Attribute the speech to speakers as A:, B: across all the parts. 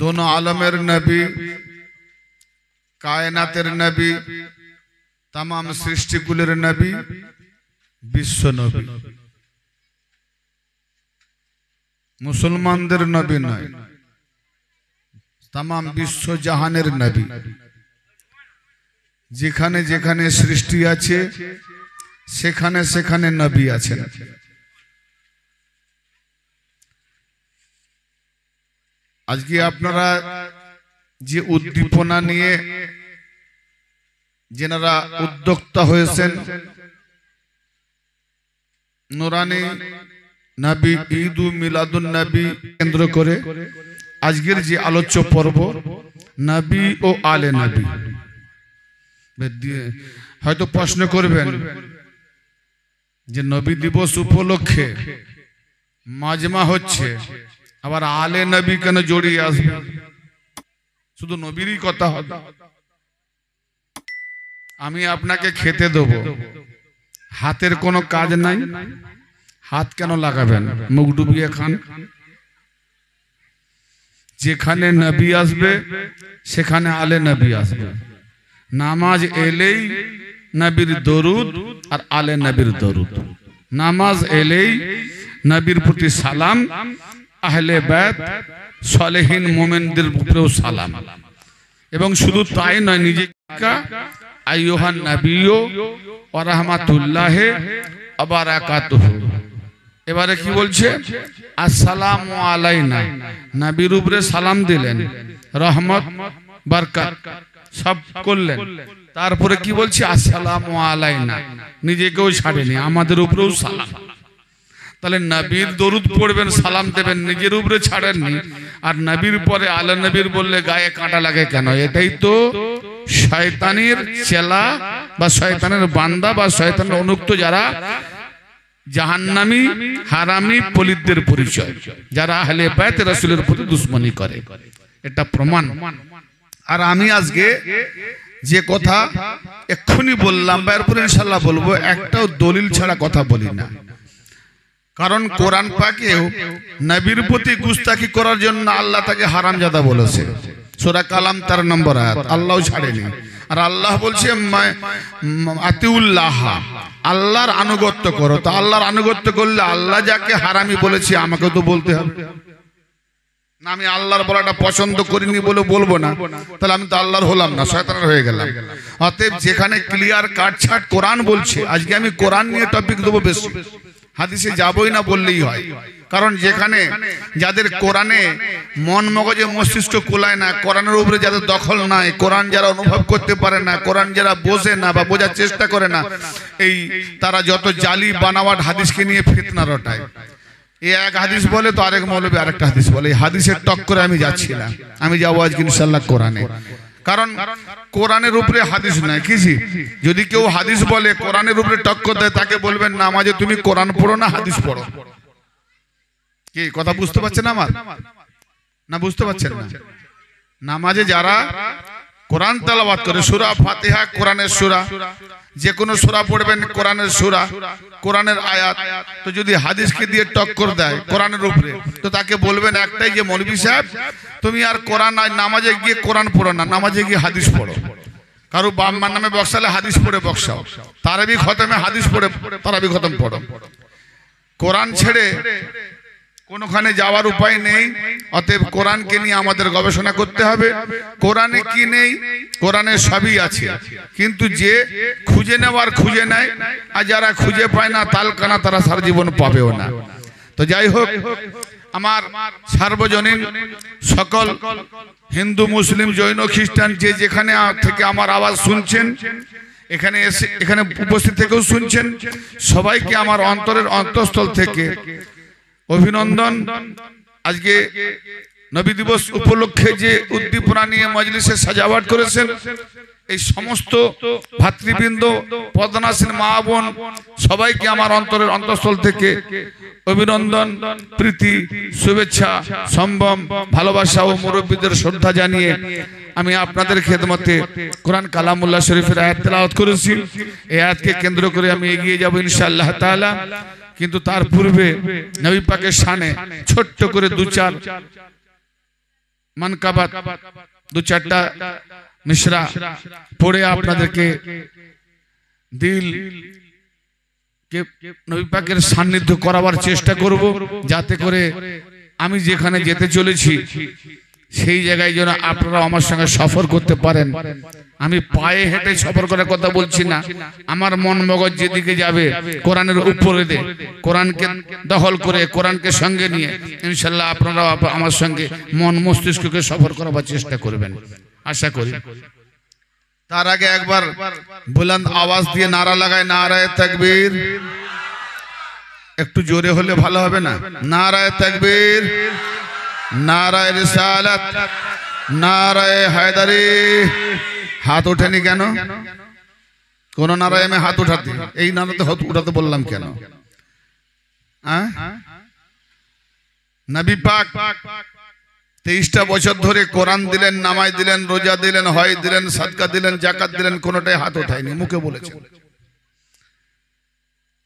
A: दोनों আলমের নবী কায়নাতের নবী তাম সৃষ্টিকুলের নবী বিশ্ব নবী মুসলমানদের নবী নয় তাম বিশ্ব জাহানের নবী যেখানে যেখানে সৃষ্টি আছে সেখানে সেখানে নবী আছেন আজকে আপনারা যে উদ্দীপনা নিয়ে যেনারা উদ্যোক্তা হয়েছেন নোরানি নাবি ঈদ মিলাদুন নাবি কেন্দ্র করে আজকের যে আলোচ্য পর্ব নাবি ও আলে নাবি হয়তো প্রশ্ন করবেন যে নবী দিবস উপলক্ষে মাজমা হচ্ছে আবার আলে নবী কেন জড়িয়ে আসবে শুধু নবীরই কথা হবে আমি আপনাকে খেতে দেব হাতের কোনো কাজ নাই হাত কেন লাগাবেন মুখ ডুবিয়ে খান যেখানে নবী আসবে সেখানে আলে নবী আসবে নামাজ এলেই নবীর দরুদ আর আলে নবীর দরুদ নামাজ এলেই নবীর প্রতি সালাম আহলে ব্যাত সলেহীন মোমেনদের উপরেও সালাম
B: এবং শুধু তাই নয় নিজে
A: আইহান নাবিও আবার একাত এবারে কি বলছে আসসালাম আলাইনা নাবির উপরে সালাম দিলেন রহমত বারকাত সব করলেন তারপরে কি বলছে আসসালাম আলাইনা নিজেকেও ছাড়েনি আমাদের উপরেও সালাম তাহলে নাবির দরুদ পড়বেন সালাম দেবেন নিজের উপরে ছাড়েননি আর নাবির পরে আলা নবীর বললে গায়ে কাঁটা লাগে কেন এটাই তো শয়তানির চেলা বা শয়তানের বান্দা বা শয়তান অনুক্ত যারা জাহান্নামি হারামি পলিতদের পরিচয় যারা আহলে বায়াত রাসূলের প্রতি দুশ্মনী করে এটা প্রমাণ আর আমি আজকে যে কথা এক্ষুনি বললাম বা এরপরে ইনশাআল্লাহ বলবো একটাও দলিল ছাড়া কথা বলি না কারণ কোরআন পাকেও নবীর প্রতি গুস্তাকি করার জন্য আল্লাহ তাকে জাদা বলেছে সোরা কালাম তার নম্বর আয়াত আল্লাহ ছাড়েনি আর আল্লাহ বলছে আতিউল্লাহা আল্লাহর আনুগত্য করো তো আল্লাহর আনুগত্য করলে আল্লাহ যাকে হারামি বলেছি আমাকে তো বলতে হবে আমি আল্লাহর বলাটা পছন্দ করিনি বলে বলবো না তাহলে আমি তো আল্লাহর হলাম না সয়তার হয়ে গেলাম অতএব যেখানে ক্লিয়ার কাটছাট কোরআন বলছে আজকে আমি কোরআন নিয়ে টপিক দেবো বেশি হাদিসে যাবই না বললেই হয় কারণ যেখানে যাদের কোরআনে মন মগজে মস্তিষ্ক কোলায় না কোরআনের উপরে যাদের দখল নাই কোরআন যারা অনুভব করতে পারে না কোরআন যারা বোঝে না বা বোঝার চেষ্টা করে না এই তারা যত জালি বানাওয়াট হাদিসকে নিয়ে ফিতনা রটায় এ এক হাদিস বলে তো আরেক মৌলবী আরেকটা হাদিস বলে এই হাদিসের টক করে আমি যাচ্ছি না আমি যাবো আজকে ইনশাল্লাহ কোরআনে কারণ কোরআনের উপরে হাদিস নাই কিসি যদি কেউ হাদিস বলে কোরআনের উপরে টক্কর দেয় তাকে বলবেন নামাজে তুমি কোরআন পড়ো না হাদিস পড়ো কি কথা বুঝতে পারছেন আমার না বুঝতে পারছেন না নামাজে যারা কোরআন তালাবাদ করে সুরা ফাতেহা কোরআনের সুরা যে কোনো সুরা পড়বেন কোরআনের সুরা কোরআনের আয়াত তো যদি হাদিসকে দিয়ে টক্কর দেয় কোরআনের উপরে তো তাকে বলবেন একটাই যে মলবি সাহেব তুমি আর কোরআন নামাজে গিয়ে কোরআন পড়ো না নামাজে গিয়ে হাদিস পড়ো কারো বাম্মার নামে বক্সালে হাদিস পড়ে বক্সাও তারাবি খতমে হাদিস পড়ে তারাবি খতম পড়ো কোরআন ছেড়ে কোনখানে যাওয়ার উপায় নেই অতএব কোরআনকে নিয়ে আমাদের গবেষণা করতে হবে কোরআনে কি নেই কোরআনে সবই আছে কিন্তু যে খুঁজে নেওয়ার খুঁজে নেয় আর যারা খুঁজে পায় না তালকানা তারা সার জীবন পাবেও না তো যাই হোক আমার সার্বজনীন সকল হিন্দু মুসলিম জৈন খ্রিস্টান যে যেখানে থেকে আমার আওয়াজ শুনছেন এখানে এসে এখানে উপস্থিত থেকেও শুনছেন সবাইকে আমার অন্তরের অন্তঃস্থল থেকে অভিনন্দন আজকে নবী দিবস উপলক্ষে যে উদ্দীপনা নিয়ে মজলিসে সাজাওয়াট করেছেন এই সমস্ত ভাতৃবৃন্দ পদনাসীন মা বোন সবাইকে আমার অন্তরের অন্তঃস্থল থেকে
B: অভিনন্দন প্রীতি শুভেচ্ছা
A: সম্ভব ভালোবাসা ও মুরব্বীদের শ্রদ্ধা জানিয়ে আমি আপনাদের খেদমতে কোরআন কালামুল্লাহ শরীফের আয়াত তেলাওয়াত করেছি এই আয়াতকে কেন্দ্র করে আমি এগিয়ে যাব ইনশাআল্লাহ তাআলা কিন্তু তার পূর্বে নবী পাকের সানে ছোট্ট করে দু চার মানকাবাত দু চারটা মিশ্রা পড়ে আপনাদেরকে দিল কে নবী পাকের সান্নিধ্য করাবার চেষ্টা করব যাতে করে আমি যেখানে যেতে চলেছি সেই জায়গায় যেন আপনারা আমার সঙ্গে সফর করতে পারেন আমি পায়ে হেঁটে সফর করার কথা বলছি না আমার মন মগজ যেদিকে যাবে কোরআনের উপরে দে কোরআনকে দখল করে কোরআনকে সঙ্গে নিয়ে ইনশাল্লাহ আপনারা আমার সঙ্গে মন মস্তিষ্ককে সফর করাবার চেষ্টা করবেন আশা করি তার আগে একবার বুলন্দ আওয়াজ দিয়ে নারা লাগায় নারায় তাকবীর একটু জোরে হলে ভালো হবে না নারায় তাকবীর নারায় রিসালাত নারায় হায়দারি হাত ওঠেনি কেন কোন নারায় আমি হাত উঠাতে এই নারাতে হাত উঠাতে বললাম কেন নবী পাক তেইশটা বছর ধরে কোরআন দিলেন নামাই দিলেন রোজা দিলেন হয় দিলেন সাদকা দিলেন জাকাত দিলেন কোনোটাই হাত ওঠায়নি মুখে বলেছে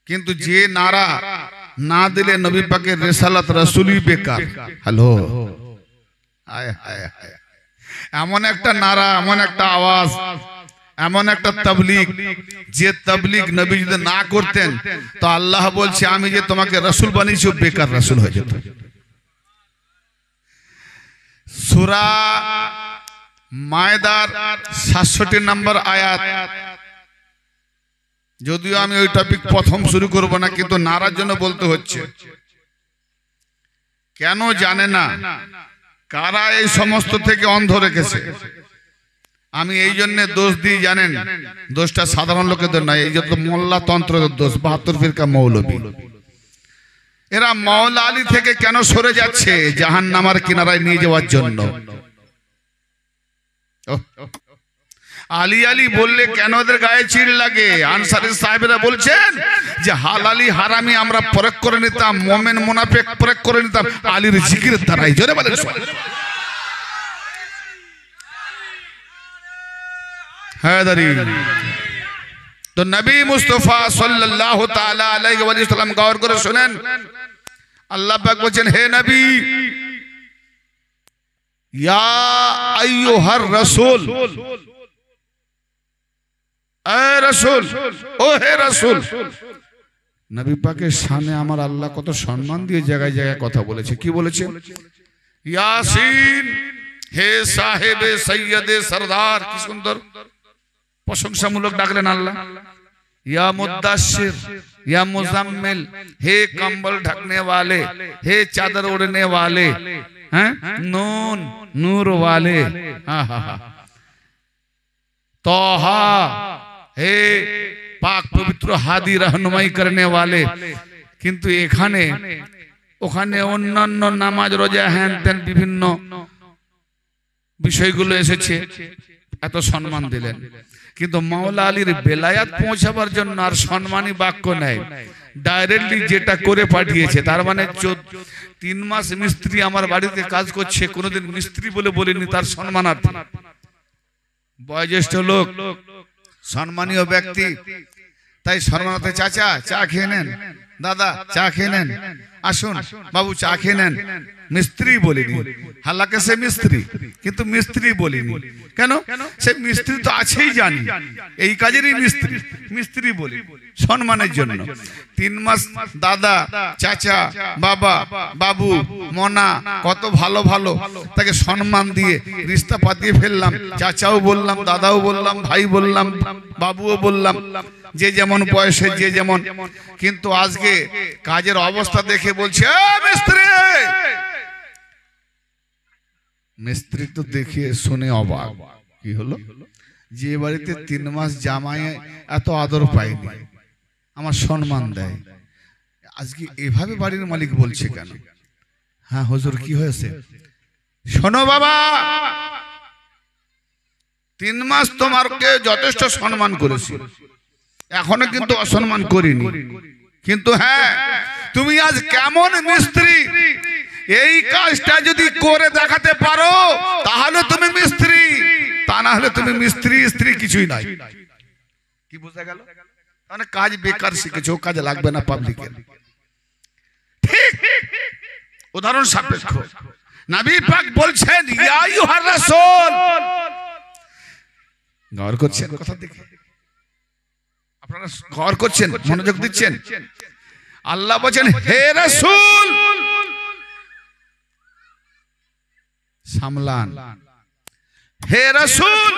A: কিন্তু যে নারা না দিলে নবী পাকের রেসালাত রাসুলি বেকার হ্যালো এমন একটা নারা এমন একটা আওয়াজ এমন একটা তবলিগ যে তবলিগ নবী যদি না করতেন তো আল্লাহ বলছে আমি যে তোমাকে রসুল বানিয়েছি বেকার রসুল হয়ে যেত সুরা মায়দার সাতষট্টি নম্বর আয়াত যদিও আমি ওই টপিক প্রথম শুরু করব না কিন্তু নারার জন্য বলতে হচ্ছে কেন জানে না কারা এই সমস্ত থেকে অন্ধ রেখেছে আমি এই জন্য দোষ দিই জানেন দোষটা সাধারণ লোকেদের নয় এই যত মোল্লা তন্ত্রের দোষ বাহাত্তর ফিরকা মৌলবী এরা মৌলা আলী থেকে কেন সরে যাচ্ছে জাহান নামার কিনারায় নিয়ে যাওয়ার জন্য گائے چیڑ لگے تو نبی مصطفیٰ صلی اللہ علیہ وسلم سنن اللہ پاک بچن ہے نبی یا ایوہ الرسول রসুল ও হে রসুল নবী পাকের আমার আল্লাহ কত সম্মান দিয়ে জায়গায় জায়গায় কথা বলেছে কি বলেছে ইয়াসিন হে সাহেবে সৈয়দে সরদার কি সুন্দর প্রশংসামূলক ডাকলেন আল্লাহ ইয়া মুদাসির হে কম্বল ঢাকনে वाले হে চাদর ওড়নে वाले হ্যাঁ নুন নূর वाले হা হা হা তহা হে পাক পবিত্র হাদি রহনুমাই করনে ওয়ালে কিন্তু এখানে ওখানে অন্যান্য নামাজ রোজা হ্যান ত্যান বিভিন্ন বিষয়গুলো এসেছে এত সম্মান দিলেন কিন্তু মাওলা আলীর বেলায়াত পৌঁছাবার জন্য আর সম্মানই বাক্য নেয় ডাইরেক্টলি যেটা করে পাঠিয়েছে তার মানে তিন মাস মিস্ত্রি আমার বাড়িতে কাজ করছে কোনোদিন মিস্ত্রি বলে বলিনি তার সম্মানার্থে বয়োজ্যেষ্ঠ লোক সম্মানীয় ব্যক্তি তাই সর্বনাথে চাচা চা খেয়ে নেন দাদা চা খেয়ে নেন আসুন বাবু চা খেয়ে নেন মিস্ত্রি বলিনি হালাকে সে মিস্ত্রি কিন্তু মিস্ত্রি বলিনি কেন সে মিস্ত্রি তো আছেই জানি এই কাজেরই মিস্ত্রি মিস্ত্রি বলি সম্মানের জন্য তিন মাস দাদা চাচা বাবা বাবু মনা কত ভালো ভালো তাকে সম্মান দিয়ে রিস্তা পাতিয়ে ফেললাম চাচাও বললাম দাদাও বললাম ভাই বললাম বাবুও বললাম যে যেমন বয়সে যে যেমন কিন্তু আজকে কাজের অবস্থা দেখে বলছে মিস্ত্রি মিস্ত্রি তো দেখে শুনে অবাক কি হলো যে বাড়িতে তিন মাস জামাই এত আদর পায়নি আমার সম্মান দেয় আজকে এভাবে বাড়ির মালিক বলছে কেন হ্যাঁ হজুর কি হয়েছে শোনো বাবা তিন মাস তোমারকে যথেষ্ট সম্মান করেছি এখনো কিন্তু অসম্মান করিনি কিন্তু হ্যাঁ তুমি আজ কেমন মিস্ত্রি এই কাজটা যদি করে দেখাতে পারো তাহলে তুমি মিস্ত্রি তা না হলে তুমি মিস্ত্রি স্ত্রী কিছুই নাই কি বোঝা গেল মানে কাজ বেকার শিখেছো কাজ লাগবে না পাবলিকের ঠিক উদাহরণ সাপেক্ষ নবী পাক বলছেন ইয়া ইউহার রাসূল নর করছেন কথা দেখে ঘর করছেন মনোযোগ দিচ্ছেন আল্লাহ বলছেন হে রাসূল সামলান হে রাসূল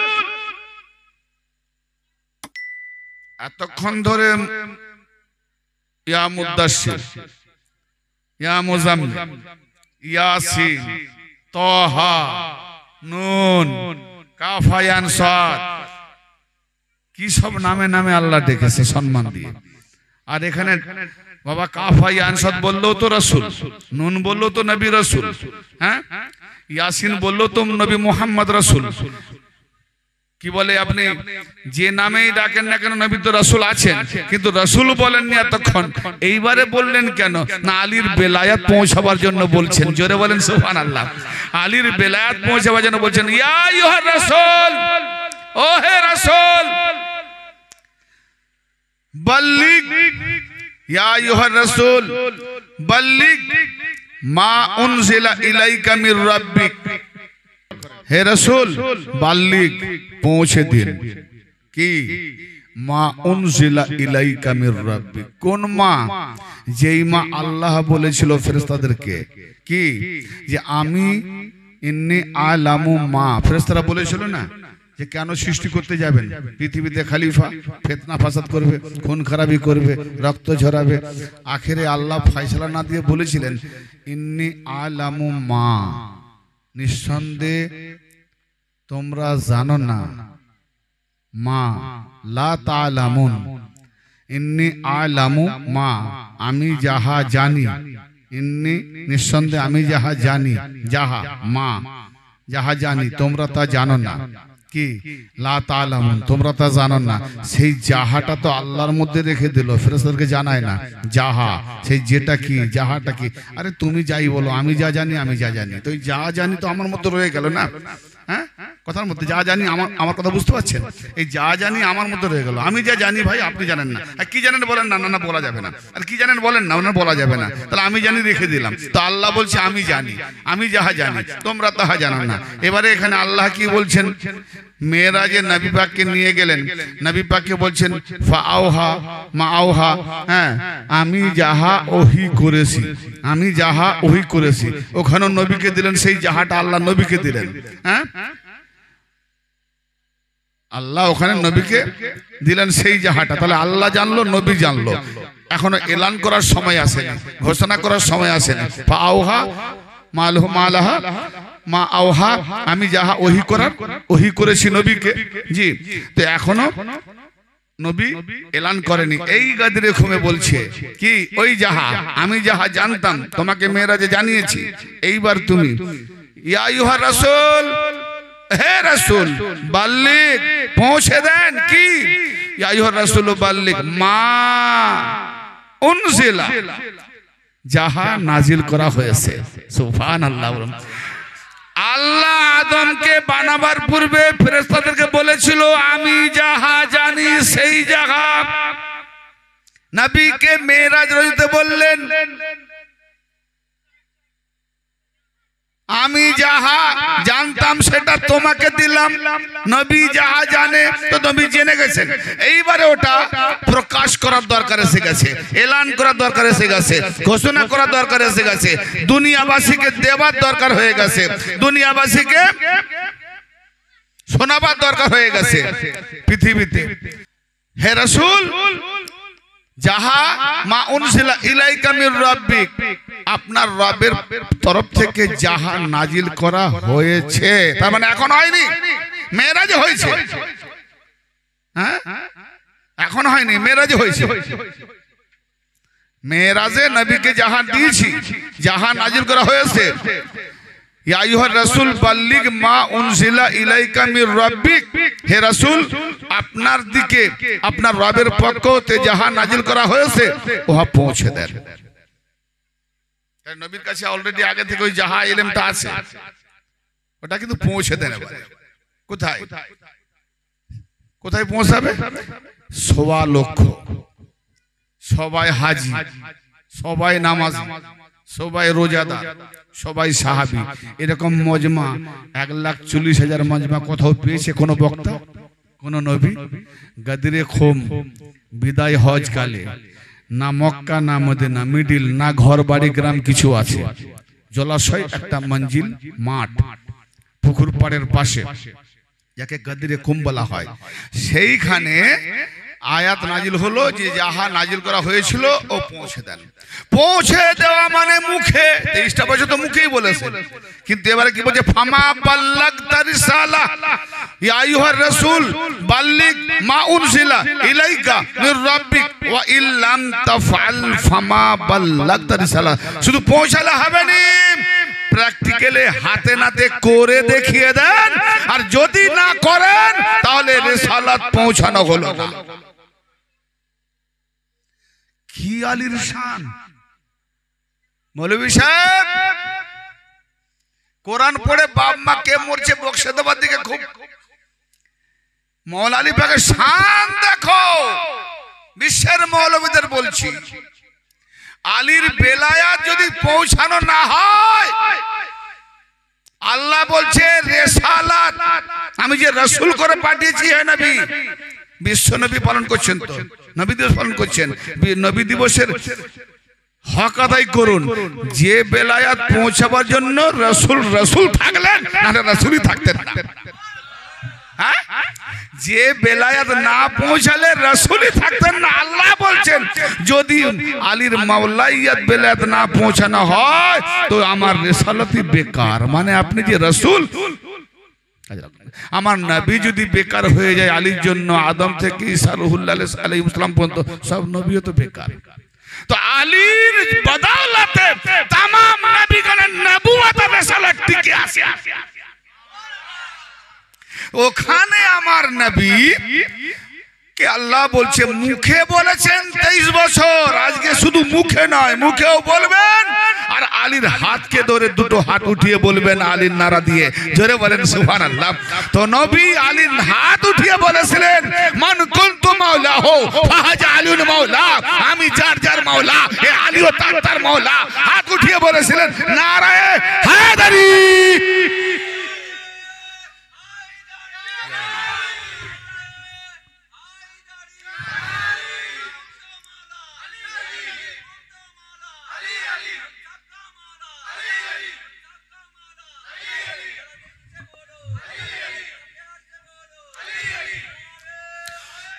A: এতক্ষণ ধরে ইয়া মুদাসসির ইয়া ইয়াসিন নুন কাফায়ান সাদ কি সব নামে নামে আল্লাহ ডেকেছে সম্মান দিয়ে আর এখানে বাবা কাফাই আনসাদ বললো তো রসুল নুন বললো তো নবী রসুল হ্যাঁ ইয়াসিন বললো তো নবী মোহাম্মদ রসুল কি বলে আপনি যে নামেই ডাকেন না কেন নবী তো রসুল আছেন কিন্তু রসুল বলেননি এতক্ষণ এইবারে বললেন কেন না আলীর বেলায়াত পৌঁছাবার জন্য বলছেন জোরে বলেন আল্লাহ আলীর বেলায়াত পৌঁছাবার জন্য বলছেন ইয়া রাসূল ও হে রাসূল বল্লিগ ইয়া আইয়ুহার রাসূল বল্লিগ মা উনজিলা ইলাইকা মির রাব্বিক হে রসুল বল্লিগ পৌঁছে দিন কি মা উনজিলা ইলাইকা মির রাব্বিক কোন মা যেই মা আল্লাহ বলেছিল ফেরেশতাদেরকে কি যে আমি ইন্নি আলামু মা ফেরেশতারা বলেছিল না যে কেন সৃষ্টি করতে যাবেন পৃথিবীতে খালিফা ফেতনা ফাসাদ করবে খুন খারাপি করবে রক্ত ঝরাবে আখেরে আল্লাহ ফয়সলা না দিয়ে বলেছিলেন ইন্নি আলামু মা নিঃসন্দেহে তোমরা জানো না মা লা তালামুন ইন্নি আলামু মা আমি যাহা জানি ইন্নি নিঃসন্দেহে আমি যাহা জানি যাহা মা যাহা জানি তোমরা তা জানো না কি লাতালামুন তোমরা তা জানো না সেই জাহাটা তো আল্লাহর মধ্যে রেখে দিল ফেরেস্তাদেরকে জানায় না জাহা সেই যেটা কি জাহাটা কি আরে তুমি যাই বলো আমি যা জানি আমি যা জানি তো যা জানি তো আমার মধ্যে রয়ে গেল না হ্যাঁ, হ্যাঁ? কথার মধ্যে যা জানি আমার আমার কথা বুঝতে পারছেন এই যা জানি আমার মধ্যে রয়ে গেল আমি যা জানি ভাই আপনি জানেন না আর কি জানেন বলেন না না বলা যাবে না আর কি জানেন বলেন না ওনার বলা যাবে না তাহলে আমি জানি রেখে দিলাম তো আল্লাহ বলছে আমি জানি আমি যাহা জানি তোমরা তাহা জানো না এবারে এখানে আল্লাহ কি বলছেন মেয়েরা যে নবী নিয়ে গেলেন নাবিপাককে বলছেন ফা আওহা মা আওহা হ্যাঁ আমি যাহা ওহি করেছি আমি যাহা ওহি করেছি ওখানেও নবীকে দিলেন সেই যাহাটা আল্লাহ নবীকে দিলেন হ্যাঁ আল্লাহ ওখানে নবীকে দিলেন সেই জাহাটা তাহলে আল্লাহ জানলো নবী জানলো এখনো এলান করার সময় আসে ঘোষণা করার সময় আসে না আওহা মালহ মালাহা মা আওহা আমি যাহা ওহি করার ওহি করেছি নবীকে জি তো এখনো নবী এলান করেনি এই গাদিরে খুমে বলছে কি ওই যাহা আমি যাহা জানতাম তোমাকে মেয়েরা যে জানিয়েছি এইবার তুমি ইয়া ইহা রাসূল হে রাসুল বাল্লিক পৌঁছে দেন কি রাসুল বাল্লিক মা যাহা নাজিল করা হয়েছে সুফান আল্লাহ আল্লাহ আদমকে বানাবার পূর্বে ফেরেস্তাদেরকে বলেছিল আমি যাহা জানি সেই জাহা নবীকে মেয়েরাজ রজিতে বললেন আমি যাহা জানতাম সেটা তোমাকে দিলাম নবী যাহা জানে তো নবী জেনে গেছেন এইবারে ওটা প্রকাশ করার দরকার এসে গেছে এলান করার দরকার এসে গেছে ঘোষণা করার দরকার এসে গেছে দুনিয়াবাসীকে দেবার দরকার হয়ে গেছে দুনিয়াবাসীকে শোনাবার দরকার হয়ে গেছে পৃথিবীতে হে রসুল যাহা মা উনসিলা ইলাইকামির রব্বিক আপনার রবের তরফ থেকে যাহা নাজিল করা হয়েছে তার মানে এখন হয়নি মেয়েরাজ হয়েছে হ্যাঁ এখন হয়নি মেয়েরাজ হয়েছে মেয়েরাজে নবীকে যাহা দিয়েছি যাহা নাজিল করা হয়েছে আগে থেকে ওই যাহা এলেমটা আছে ওটা কিন্তু পৌঁছে কোথায় কোথায় পৌঁছাবে সবাই হাজি সবাই নামাজ সবাই রোজাদার সবাই সাহাবি এরকম মজমা এক লাখ চল্লিশ হাজার মজমা কোথাও পেয়েছে কোনো বক্তা কোনো নবী গাদিরে খোম বিদায় হজ কালে না মক্কা না মদিনা মিডিল না ঘর বাড়ি গ্রাম কিছু আছে জলাশয় একটা মঞ্জিল মাঠ পুকুর পাড়ের পাশে যাকে গাদিরে খুম বলা হয় সেইখানে আয়াত নাজিল হলো যে যাহা নাজিল করা হয়েছিল ও পৌঁছে দেন পৌঁছে দেওয়া মানে মুখে তেইশটা বছর তো মুখেই বলেছে কিন্তু এবারে কি বলছে ফামা পাল্লাক তারিসালা ইয়াইহার রাসূল বাল্লিক মা উনসিলা ইলাইকা মির রাব্বিক ওয়া ইল্লাম তাফআল ফামা পাল্লাক তারিসালা শুধু পৌঁছালে হবে না প্র্যাকটিক্যালে হাতে নাতে করে দেখিয়ে দেন আর যদি না করেন তাহলে রেসালাত পৌঁছানো হলো না কি আলির শান মৌলবী সাহেব কোরআন পড়ে বাপ মা কে মরছে বক্সেদাবাদ দিকে খুব মৌল আলী পাকে শান দেখো বিশ্বের মৌলবীদের বলছি আলীর বেলায়া যদি পৌঁছানো না হয় আল্লাহ বলছে রেসালাত আমি যে রসুল করে পাঠিয়েছি হে নবী বিশ্ব নবী পালন করছেন তো নবী দিবস পালন করছেন নবী দিবসের হক আদায় করুন যে বেলায়াত পৌঁছাবার জন্য রসুল রসুল থাকলেন না রসুলই হ্যাঁ? থাকতেন যে বেলায়াত না পৌঁছালে রসুলই থাকতেন না আল্লাহ বলছেন যদি আলীর মাওলাইয়াত বেলায়াত না পৌঁছানো হয় তো আমার রেসালতি বেকার মানে আপনি যে রসুল আমার নবী যদি বেকার হয়ে যায় আলীর জন্য আদম থেকে সালুহুল্লাহ আলাইহিস সালাম পর্যন্ত সব নবীও তো বেকার তো আলীর বদলাতে তাম নবীগণের নবুয়তের রেসালাত টিকে আসে ওখানে আমার নবী কে আল্লাহ বলছে মুখে বলেছেন তেইশ বছর আজকে শুধু মুখে নয় মুখেও বলবেন আর আলীর হাতকে ধরে দুটো হাত উঠিয়ে বলবেন আলীর নারা দিয়ে জোরে বলেন সুফান আল্লাহ তো নবী আলীর হাত উঠিয়ে বলেছিলেন মান কন্ত মাওলা হো ফাহাজা আলীর মাওলা আমি যার যার মাওলা এ আলীও তার তার মাওলা হাত উঠিয়ে বলেছিলেন নারায়ে হায়দারি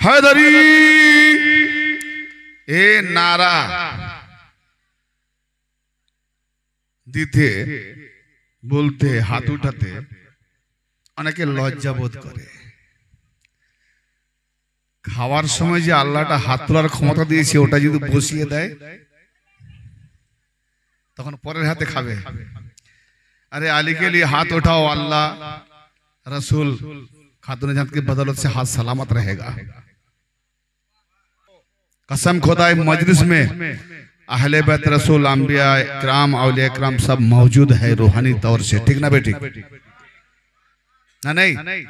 A: হায়দারি এ নারা দিতে বলতে হাত উঠাতে অনেকে লজ্জা বোধ করে খাওয়ার সময় যে আল্লাহটা হাত তোলার ক্ষমতা দিয়েছে ওটা যদি বসিয়ে দেয় তখন পরের হাতে খাবে আরে আলীকে হাত ওঠাও আল্লাহ রসুল খাতুন জাত বদলত সে হাত সালামত রহেগা قسم خدا مجلس میں اہلِ بیت رسول انبیاء اکرام اولیاء اکرام سب موجود ہے روحانی طور سے ٹھیک نہ بیٹی نہ نہیں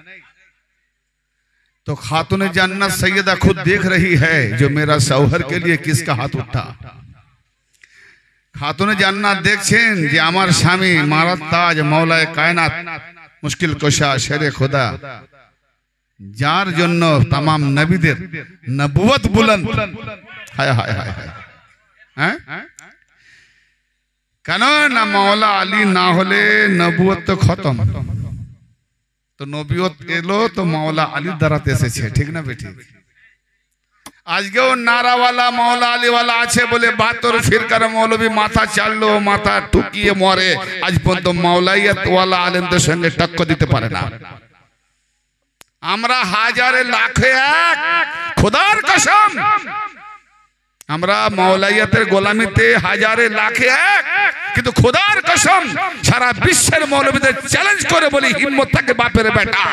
A: تو خاتون جنت سیدہ خود دیکھ رہی ہے جو میرا سوہر کے لیے کس کا ہاتھ اٹھا خاتون جنت دیکھ چھن جی امر شامی مارت تاج مولا کائنات مشکل کشا شہر خدا যার জন্য তাম নবীদের নবুত বুলন কেন না মাওলা আলী না হলে নবুয়ত তো খতম তো নবীয়ত এলো তো মাওলা আলী দ্বারাতে এসেছে ঠিক না বেটি আজকেও নারাওয়ালা মাওলা আলীওয়ালা আছে বলে বাতর ফিরকার মৌলবী মাথা চাললো মাথা টুকিয়ে মরে আজ পর্যন্ত মাওলাইয়াতওয়ালা আলেনদের সঙ্গে টক্ক দিতে পারে না আমরা হাজারে লাখে এক খোদার কসম আমরা মৌলাইয়াতের গোলামিতে হাজারে লাখে এক কিন্তু খোদার কসম সারা বিশ্বের মৌলবীদের চ্যালেঞ্জ করে বলি হিম্মত থাকে বাপের বেটা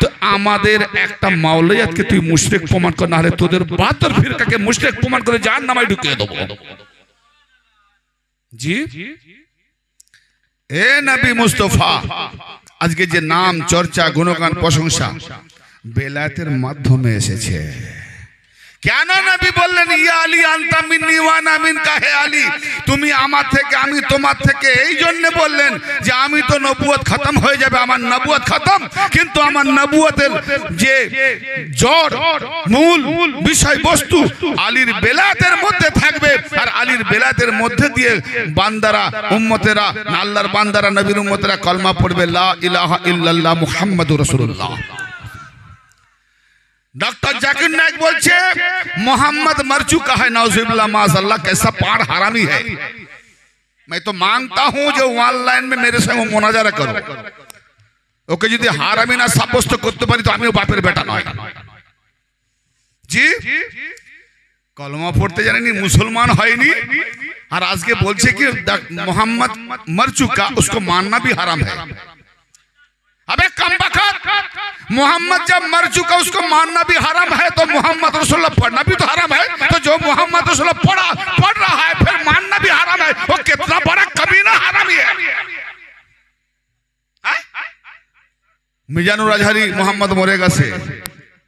A: তো আমাদের একটা মাওলাইয়াতকে তুই মুশরিক প্রমাণ কর না হলে তোদের বাতর ফিরকাকে মুশরিক প্রমাণ করে যার নামায় ঢুকিয়ে দেবো জি এ নবী মুস্তফা আজকে যে নাম চর্চা গুণগান প্রশংসা বেলাতের মাধ্যমে এসেছে কেন নবী বললেন ইয়া আলী আন্তামিন আমিন কাহে আলী তুমি আমার থেকে আমি তোমার থেকে এই জন্য বললেন যে আমি তো নবুয়ত খতম হয়ে যাবে আমার নবুয়ত খতম কিন্তু আমার নবুয়তের যে জড় মূল বিষয়বস্তু আলীর বেলাতের মধ্যে থাকবে আর আলীর বেলাতের মধ্যে দিয়ে বান্দারা উম্মতেরা আল্লাহর বান্দারা নবীর উম্মতেরা কলমা পড়বে লা ইলাহা ইল্লাল্লাহ মুহাম্মাদুর রাসূলুল্লাহ ڈاکٹر جاکن نیک بلچے محمد مر چکا ہے نعوذ باللہ مازاللہ کیسا پاڑ حرامی ہے میں تو مانگتا ہوں جو وان لائن میں میرے سے وہ مناجرہ کرو اوکے جیدی حرامی نہ سبست کتب بنی تو ہمیں باپر بیٹا نہ ہوئے جی کلمہ پھوڑتے جانے نہیں مسلمان ہوئی نہیں ہر آج کے بولچے کہ محمد مر چکا اس کو ماننا بھی حرام ہے ابے کم بکت محمد جب مر چکا اس کو ماننا بھی حرم ہے تو محمد رسول اللہ پڑھنا بھی تو حرم ہے تو جو محمد رسول اللہ پڑھا پڑھ رہا ہے پھر ماننا بھی حرم ہے وہ کتنا بڑا کمینہ حرم ہی ہے مجانو راجحری محمد مورے گا سے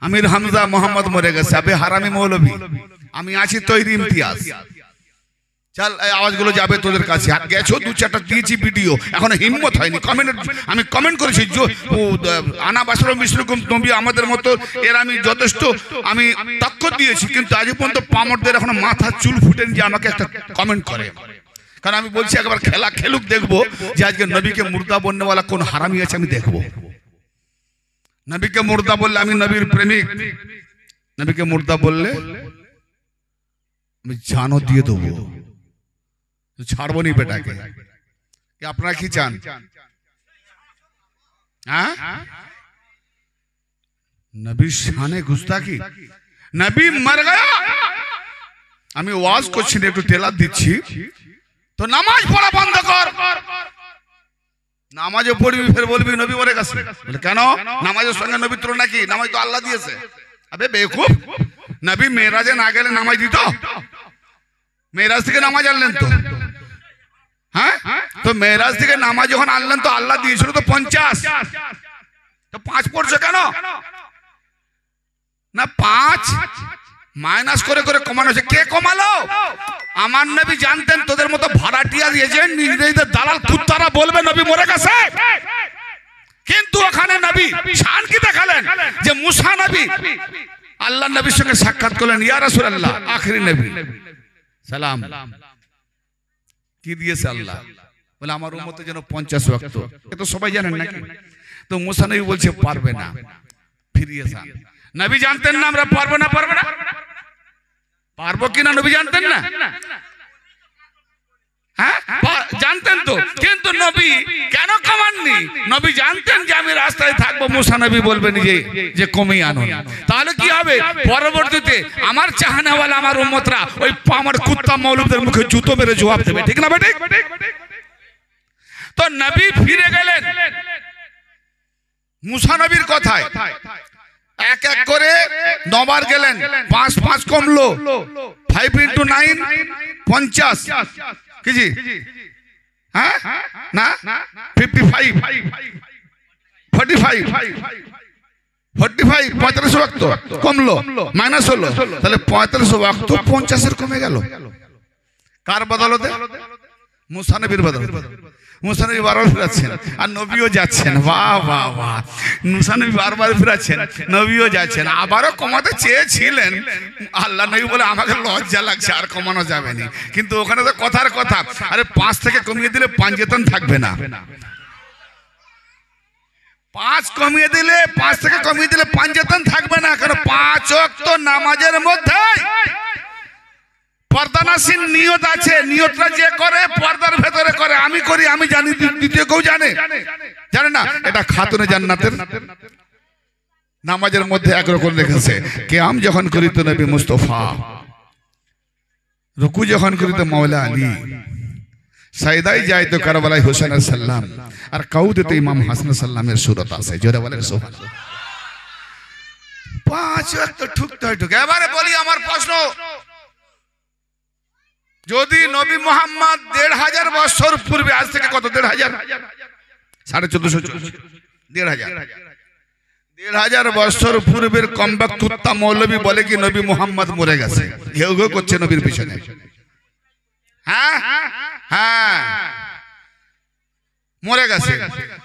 A: امیر حمزہ محمد مورے گا سے ابے حرمی مولو بھی امی آچی تو ہی ریم تیاز চাল আওয়াজগুলো যাবে তোদের কাছে আর গেছো দু চারটা দিয়েছি ভিডিও এখনো হিম্মত হয়নি কমেন্ট আমি কমেন্ট করেছি আনা বাসর মিশ্রকম তুমি আমাদের মতো এর আমি যথেষ্ট আমি তক্ষ দিয়েছি কিন্তু আজ পর্যন্ত পামরদের এখন মাথা চুল ফুটেন যে আমাকে একটা কমেন্ট করে কারণ আমি বলছি একবার খেলা খেলুক দেখবো যে আজকে নবীকে মুর্দা বন্যওয়ালা কোন হারামি আছে আমি দেখবো নবীকে মুর্দা বললে আমি নবীর প্রেমিক নবীকে মুর্দা বললে আমি জানো দিয়ে দেবো ছাড়বো নি বেটাকে আপনারা কি চান হ্যাঁ? নবী শানে গুস্তাকি নবী মর আমি ওয়াজ করছি একটু তেলা দিচ্ছি তো নামাজ পড়া বন্ধ কর নামাজে পড়বি ফের বলবি নবী মরে গেছে কেন নামাজের সঙ্গে নবী তুলনা নাকি নামাজ তো আল্লাহ দিয়েছে আবে বেকুব নবী মেয়েরাজে না গেলে নামাজ দিত মেয়েরাজ থেকে নামাজ আনলেন তো হ্যাঁ তো মেয়েরাজ থেকে নামা যখন আনলেন তো আল্লাহ দিয়েছিল তো পঞ্চাশ তো পাঁচ পড়ছে কেন না পাঁচ মাইনাস করে করে কমানো হচ্ছে কে কমালো আমার নবী জানতেন তোদের মতো ভাড়াটিয়ার এজেন্ট নিজেদের দালাল কুত্তারা বলবে নবী মরে গেছে কিন্তু ওখানে নবী শান কি দেখালেন যে মুসা নবী আল্লাহ নবীর সঙ্গে সাক্ষাৎ করলেন ইয়ারসুল আল্লাহ আখরি নবী সালাম কি দিয়েছে আল্লাহ বলে আমার উমতে যেন পঞ্চাশ রক্ত এ তো সবাই জানেন নাকি তো মোসানবী বলছে পারবে না ফিরিয়ে যান নবী জানতেন না আমরা পারবো না পারবো না পারবো কিনা নবী জানতেন না জানতেন তো কিন্তু নবী কেন কামাননি নবী জানতেন যে আমি রাস্তায় থাকবো মুসা নবী বলবেন যে যে কমেই আনো তাহলে কি হবে পরবর্তীতে আমার চাহানাওয়ালা আমার উম্মতরা ওই আমার কুত্তা মৌলুদের মুখে জুতো মেরে জবাব দেবে ঠিক না বেটে তো নবী ফিরে গেলেন মুসা নবীর কথায় এক এক করে নবার গেলেন পাঁচ পাঁচ কমলো ফাইভ ইন্টু নাইন পঞ্চাশ কিজি হ্যাঁ না fifty five five forty five পঁয়তাল্লিশ কমলো মাইনাস হলো তাহলে পঁয়তাল্লিশ ওয়াক্ত পঞ্চাশের কমে গেল কার বদলতে মুসানবীর বদলতে মুসানবী বারবার ফেরাচ্ছেন আর নবীও যাচ্ছেন বাহ বাহ বাহ মুসানবী বারবার ফেরাচ্ছেন নবীও যাচ্ছেন আবারও কমাতে চেয়েছিলেন আল্লাহ নবী বলে আমাকে লজ্জা লাগছে আর কমানো যাবে না কিন্তু ওখানে তো কথার কথা আরে পাঁচ থেকে কমিয়ে দিলে পাঁচ থাকবে না পাঁচ কমিয়ে দিলে পাঁচ থেকে কমিয়ে দিলে পাঁচ থাকবে না কারণ পাঁচ অক্ত নামাজের মধ্যে পর্দানাসীন নিয়ত আছে নিয়তটা যে করে পর্দার ভেতরে করে আমি করি আমি জানি দ্বিতীয় কেউ জানে জানে না এটা খাতুনে জান্নাতের নামাজের মধ্যে একরকম রেখেছে কে আম যখন করিত নবী মুস্তফা রুকু যখন করিত মাওলা আলী সাইদাই যাই তো কারবালাই হোসেন সাল্লাম আর কাউ দিতে ইমাম হাসান সাল্লামের সুরত আছে জোরে বলে সোহান পাঁচ ঠুকতে হয় ঠুকে এবারে বলি আমার প্রশ্ন যদি নবী মোহাম্মদ দেড় হাজার বছর পূর্বে আজ থেকে কত দেড় হাজার সাড়ে চোদ্দশো দেড় হাজার দেড় হাজার বছর পূর্বের কমবাক কুত্তা মৌলবী বলে কি নবী মোহাম্মদ মরে গেছে ঘেউ ঘেউ করছে নবীর পিছনে হ্যাঁ হ্যাঁ মরে গেছে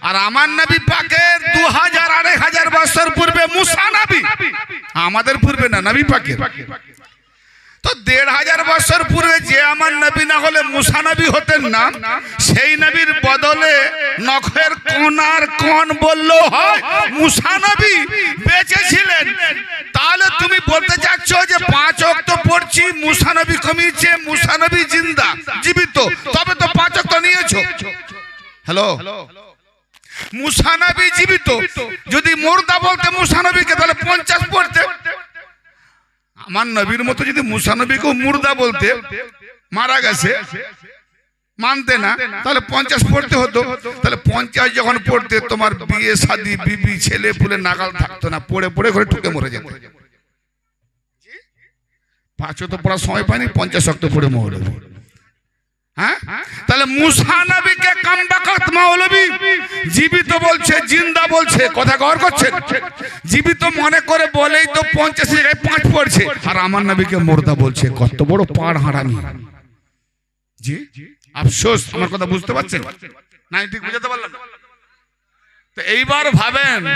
A: আর আমার নবী পাকের দু হাজার আড়াই হাজার বছর পূর্বে মুসা নবী আমাদের পূর্বে না নবী পাকের তো দেড় হাজার বছর পূর্বে যে আমার নবী না হলে মুসানবী হতেন না সেই নবীর বদলে নখের কোনার কন বললো হয় মুসানবী বেঁচেছিলেন তাহলে তুমি বলতে চাচ্ছ যে পাঁচ অক্ত পড়ছি মুসানবী কমিয়েছে মুসানবী জিন্দা জীবিত তবে তো পাঁচ অক্ত নিয়েছো হ্যালো মুসানবী জীবিত যদি মোর্দা বলতে মুসানবীকে তাহলে পঞ্চাশ পড়তে আমার নবীর মতো যদি মুসানবীকে মুর্দা বলতে মারা গেছে মানতে না তাহলে পঞ্চাশ পড়তে হতো তাহলে পঞ্চাশ যখন পড়তে তোমার বিয়ে শাদি বিবি ছেলে পুলে নাগাল থাকতো না পড়ে পড়ে ঘরে ঠুকে মরে যেত পাঁচও তো পড়ার সময় পায়নি পঞ্চাশ শক্ত পড়ে মরে হ্যাঁ তাহলে মুসা নবীকে কামবাকাত মাওলবী জীবিত বলছে জিন্দা বলছে কথা গর করছে জীবিত মনে করে বলেই তো পঞ্চাশ জায়গায় পাঁচ পড়ছে আর আমার নবীকে মোর্দা বলছে কত বড় পাড় হারানি জি আফসোস আমার কথা বুঝতে পারছেন না ঠিক বুঝাতে পারলাম تو بھابین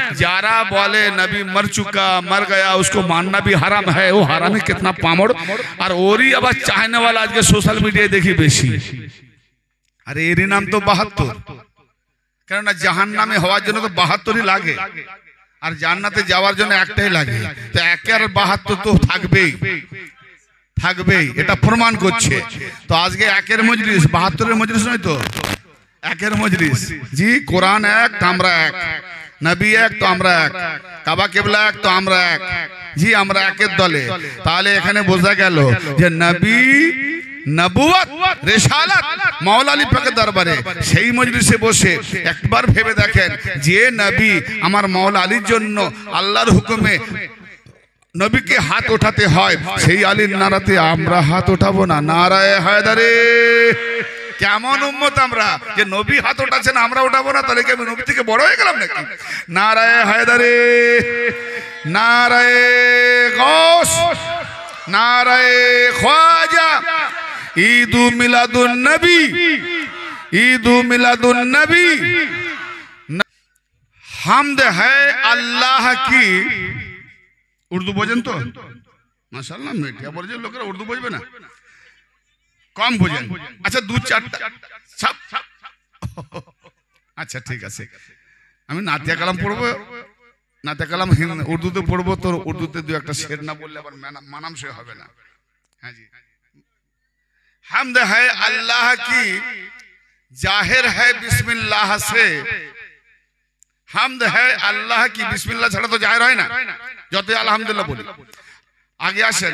A: بولے نبی مر مر چکا گیا اس کو ماننا بھی حرام حرام ہے ہے وہ کتنا اور اوری اب چاہنے والا آج کے میڈیا دیکھی بیشی ارے ایری نام تو بہتر اور جاننا تے ایکٹے ہی لاغے تو ایک باہر تو تو بے بے آج کے ایک مجلس بہتر مجلس نہیں تو একের মজলিস জি কোরআন এক তামরা এক নবী এক তো আমরা এক কাবা কেবলা এক তো আমরা এক জি আমরা একের দলে তাহলে এখানে বোঝা গেল যে নবী নবুয়াত রেসালাত আলী পাকের দরবারে সেই মজলিসে বসে একবার ভেবে দেখেন যে নবী আমার মাওলা আলীর জন্য আল্লাহর হুকুমে নবীকে হাত ওঠাতে হয় সেই আলীর নাড়াতে আমরা হাত ওঠাবো না নারায় হায়দারে কেমন উম্মত আমরা যে নবী হাত না আমরা ওঠাবো না তাহলে কি আমি নবী থেকে বড় হয়ে গেলাম নাকি নারায় হায়দারে নারায় গস নারায় খোয়াজা ঈদু মিলাদুন নবী ঈদু মিলাদুন নবী হামদ হ্যায় আল্লাহ কি উর্দু বোঝেন তো মাসাল্লাহ মেটিয়া বলে যে লোকেরা উর্দু বুঝবে না কম বোঝেন আচ্ছা, আচ্ছা দু চারটা আচ্ছা ঠিক আছে আমি নাতিয়া কালাম পড়বো নাতিয়া কালাম উর্দুতে পড়বো তোর উর্দুতে দু একটা শের না বললে আবার সে হবে না হ্যাঁ জি हमद হায় আল্লাহ কি जाहिर হায় বিসমিল্লাহ সে হামদ है আল্লাহ কি বিসমিল্লাহ ছাড়া তো জাহির হয় না যতই আলহামদুলিল্লাহ বলি আগে আসেন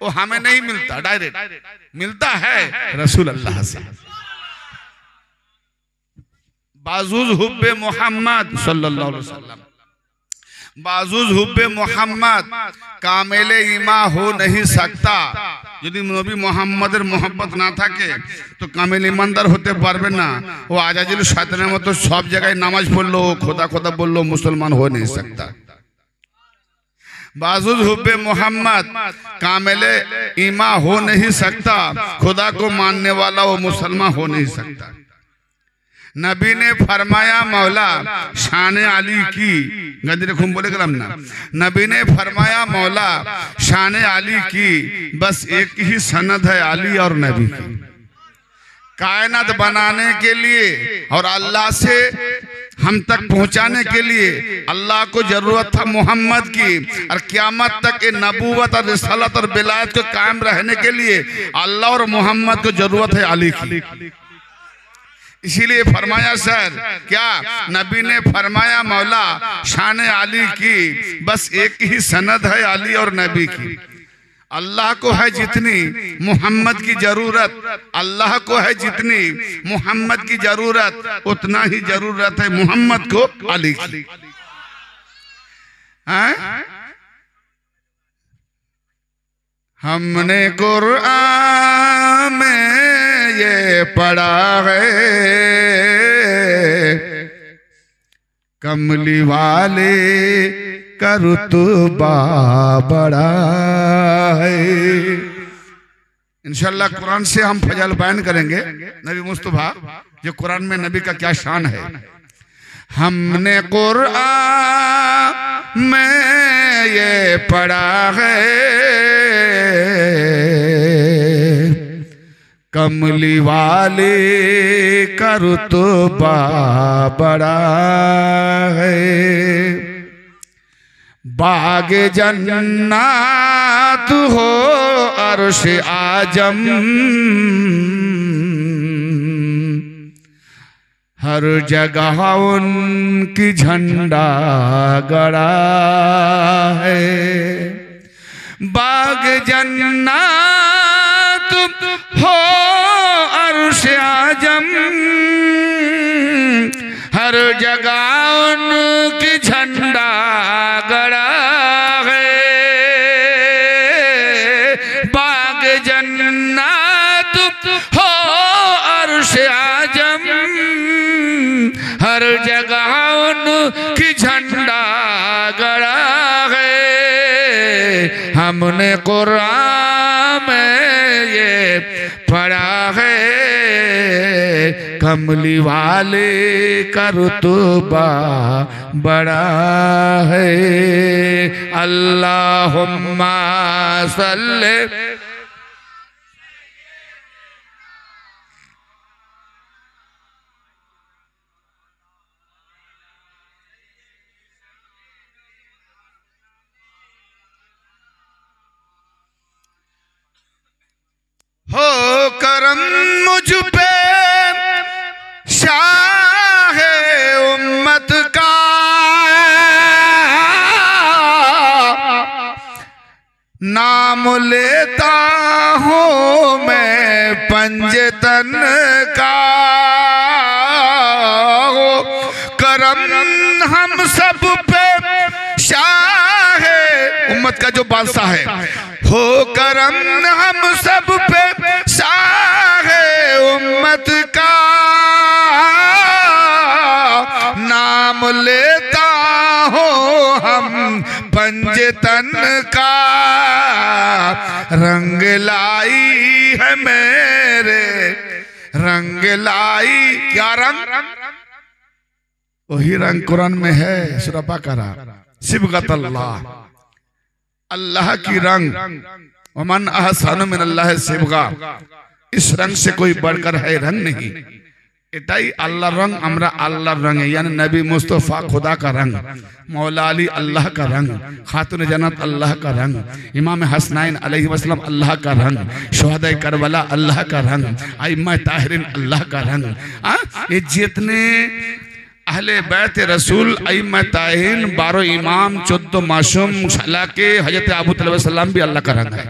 B: وہ ہمیں نہیں ملتا
A: ملتا ہے رسول اللہ سے بازوز حب محمد صلی اللہ علیہ وسلم بازوز حب محمد کامل ایما ہو نہیں سکتا نبی محمد محبت نہ تھا تو کامل ایماندار ہوتے تو سب جگہ نماز پڑھ لو خدا خدا بول لو مسلمان ہو نہیں سکتا بازد حب محمد کامل ایمہ ہو نہیں سکتا خدا کو ماننے والا وہ مسلمہ ہو نہیں سکتا نبی نے فرمایا مولا شان علی کی گنج رکھوں بولے کرم نا نبی نے فرمایا مولا شان علی کی بس ایک ہی سند ہے علی اور نبی کی کائنات بنانے کے لیے اور اللہ سے ہم تک پہنچانے کے لیے اللہ کو ضرورت تھا محمد کی اور قیامت تک نبوت اور رسالت اور بلایت کو قائم رہنے کے لیے اللہ اور محمد کو ضرورت ہے علی کی اسی لیے فرمایا سر کیا نبی نے فرمایا مولا شان علی کی بس ایک ہی سند ہے علی اور نبی کی اللہ کو ہے جتنی محمد کی ضرورت اللہ کو ہے جتنی محمد کی ضرورت اتنا ہی ضرورت ہے محمد کو علی کی ہاں؟ ہم نے قرآن میں یہ پڑھا ہے کملی والے کا رتبہ بڑا ہے انشاءاللہ قرآن سے ہم فجال بیان کریں گے نبی مصطفیٰ جو قرآن میں نبی کا کیا شان ہے ہم نے قرآن میں یہ پڑا ہے کملی والی کا رتبہ بڑا ہے باغ جنات ہو عرش آجم ہر جگہ ان کی جھنڈا گڑا ہے باغ جنات ہو عرش آجم ہر جگہ نے قرآن میں یہ پڑا ہے کملی والے کا رتبہ بڑا ہے اللہ ہماصل ہو کرم مجھ پہ شاہ امت کا نام لیتا ہوں میں پنجتن کا کرم ہم سب پہ شاہ امت کا جو بادشاہ ہے ہو کرم ہم تن کا رنگ لائی ہے میرے رنگ لائی کیا رنگ وہی رنگ قرآن میں ہے سرپا کا سبغت اللہ اللہ کی رنگ ومن من اللہ سبغا اس رنگ سے کوئی بڑھ کر ہے رنگ نہیں اتائی اللہ رنگ امرہ اللہ رنگ یعنی نبی مصطفیٰ خدا کا رنگ مولا علی اللہ کا رنگ خاتون جنت اللہ کا رنگ امام حسنائن علیہ وسلم اللہ کا رنگ شہدہ کربلا اللہ کا رنگ ایمہ تاہرین اللہ کا رنگ یہ جتنے اہلِ بیتِ رسول ایمہ تاہرین بارو امام چود و معشوم شلہ کے حجتِ ابو طلب السلام بھی اللہ کا رنگ ہے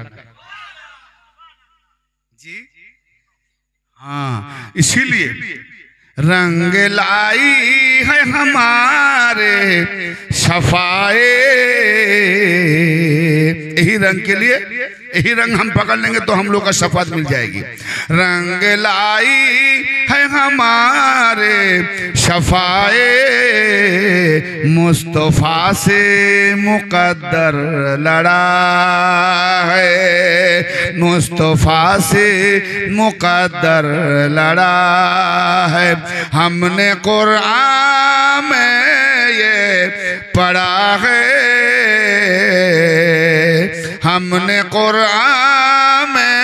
A: اسی لیے رنگ لائی ہے ہمارے شفائے یہی رنگ کے لیے ہی رنگ ہم پکڑ لیں گے تو ہم لوگ کا شفاعت مل جائے گی رنگ لائی ہے ہمارے مصطفیٰ سے مقدر لڑا ہے مصطفیٰ سے مقدر لڑا ہے ہم نے قرآن میں یہ پڑا ہے ہم نے قرآن میں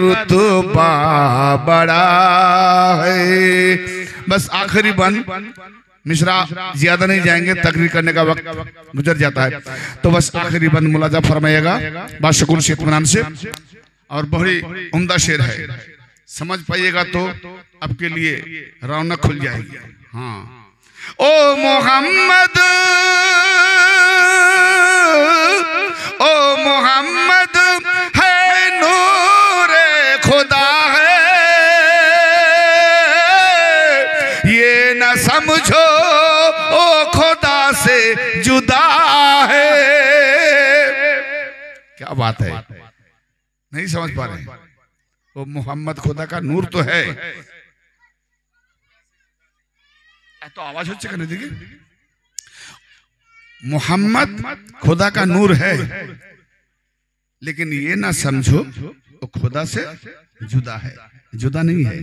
A: رتبہ بڑا ہے بس آخری بند مشرا زیادہ نہیں جائیں گے تقریر کرنے کا وقت گزر جاتا ہے تو بس آخری بند ملازم فرمائیے گا بادشک شیر منان سے اور بہت عمدہ شیر ہے سمجھ پائیے گا تو اب کے لیے رونق کھل جائے گی ہاں او محمد او محمد ہے نور خدا ہے یہ نہ سمجھو او خدا سے جدا ہے کیا بات ہے نہیں سمجھ پا رہے او محمد خدا کا نور تو ہے آواز ہو کرنے دیکھیں محمد
B: خدا کا نور ہے
A: لیکن یہ نہ سمجھو خدا سے جدا ہے جدا نہیں ہے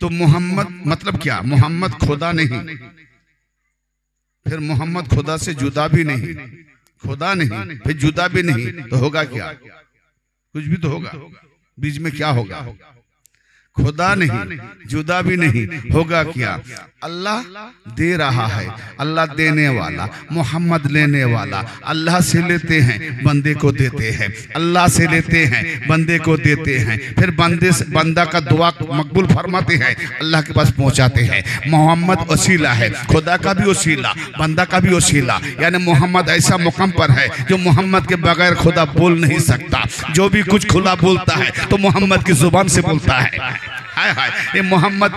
A: تو محمد مطلب کیا محمد خدا نہیں پھر محمد خدا سے جدا بھی نہیں خدا نہیں پھر جدا بھی نہیں تو ہوگا کیا کچھ بھی تو ہوگا بیچ میں کیا ہوگا خدا نہیں جدا بھی نہیں ہوگا کیا اللہ دے رہا ہے اللہ دینے والا محمد لینے والا اللہ سے لیتے ہیں بندے کو دیتے ہیں اللہ سے لیتے ہیں بندے کو دیتے ہیں پھر بندے بندہ کا دعا مقبول فرماتے ہیں اللہ کے پاس پہنچاتے ہیں محمد وسیلہ ہے خدا کا بھی وسیلہ بندہ کا بھی اسیلہ یعنی محمد ایسا مقام پر ہے جو محمد کے بغیر خدا بول نہیں سکتا جو بھی کچھ کھلا بولتا ہے تو محمد کی زبان سے بولتا ہے محمد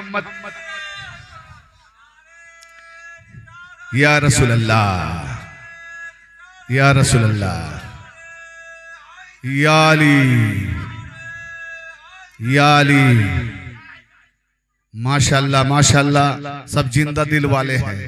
A: یا رسول اللہ یا رسول اللہ یا علی یا علی ماشاءاللہ ماشاءاللہ سب جندہ دل والے ہیں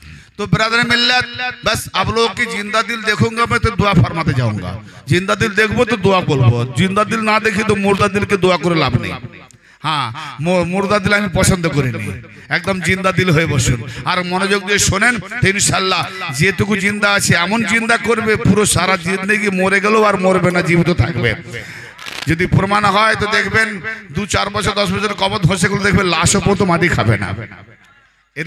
A: তো ब्रदर मिल्लत बस आप लोगों की जिंदा दिल देखूंगा मैं तो दुआ फरमाते जाऊंगा जिंदा दिल देखो तो दुआ बोलबो দিল दिल ना देखी तो मुर्दा दिल করে লাভ নেই হ্যাঁ মোর্দা দিল আমি পছন্দ করিনি একদম জিন্দা দিল হয়ে বসুন আর মনোযোগ দিয়ে শোনেন ইনশাল্লাহ যেটুকু জিন্দা আছে এমন জিন্দা করবে পুরো সারা জিন্দগি মরে গেলেও আর মরবে না জীবিত থাকবে যদি প্রমাণ হয় তো দেখবেন দু চার বছর দশ বছর কবর ধসে গেলে দেখবেন লাশও প্রথম মাটি খাবে না تو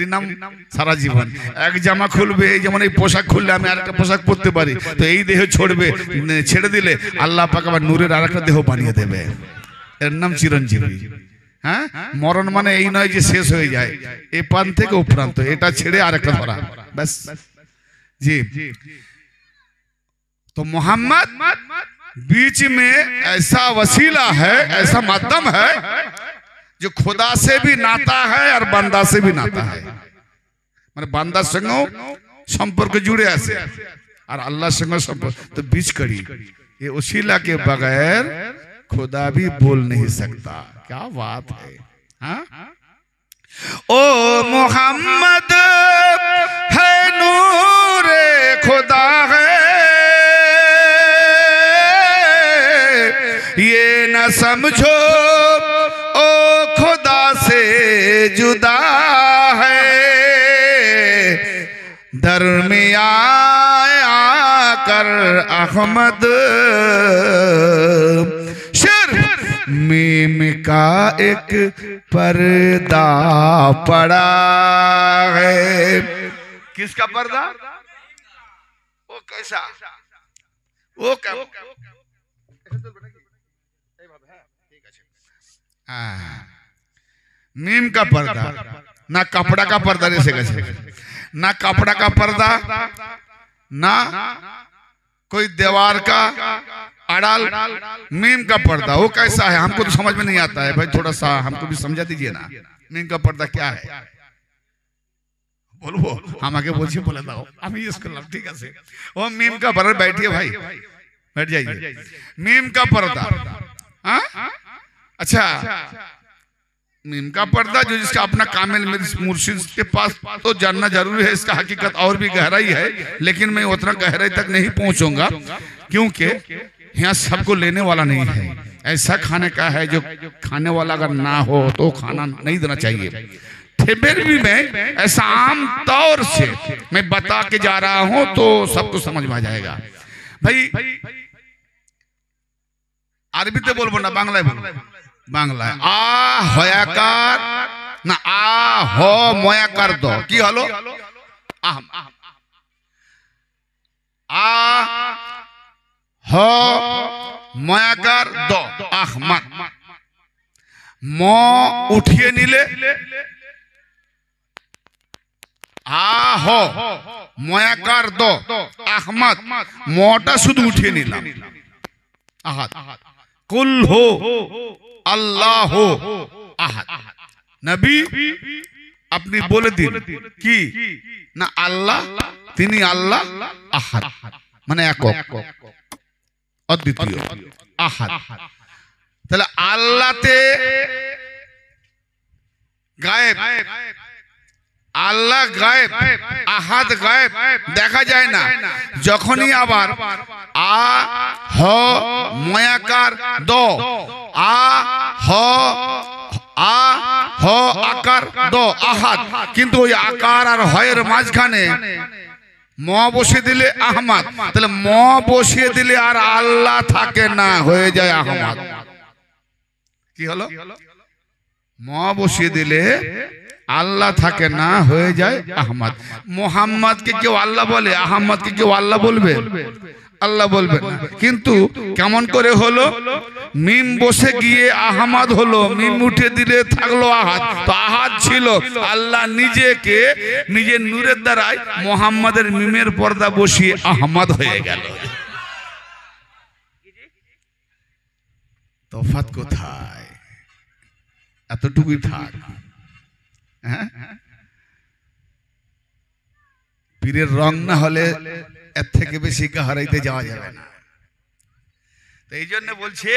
A: محمد بیچ میں ایسا وسیلہ ہے ایسا مادم ہے جو خدا سے بھی ناتا ہے اور بندہ سے بھی ناتا ہے باندا سنگ سمپرک جڑے اور اللہ سمپر تو بیچ کری یہ اشیلا کے بغیر خدا بھی بول نہیں سکتا کیا بات ہے ہاں؟ او محمد ہے نور خدا ہے یہ نہ سمجھو در میں آیا کر احمد شر میم کا ایک پردہ پڑا ہے کس کا پردہ وہ کیسا وہ کیسا ہاں۔ میم کا پردہ نہ کپڑا کا پردہ نہیں سکتے نہ کپڑا کا پردہ نہ کوئی دیوار کا اڑال میم کا پردہ وہ کیسا ہے ہم کو تو سمجھ میں نہیں آتا ہے بھائی تھوڑا سا ہم کو بھی سمجھا دیجئے نا میم کا پردہ کیا ہے بولو ہم آگے بولے میم کا پردہ بیٹھئے بھائی بیٹھ جائیے میم کا پردہ ہاں؟ اچھا ان کا پردہ جو جس کا اپنا کامل مرشد کے پاس تو جاننا ضروری ہے اس کا حقیقت اور بھی گہرائی ہے لیکن میں اتنا گہرائی تک نہیں پہنچوں گا کیونکہ یہاں سب کو لینے والا نہیں ہے ایسا کھانے کا ہے جو کھانے والا اگر نہ ہو تو کھانا نہیں دینا چاہیے بھی میں ایسا عام طور سے میں بتا کے جا رہا ہوں تو سب کو سمجھ میں آ جائے گا بھائی عربی تے بول بونا بنگلہ বাংলায় আ হয়াকার না আ হ ময়াকার দ কি হলো আহম আ হ ময়াকার দ আহমাদ ম উঠিয়ে নিলে আহ ময়াকার দ আহমাদ মটা শুধু উঠিয়ে নিলাম আহাত কুল হো আল্লাহ আহাদ নবী আপনি বলে দিন কি না আল্লাহ তিনি আল্লাহ আহাদ মানে একক অদ্বিতীয় আহাদ তাহলে আল্লাহতে গায়েব আল্লাহ গায়েব আহাদ গায়েব দেখা যায় না যখনই আবার আ হ ময়াকার দ আ হ আ হ আকার দ আহাদ কিন্তু ওই আকার আর হয়ের মাঝখানে ম বসে দিলে আহমাদ তাহলে ম বসিয়ে দিলে আর আল্লাহ থাকে না হয়ে যায় আহমাদ কি হলো ম বসিয়ে দিলে আল্লাহ থাকে না হয়ে যায় আহমদ কে কেউ আল্লাহ বলে কে কেউ আল্লাহ বলবে আল্লাহ বলবে না কিন্তু কেমন করে হলো মিম বসে গিয়ে আহমদ হলো মিম উঠে দিলে থাকলো আহাদ তো আহাত ছিল আল্লাহ নিজেকে নিজের নূরের দ্বারাই মোহাম্মদের মিমের পর্দা বসিয়ে আহমদ হয়ে গেল তফাত কোথায় এতটুকুই থাক হ্যাঁ? পীরের রং না হলে এর থেকে বেশি হারাইতে যাওয়া যাবে না তো এই জন্য বলছে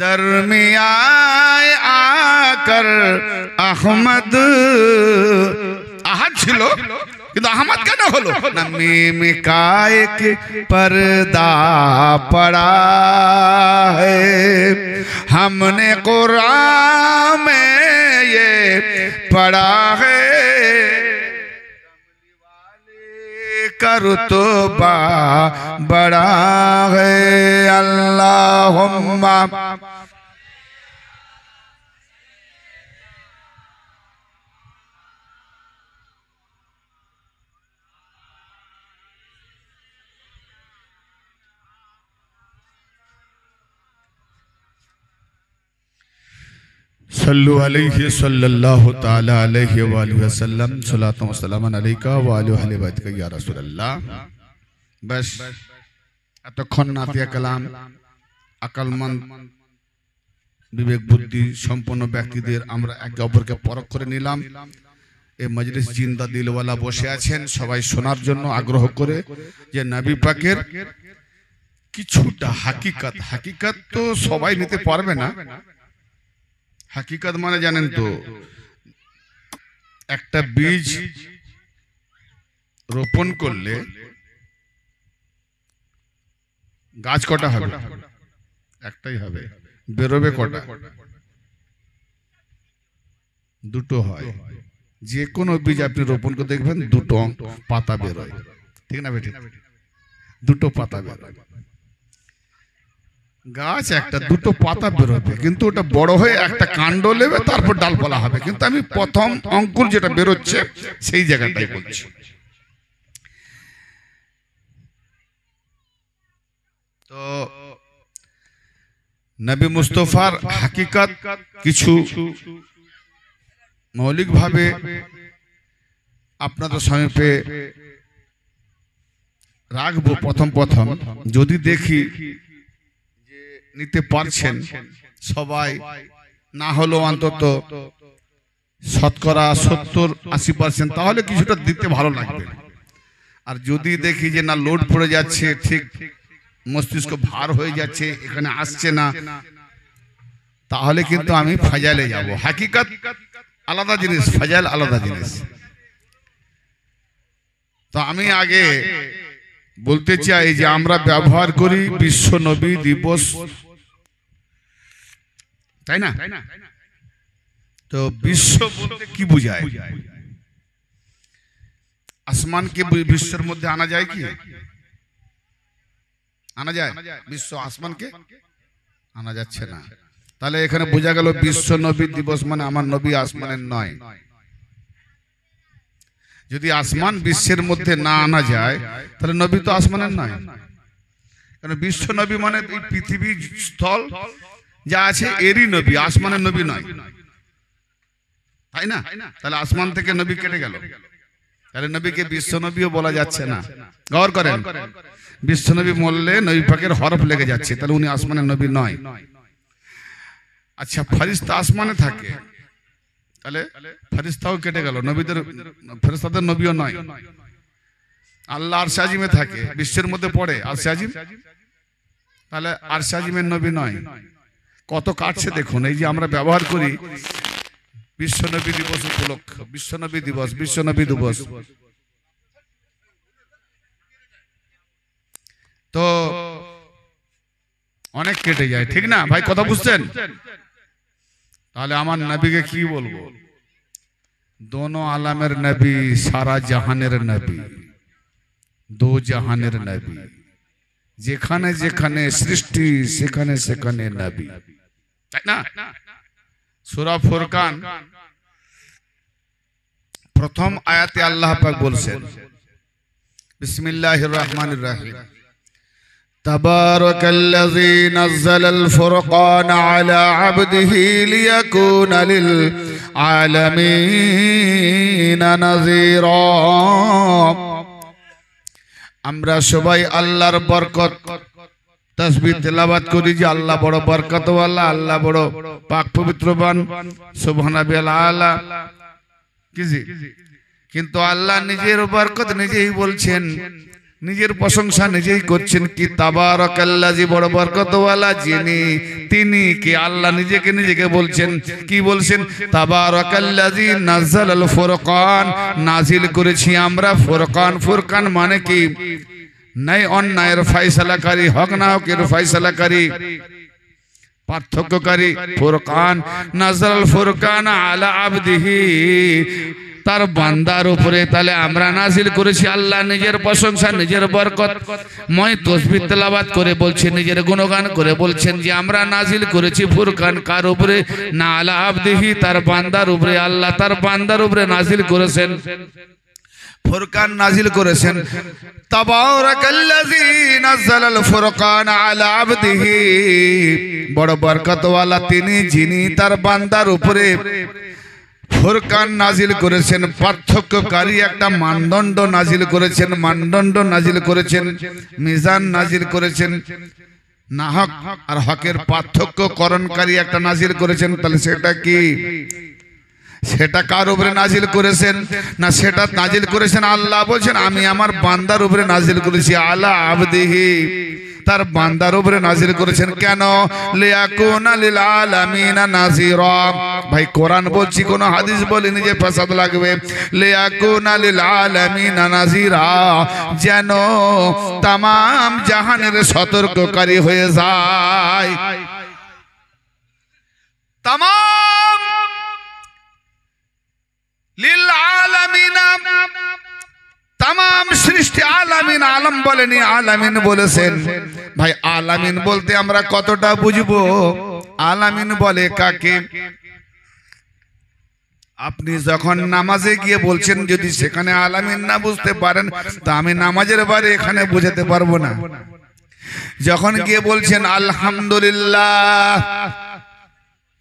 A: দরমিয়ায় আকার আহমদ আহাদ ছিল ہم پردہ پڑا ہم نے قرآن میں یہ پڑا ہے کرتبہ بڑا ہے اللہم सल्लु আলাইহি सल्लल्लाहु ताला আলাইহি व आलिहि वसल्लम सलातु व सलामन अलैका व आलि अहले बैतिका या रसूल अल्लाह এতক্ষণ নাতিয়া কালাম আকালমান বিবেক বুদ্ধি সম্পন্ন ব্যক্তিদের আমরা একে অপরকে পরখ করে নিলাম এই মজলিস জিন্দা দিলওয়ালা বসে আছেন সবাই শোনার জন্য আগ্রহ করে যে নবী পাকের কিছুটা হাকিকত হাকিকাত তো সবাই নিতে পারবে না হাকিকত মানে জানেন তো একটা বীজ রোপণ করলে গাছ কটা হবে একটাই হবে বেরোবে কটা দুটো হয় যে কোনো বীজ আপনি রোপণ করে দেখবেন দুটো পাতা বেরোয় ঠিক না বেটি দুটো পাতা বেরোয় গাছ একটা দুটো পাতা বেরোবে কিন্তু ওটা বড় হয়ে একটা কাণ্ড নেবে তারপর ডাল বলা হবে কিন্তু আমি প্রথম অঙ্কুর যেটা বেরোচ্ছে সেই জায়গাটাই বলছি তো নবী মুস্তফার হাকিকাত কিছু মৌলিকভাবে আপনাদের সমীপে রাখবো প্রথম প্রথম যদি দেখি নিতে পারছেন সবাই না হলেও অন্তত শতকরা সত্তর আশি পার্সেন্ট তাহলে কিছুটা দিতে ভালো লাগবে আর যদি দেখি যে না লোড পড়ে যাচ্ছে ঠিক মস্তিষ্ক ভার হয়ে যাচ্ছে এখানে আসছে না তাহলে কিন্তু আমি ফাজালে যাব হাকিকাত আলাদা জিনিস ফাজাল আলাদা জিনিস তো আমি আগে বলতে চাই যে আমরা ব্যবহার করি বিশ্ব নবী দিবস তাই না তো বিশ্ব বলতে কি বুঝায় আসমানকে বিশ্বের মধ্যে আনা যায় কি আনা যায় বিশ্ব আসমানকে আনা যাচ্ছে না তাহলে এখানে বোঝা গেল বিশ্ব নবী দিবস মানে আমার নবী আসমানের নয় যদি আসমান বিশ্বের মধ্যে না আনা যায় তাহলে নবী তো আসমানের নয় কারণ বিশ্ব নবী মানে পৃথিবী স্থল যা আছে এরই নবী আসমানের নবী নয় তাই না তাহলে আসমান থেকে নবী কেটে গেল তাহলে নবীকে বিশ্ব নবীও বলা যাচ্ছে না গর করেন বিশ্ব নবী মরলে নবী পাকের হরফ লেগে যাচ্ছে তাহলে উনি আসমানের নবী নয় আচ্ছা ফারিস্তা আসমানে থাকে তাহলে ফারিস্তাও কেটে গেল নবীদের ফেরিস্তাদের নবীও নয় আল্লাহ আর সাজিমে থাকে বিশ্বের মধ্যে পড়ে আর সাজিম তাহলে আর সাজিমের নবী নয় কত কাটছে দেখুন এই যে আমরা ব্যবহার করি বিশ্বনবী দিবস উপলক্ষ বিশ্বনবী দিবস বিশ্বনবী দিবস তো অনেক কেটে যায় ঠিক না ভাই কথা বুঝছেন তাহলে আমার নবীকে কি বলবো দোনো আলামের নবী সারা জাহানের নবী দো জাহানের নবী যেখানে যেখানে সৃষ্টি সেখানে সেখানে নবী তাই না সুরা ফুরকান প্রথম আয়াতে আল্লাহ পাক বলছেন বিসমিল্লাহির রহমানির রহিম تبارك الذي نزل الفرقان على عبده ليكون للعالمين نذيرا আমরা সবাই আল্লাহর বরকত তাসবি তেলাবাদ করি যে আল্লাহ বড় বরকতওয়ালা আল্লাহ বড় পাক পবিত্রবান সুবহানাবি আলা কিজি কিন্তু আল্লাহ নিজের বরকত নিজেই বলছেন নিজের প্রশংসা নিজেই করছেন কি তাবারক আল্লাহ বড় বরকতওয়ালা যিনি তিনি কি আল্লাহ নিজেকে নিজেকে বলছেন কি বলছেন তাবারক আল্লাহ জি নাজিল করেছি আমরা ফোরকান ফোরকান মানে কি ন্যায় অন্যায়ের ফয়সালাকারী হক না হকের ফয়সালাকারী পার্থক্যকারী ফুরকান নাজরাল ফুরকান আলা আবদিহি তার বান্দার উপরে তাহলে আমরা নাজিল করেছি আল্লাহ নিজের প্রশংসা নিজের বরকত ময় তসবির তেলাবাদ করে বলছি নিজের গুণগান করে বলছেন যে আমরা নাজিল করেছি ফুরকান কার উপরে না আলা আবদিহি তার বান্দার উপরে আল্লাহ তার বান্দার উপরে নাজিল করেছেন ফুরকান নাজিল করেছেন বড় বরকতওয়ালা তিনি যিনি তার বান্দার উপরে ফুরকান নাজিল করেছেন পার্থক্যকারী একটা মানদণ্ড নাজিল করেছেন মানদণ্ড নাজিল করেছেন মিজান নাজিল করেছেন নাহক আর হকের পার্থক্যকরণকারী একটা নাজিল করেছেন তাহলে সেটা কি সেটা কার উপরে নাজিল করেছেন না সেটা নাজিল করেছেন আল্লাহ বলছেন আমি আমার বান্দার উপরে নাজিল করেছি আল্লাহ আবদিহি তার বান্দার উপরে নাজিল করেছেন কেন ভাই কোরআন বলছি কোন হাদিস বলিনি যে ফেসাদ লাগবে যেন তাম জাহানের সতর্ককারী হয়ে যায় তাম লিল আলামিনা তাম সৃষ্টি আলামিন আলম বলেনি আলামিন বলেছেন ভাই আলামিন বলতে আমরা কতটা বুঝবো আলামিন বলে কাকে আপনি যখন নামাজে গিয়ে বলছেন যদি সেখানে আলামিন না বুঝতে পারেন তা আমি নামাজের বারে এখানে বুঝাতে পারবো না যখন গিয়ে বলছেন আলহামদুলিল্লাহ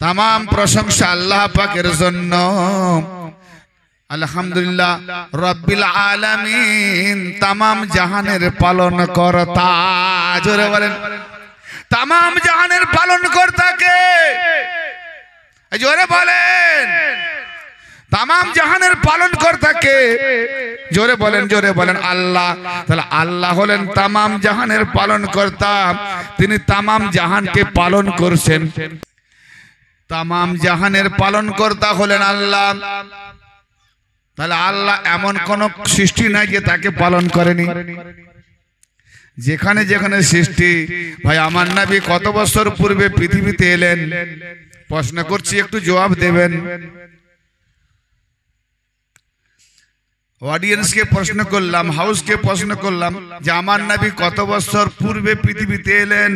A: তাম প্রশংসা আল্লাহ পাকের জন্য আলহামদুলিল্লাহ রব্বিল আলামিন তামাম জাহানের পালন করতা জোরে বলেন তামাম জাহানের পালন করতাকে জোরে বলেন তামাম জাহানের পালন কর্তাকে জোরে বলেন জোরে বলেন আল্লাহ তাহলে আল্লাহ হলেন তামাম জাহানের পালন করতা তিনি তামাম জাহানকে পালন করছেন তামাম জাহানের পালন করতা হলেন আল্লাহ তাহলে আল্লাহ এমন কোন সৃষ্টি নাই যে তাকে পালন করেনি যেখানে যেখানে সৃষ্টি ভাই আমার নাবি কত বছর পূর্বে পৃথিবীতে এলেন প্রশ্ন করছি একটু জবাব দেবেন অডিয়েন্সকে প্রশ্ন করলাম হাউসকে প্রশ্ন করলাম যে আমার নাবি কত বছর পূর্বে পৃথিবীতে এলেন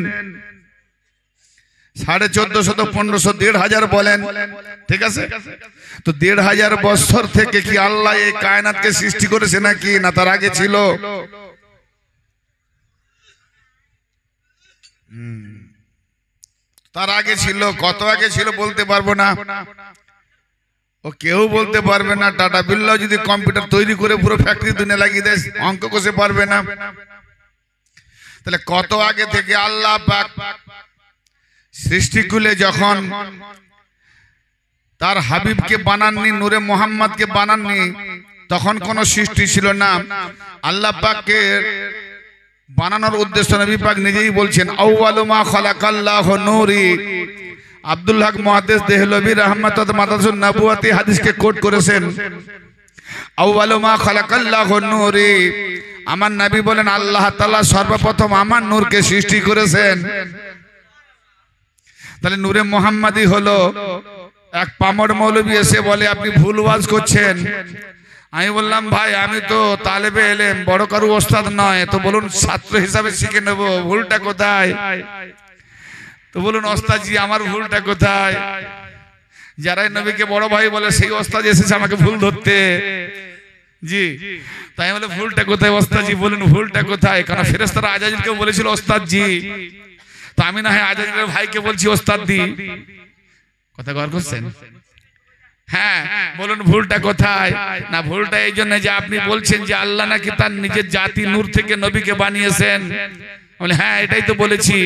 A: সাড়ে চোদ্দশো তো পনেরোশো দেড় হাজার বলেন ঠিক আছে তো দেড় হাজার বছর থেকে কি আল্লাহ এই কায়নাতকে সৃষ্টি করেছে নাকি না তার আগে ছিল তার আগে ছিল কত আগে ছিল বলতে পারবো না ও কেউ বলতে পারবে না টাটা বিল্লাও যদি কম্পিউটার তৈরি করে পুরো ফ্যাক্টরি দুনে লাগিয়ে দেয় অঙ্ক কষে পারবে না তাহলে কত আগে থেকে আল্লাহ পাক সৃষ্টিকুলে যখন তার হাবিবকে বানাননি নূরে মোহাম্মদকে বানাননি তখন কোন সৃষ্টি ছিল না আল্লাহ পাককে বানানোর উদ্দেশ্য নবী পাক নিজেই বলছেন আউআলুমা খলাকাল্লাহ নূরি আব্দুল হক মহাদেশ দেহলবি রহমত মাদাসুল নবুয়াতি হাদিসকে কোট করেছেন আউআলুমা খলাকাল্লাহ নূরি আমার নবী বলেন আল্লাহ তাআলা সর্বপ্রথম আমার নূরকে সৃষ্টি করেছেন তাহলে নূরে মোহাম্মদই হলো এক পামড় মৌলবি এসে বলে আপনি ভুল ওয়াজ করছেন আমি বললাম ভাই আমি তো তালেবে এলেম বড় কারু ওস্তাদ নয় তো বলুন ছাত্র হিসাবে শিখে নেব ভুলটা কোথায় তো বলুন ওস্তাদজি আমার ভুলটা কোথায় যারাই নবীকে বড় ভাই বলে সেই ওস্তাদ এসেছে আমাকে ভুল ধরতে জি তাই বলে ভুলটা কোথায় ওস্তাদজি বলুন ভুলটা কোথায় কারণ ফেরেস্তারা আজাজিলকে বলেছিল ওস্তাদজি তো আমি না হয় আজাদের ভাইকে বলছি ওস্তাদ দি কথা গর করছেন হ্যাঁ বলুন ভুলটা কোথায় না ভুলটা এই জন্য যে আপনি বলছেন যে আল্লাহ নাকি তার নিজের জাতি নূর থেকে নবীকে বানিয়েছেন বলে হ্যাঁ এটাই তো বলেছি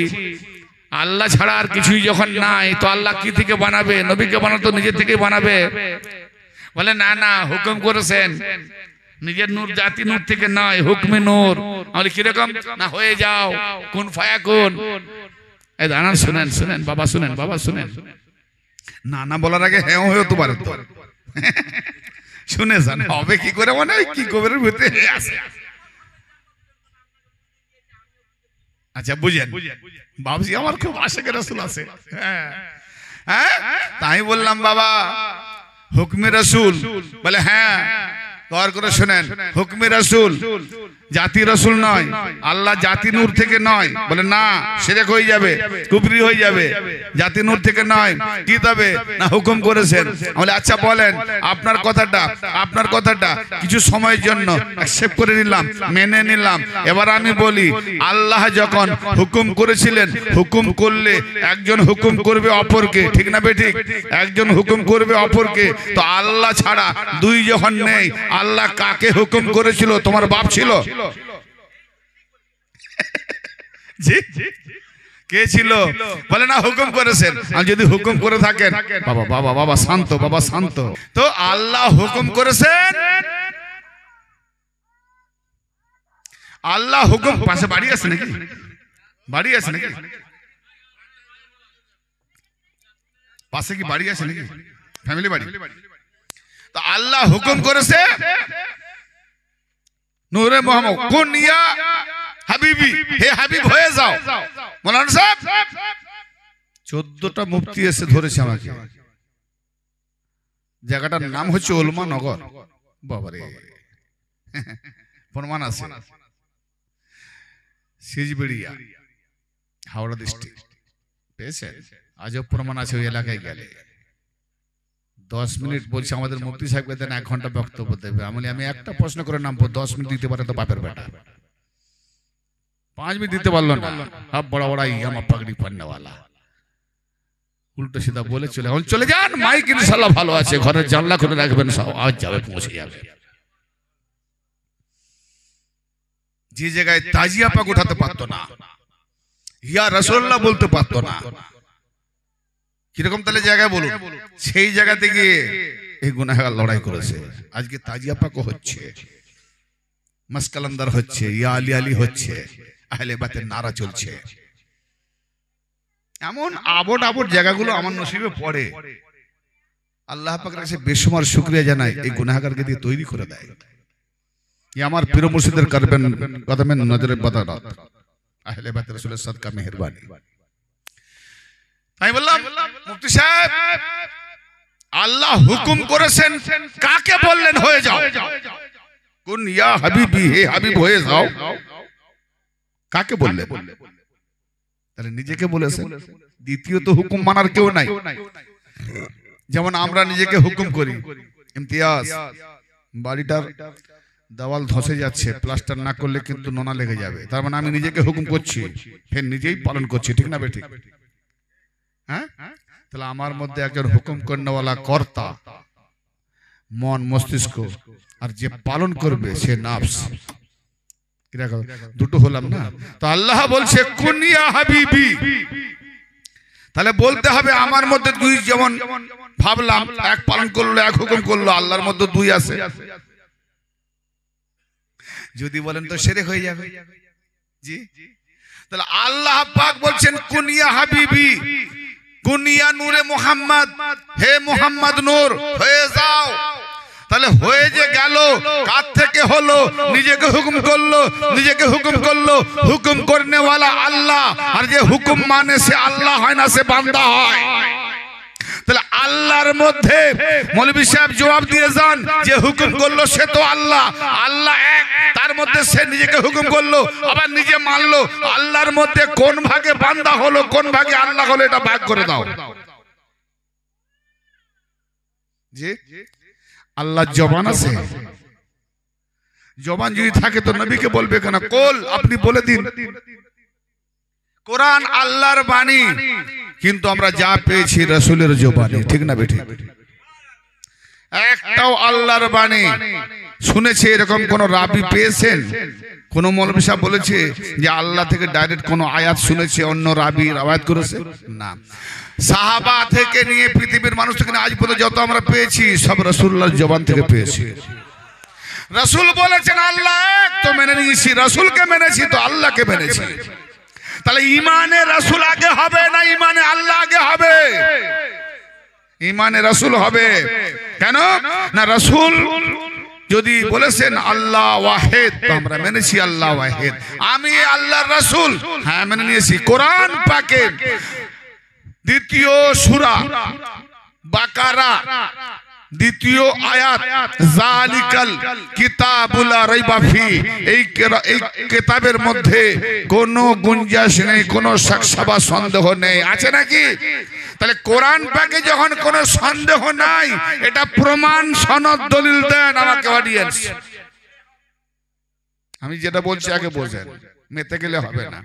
A: আল্লাহ ছাড়া আর কিছুই যখন নাই তো আল্লাহ কি থেকে বানাবে নবীকে তো নিজের থেকে বানাবে বলে না না হুকুম করেছেন নিজের নূর জাতি নূর থেকে নয় হুকমে নূর আমি কিরকম না হয়ে যাও কোন ফায়া কোন এই দাঁড়ান শুনেন শুনেন বাবা শুনেন বাবা শুনেন না না বলার আগে হ্যাঁ হয়ে তো পারে শুনে হবে কি করে মানে কি ভিতরে আচ্ছা বুঝেন বাবজি আমার খুব আশেকের রসুল আছে হ্যাঁ হ্যাঁ তাই বললাম বাবা হুকমে রসুল বলে হ্যাঁ কর করে শুনেন হুকমে রসুল জাতি রসুল নয় আল্লাহ জাতি নূর থেকে নয় বলে না সেরেক হয়ে যাবে কুপরি হয়ে যাবে জাতি নূর থেকে নয় কি তবে না হুকুম করেছেন বলে আচ্ছা বলেন আপনার কথাটা আপনার কথাটা কিছু সময়ের জন্য অ্যাকসেপ্ট করে নিলাম মেনে নিলাম এবার আমি বলি আল্লাহ যখন হুকুম করেছিলেন হুকুম করলে একজন হুকুম করবে অপরকে ঠিক না বেঠিক একজন হুকুম করবে অপরকে তো আল্লাহ ছাড়া দুই যখন নেই আল্লাহ কাকে হুকুম করেছিল তোমার বাপ ছিল ছিল জি কে ছিল বলে না হুকুম করেছেন আর যদি হুকুম করে থাকেন বাবা বাবা বাবা শান্ত বাবা শান্ত তো আল্লাহ হুকুম করেছেন আল্লাহ হুকুম পাশে বাড়ি আছে নাকি বাড়ি আছে নাকি পাশে কি বাড়ি আছে নাকি ফ্যামিলি বাড়ি তো আল্লাহ হুকুম করেছে নূরে মোহাম্মদ কোন হাবিবি হে হাবিব হয়ে যাও মৌলানা সাহেব চোদ্দটা মুফতি এসে ধরেছে আমাকে জায়গাটার নাম হচ্ছে ওলমা নগর বাবারে প্রমাণ আছে সিজবেড়িয়া হাওড়া ডিস্ট্রিক্ট পেয়েছেন আজও প্রমাণ আছে ওই এলাকায় গেলে দশ মিনিট বলছি আমাদের মুক্তি সাহেবকে দেন এক ঘন্টা বক্তব্য দেবে আমি আমি একটা প্রশ্ন করে নামবো দশ মিনিট দিতে পারে তো বাপের বেটা পাঁচ মিনিট দিতে পারলো না হ্যাঁ, বড় বড় ইয়াম পাগড়ি পান্নেওয়ালা উল্টো সিধা বলে চলে এখন চলে যান মাইক ইনশাল্লাহ ভালো আছে ঘরের জানলা খুলে রাখবেন সব আজ যাবে পৌঁছে যাবে যে জায়গায় তাজিয়া পাক উঠাতে পারতো না ইয়া রসোল্লা বলতে পারতো না কিরকম তাহলে জায়গায় বলুন সেই জায়গাতে গিয়ে এই গুনাহার লড়াই করেছে আজকে তাজিয়া পাকো হচ্ছে মাসকালান্দার হচ্ছে ইয়া আলী আলী হচ্ছে আহলে বাতের নারা চলছে এমন আবট আবট জায়গাগুলো আমার নসিবে পড়ে আল্লাহ পাকের কাছে বেসুমার শুক্রিয়া জানাই এই গুনাহগারকে দিয়ে তৈরি করে দেয় আমার পীর মুর্শিদের করবেন কদমের নজরে বদারত আহলে বাতের রাসূলের সাদকা মেহেরবানি আমি বললাম মুফতি সাহেব আল্লাহ হুকুম করেছেন কাকে বললেন হয়ে যাও কোন ইয়া হাবিবি হে হাবিব হয়ে যাও কাকে বললেন তাহলে নিজেকে বলেছেন দ্বিতীয় তো হুকুম মানার কেউ নাই যেমন আমরা নিজেকে হুকুম করি ইমতিয়াজ বাড়িটার দেওয়াল ধসে যাচ্ছে প্লাস্টার না করলে কিন্তু নোনা লেগে যাবে তার মানে আমি নিজেকে হুকুম করছি ফের নিজেই পালন করছি ঠিক না বেঠিক হ্যাঁ তাহলে আমার মধ্যে একজন হুকুম করেনওয়ালা কর্তা মন মস্তিষ্ক আর যে পালন করবে সে নাফস দুটো হলাম না তো আল্লাহ বলছে কুনিয়া হাবিবি তাহলে বলতে হবে আমার মধ্যে দুই যেমন ভাবলাম এক পালন করলো এক হুকুম করলো আল্লাহর মধ্যে দুই আছে যদি বলেন তো সেরে হয়ে যাবে জি তাহলে আল্লাহ পাক বলছেন কুনিয়া হাবিবি কুনিয়া নূরে মোহাম্মদ হে মোহাম্মদ নূর হয়ে যাও তাহলে হয়ে যে গেল কার থেকে হলো নিজেকে হুকুম করলো নিজেকে হুকুম করলো হুকুম করনেওয়ালা আল্লাহ আর যে হুকুম মানে সে আল্লাহ হয় না সে বান্দা হয় তাহলে আল্লাহর মধ্যে মৌলবী সাহেব জবাব দিয়ে যান যে হুকুম করলো সে তো আল্লাহ আল্লাহ এক তার মধ্যে সে নিজেকে হুকুম করলো আবার নিজে মানলো আল্লাহর মধ্যে কোন ভাগে বান্দা হলো কোন ভাগে আল্লাহ হলো এটা ভাগ করে দাও যে আল্লাহ জবান আছে জবান যদি থাকে তো নবীকে বলবে কেন কোল আপনি বলে দিন কোরআন আল্লাহর বাণী কিন্তু আমরা যা পেয়েছি রসুলের জোবানে ঠিক না বেঠি একটাও আল্লাহর বাণী শুনেছে এরকম কোন রাবি পেয়েছেন কোন মলমিশা বলেছে যে আল্লাহ থেকে ডাইরেক্ট কোন আয়াত শুনেছে অন্য রাবি আয়াত করেছে না সাহাবা থেকে নিয়ে পৃথিবীর মানুষ থেকে আজ পর্যন্ত যত আমরা পেয়েছি সব রসুল্লাহ জবান থেকে পেয়েছি রসুল বলেছেন আল্লাহ তো মেনে নিয়েছি রসুলকে মেনেছি তো আল্লাহকে মেনেছি তাহলে ইমানে রাসুল আগে হবে না ইমানে আল্লাহ আগে হবে ইমানে রাসুল হবে কেন না রাসুল যদি বলেছেন আল্লাহ ওয়াহেদ আমরা মেনেছি আল্লাহ ওয়াহেদ আমি আল্লাহ রাসুল হ্যাঁ মেনে নিয়েছি কোরআন পাকে দ্বিতীয় সুরা বাকারা দ্বিতীয় আয়াত জালিকাল কিতাবুলা রাইবাফি এই কিতাবের মধ্যে কোনো গুঞ্জাশ নেই কোনো শাকসাবা সন্দেহ নেই আছে নাকি তাহলে কোরআন পাকে যখন কোনো সন্দেহ নাই এটা প্রমাণ সনদ দলিল দেন আমাকে অডিয়েন্স আমি যেটা বলছি আগে বোঝেন মেতে গেলে হবে না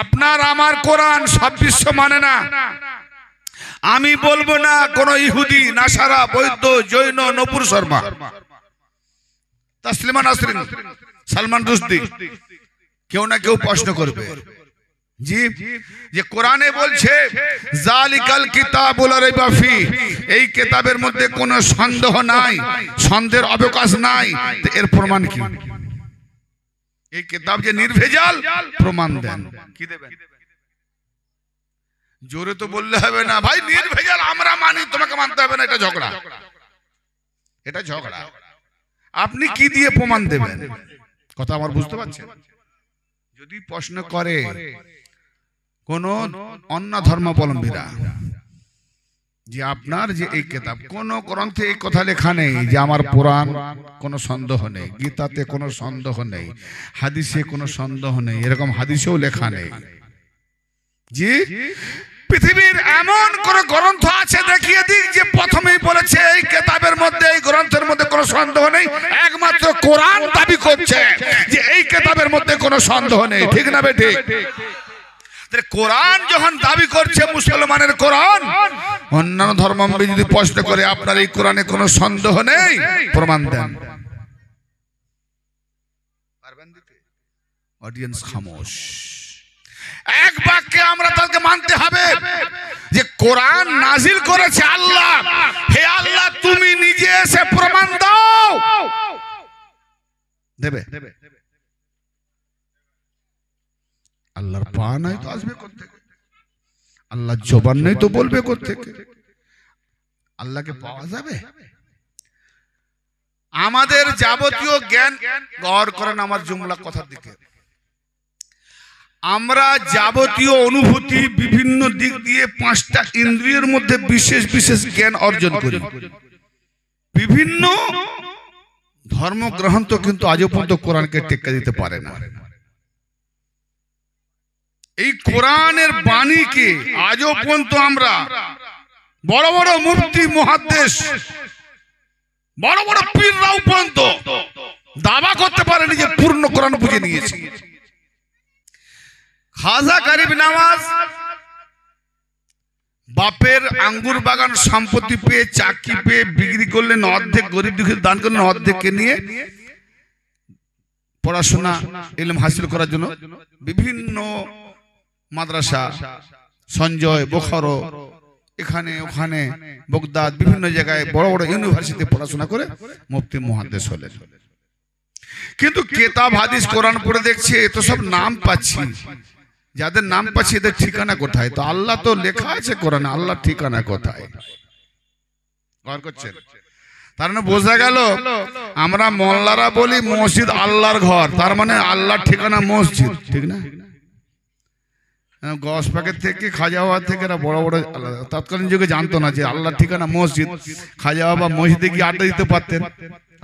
A: আপনার আমার কোরআন সব বিশ্ব মানে না আমি বলবো না কোন ইহুদি নাসারা বৈদ্য জৈন নপুর শর্মা তাসলিমা নাসরিন সালমান রুশদি কেউ না কেউ প্রশ্ন করবে জি যে কোরআনে বলছে জালিকাল কিতাবুল রাইবাফি এই কিতাবের মধ্যে কোনো সন্দেহ নাই সন্দেহের অবকাশ নাই এর প্রমাণ কি এই কিতাব যে নির্ভেজাল প্রমাণ দেন কি দেবেন জোরে তো বললে হবে না ভাই নির্ভেজাল আমরা মানি তোমাকে মানতে হবে না এটা ঝগড়া এটা ঝগড়া আপনি কি দিয়ে প্রমাণ দেবেন কথা আমার বুঝতে পারছেন যদি প্রশ্ন করে কোন অন্য ধর্মাবলম্বীরা যে আপনার যে এই কেতাব কোন গ্রন্থে এই কথা লেখা নেই যে আমার পুরাণ কোনো সন্দেহ নেই গীতাতে কোনো সন্দেহ নেই হাদিসে কোনো সন্দেহ নেই এরকম হাদিসেও লেখা নেই যে পৃথিবীর এমন কোন গ্রন্থ আছে দেখিয়ে দিক যে প্রথমেই বলেছে এই কেতাবের মধ্যে এই গ্রন্থের মধ্যে কোনো সন্দেহ নেই একমাত্র কোরআন দাবি করছে যে এই কেতাবের মধ্যে কোনো সন্দেহ নেই ঠিক না বেটি কোরআন যখন দাবি করছে মুসলমানের কোরআন অন্যান্য ধর্ম যদি প্রশ্ন করে আপনার এই কোরআনে কোনো সন্দেহ নেই প্রমাণ দেন অডিয়েন্স খামোশ এক বাক্যে আমরা তাকে মানতে হবে যে কোরআন নাজিল করেছে আল্লাহ হে আল্লাহ তুমি নিজে এসে প্রমাণ দাও দেবে আল্লাহর পা নাই তো আসবে করতে আল্লাহ জবান নাই তো বলবে করতে আল্লাহকে পাওয়া যাবে আমাদের যাবতীয় জ্ঞান গড় করেন আমার জুমলা কথার দিকে আমরা যাবতীয় অনুভূতি বিভিন্ন দিক দিয়ে পাঁচটা ইন্দ্রিয়ের মধ্যে বিশেষ বিশেষ জ্ঞান অর্জন করি বিভিন্ন ধর্মগ্রন্থ কিন্তু আজও পর্যন্ত কোরআনকে টেক্কা দিতে পারে না এই কোরআনের বাণীকে আজও পর্যন্ত আমরা বড় বড় মুক্তি মহাদেশ বড় বড় পীররাও পর্যন্ত দাবা করতে পারেনি যে পূর্ণ কোরআন বুঝে নিয়েছি হাজা গরিব নামাজ বাপের আঙ্গুর বাগান সম্পত্তি পেয়ে চাকরি পেয়ে বিক্রি করলেন অর্ধেক গরিব দুঃখী দান করলেন অর্ধেককে নিয়ে পড়াশোনা এলম হাসিল করার জন্য বিভিন্ন মাদ্রাসা সঞ্জয় বোখারো এখানে ওখানে বগদাদ বিভিন্ন জায়গায় বড় বড় ইউনিভার্সিটিতে পড়াশোনা করে মুফতি মহাদেশ হলেন কিন্তু কেতাব হাদিস কোরআন পড়ে দেখছে এ তো সব নাম পাচ্ছি যাদের নাম পাচ্ছি এদের ঠিকানা কোথায় তো আল্লাহ তো লেখা আছে কোরআন আল্লাহ ঠিকানা কোথায় করছেন তার মানে বোঝা গেল আমরা মল্লারা বলি মসজিদ আল্লাহর ঘর তার মানে আল্লাহর ঠিকানা মসজিদ ঠিক না হ্যাঁ, গস প্যাকেট থেকে খাজা বাবা থেকে এরা বড় বড় তৎকালীন যুগে জানতো না যে আল্লাহর ঠিকানা মসজিদ খাজা বাবা মসজিদে গিয়ে আড্ডা দিতে পারতেন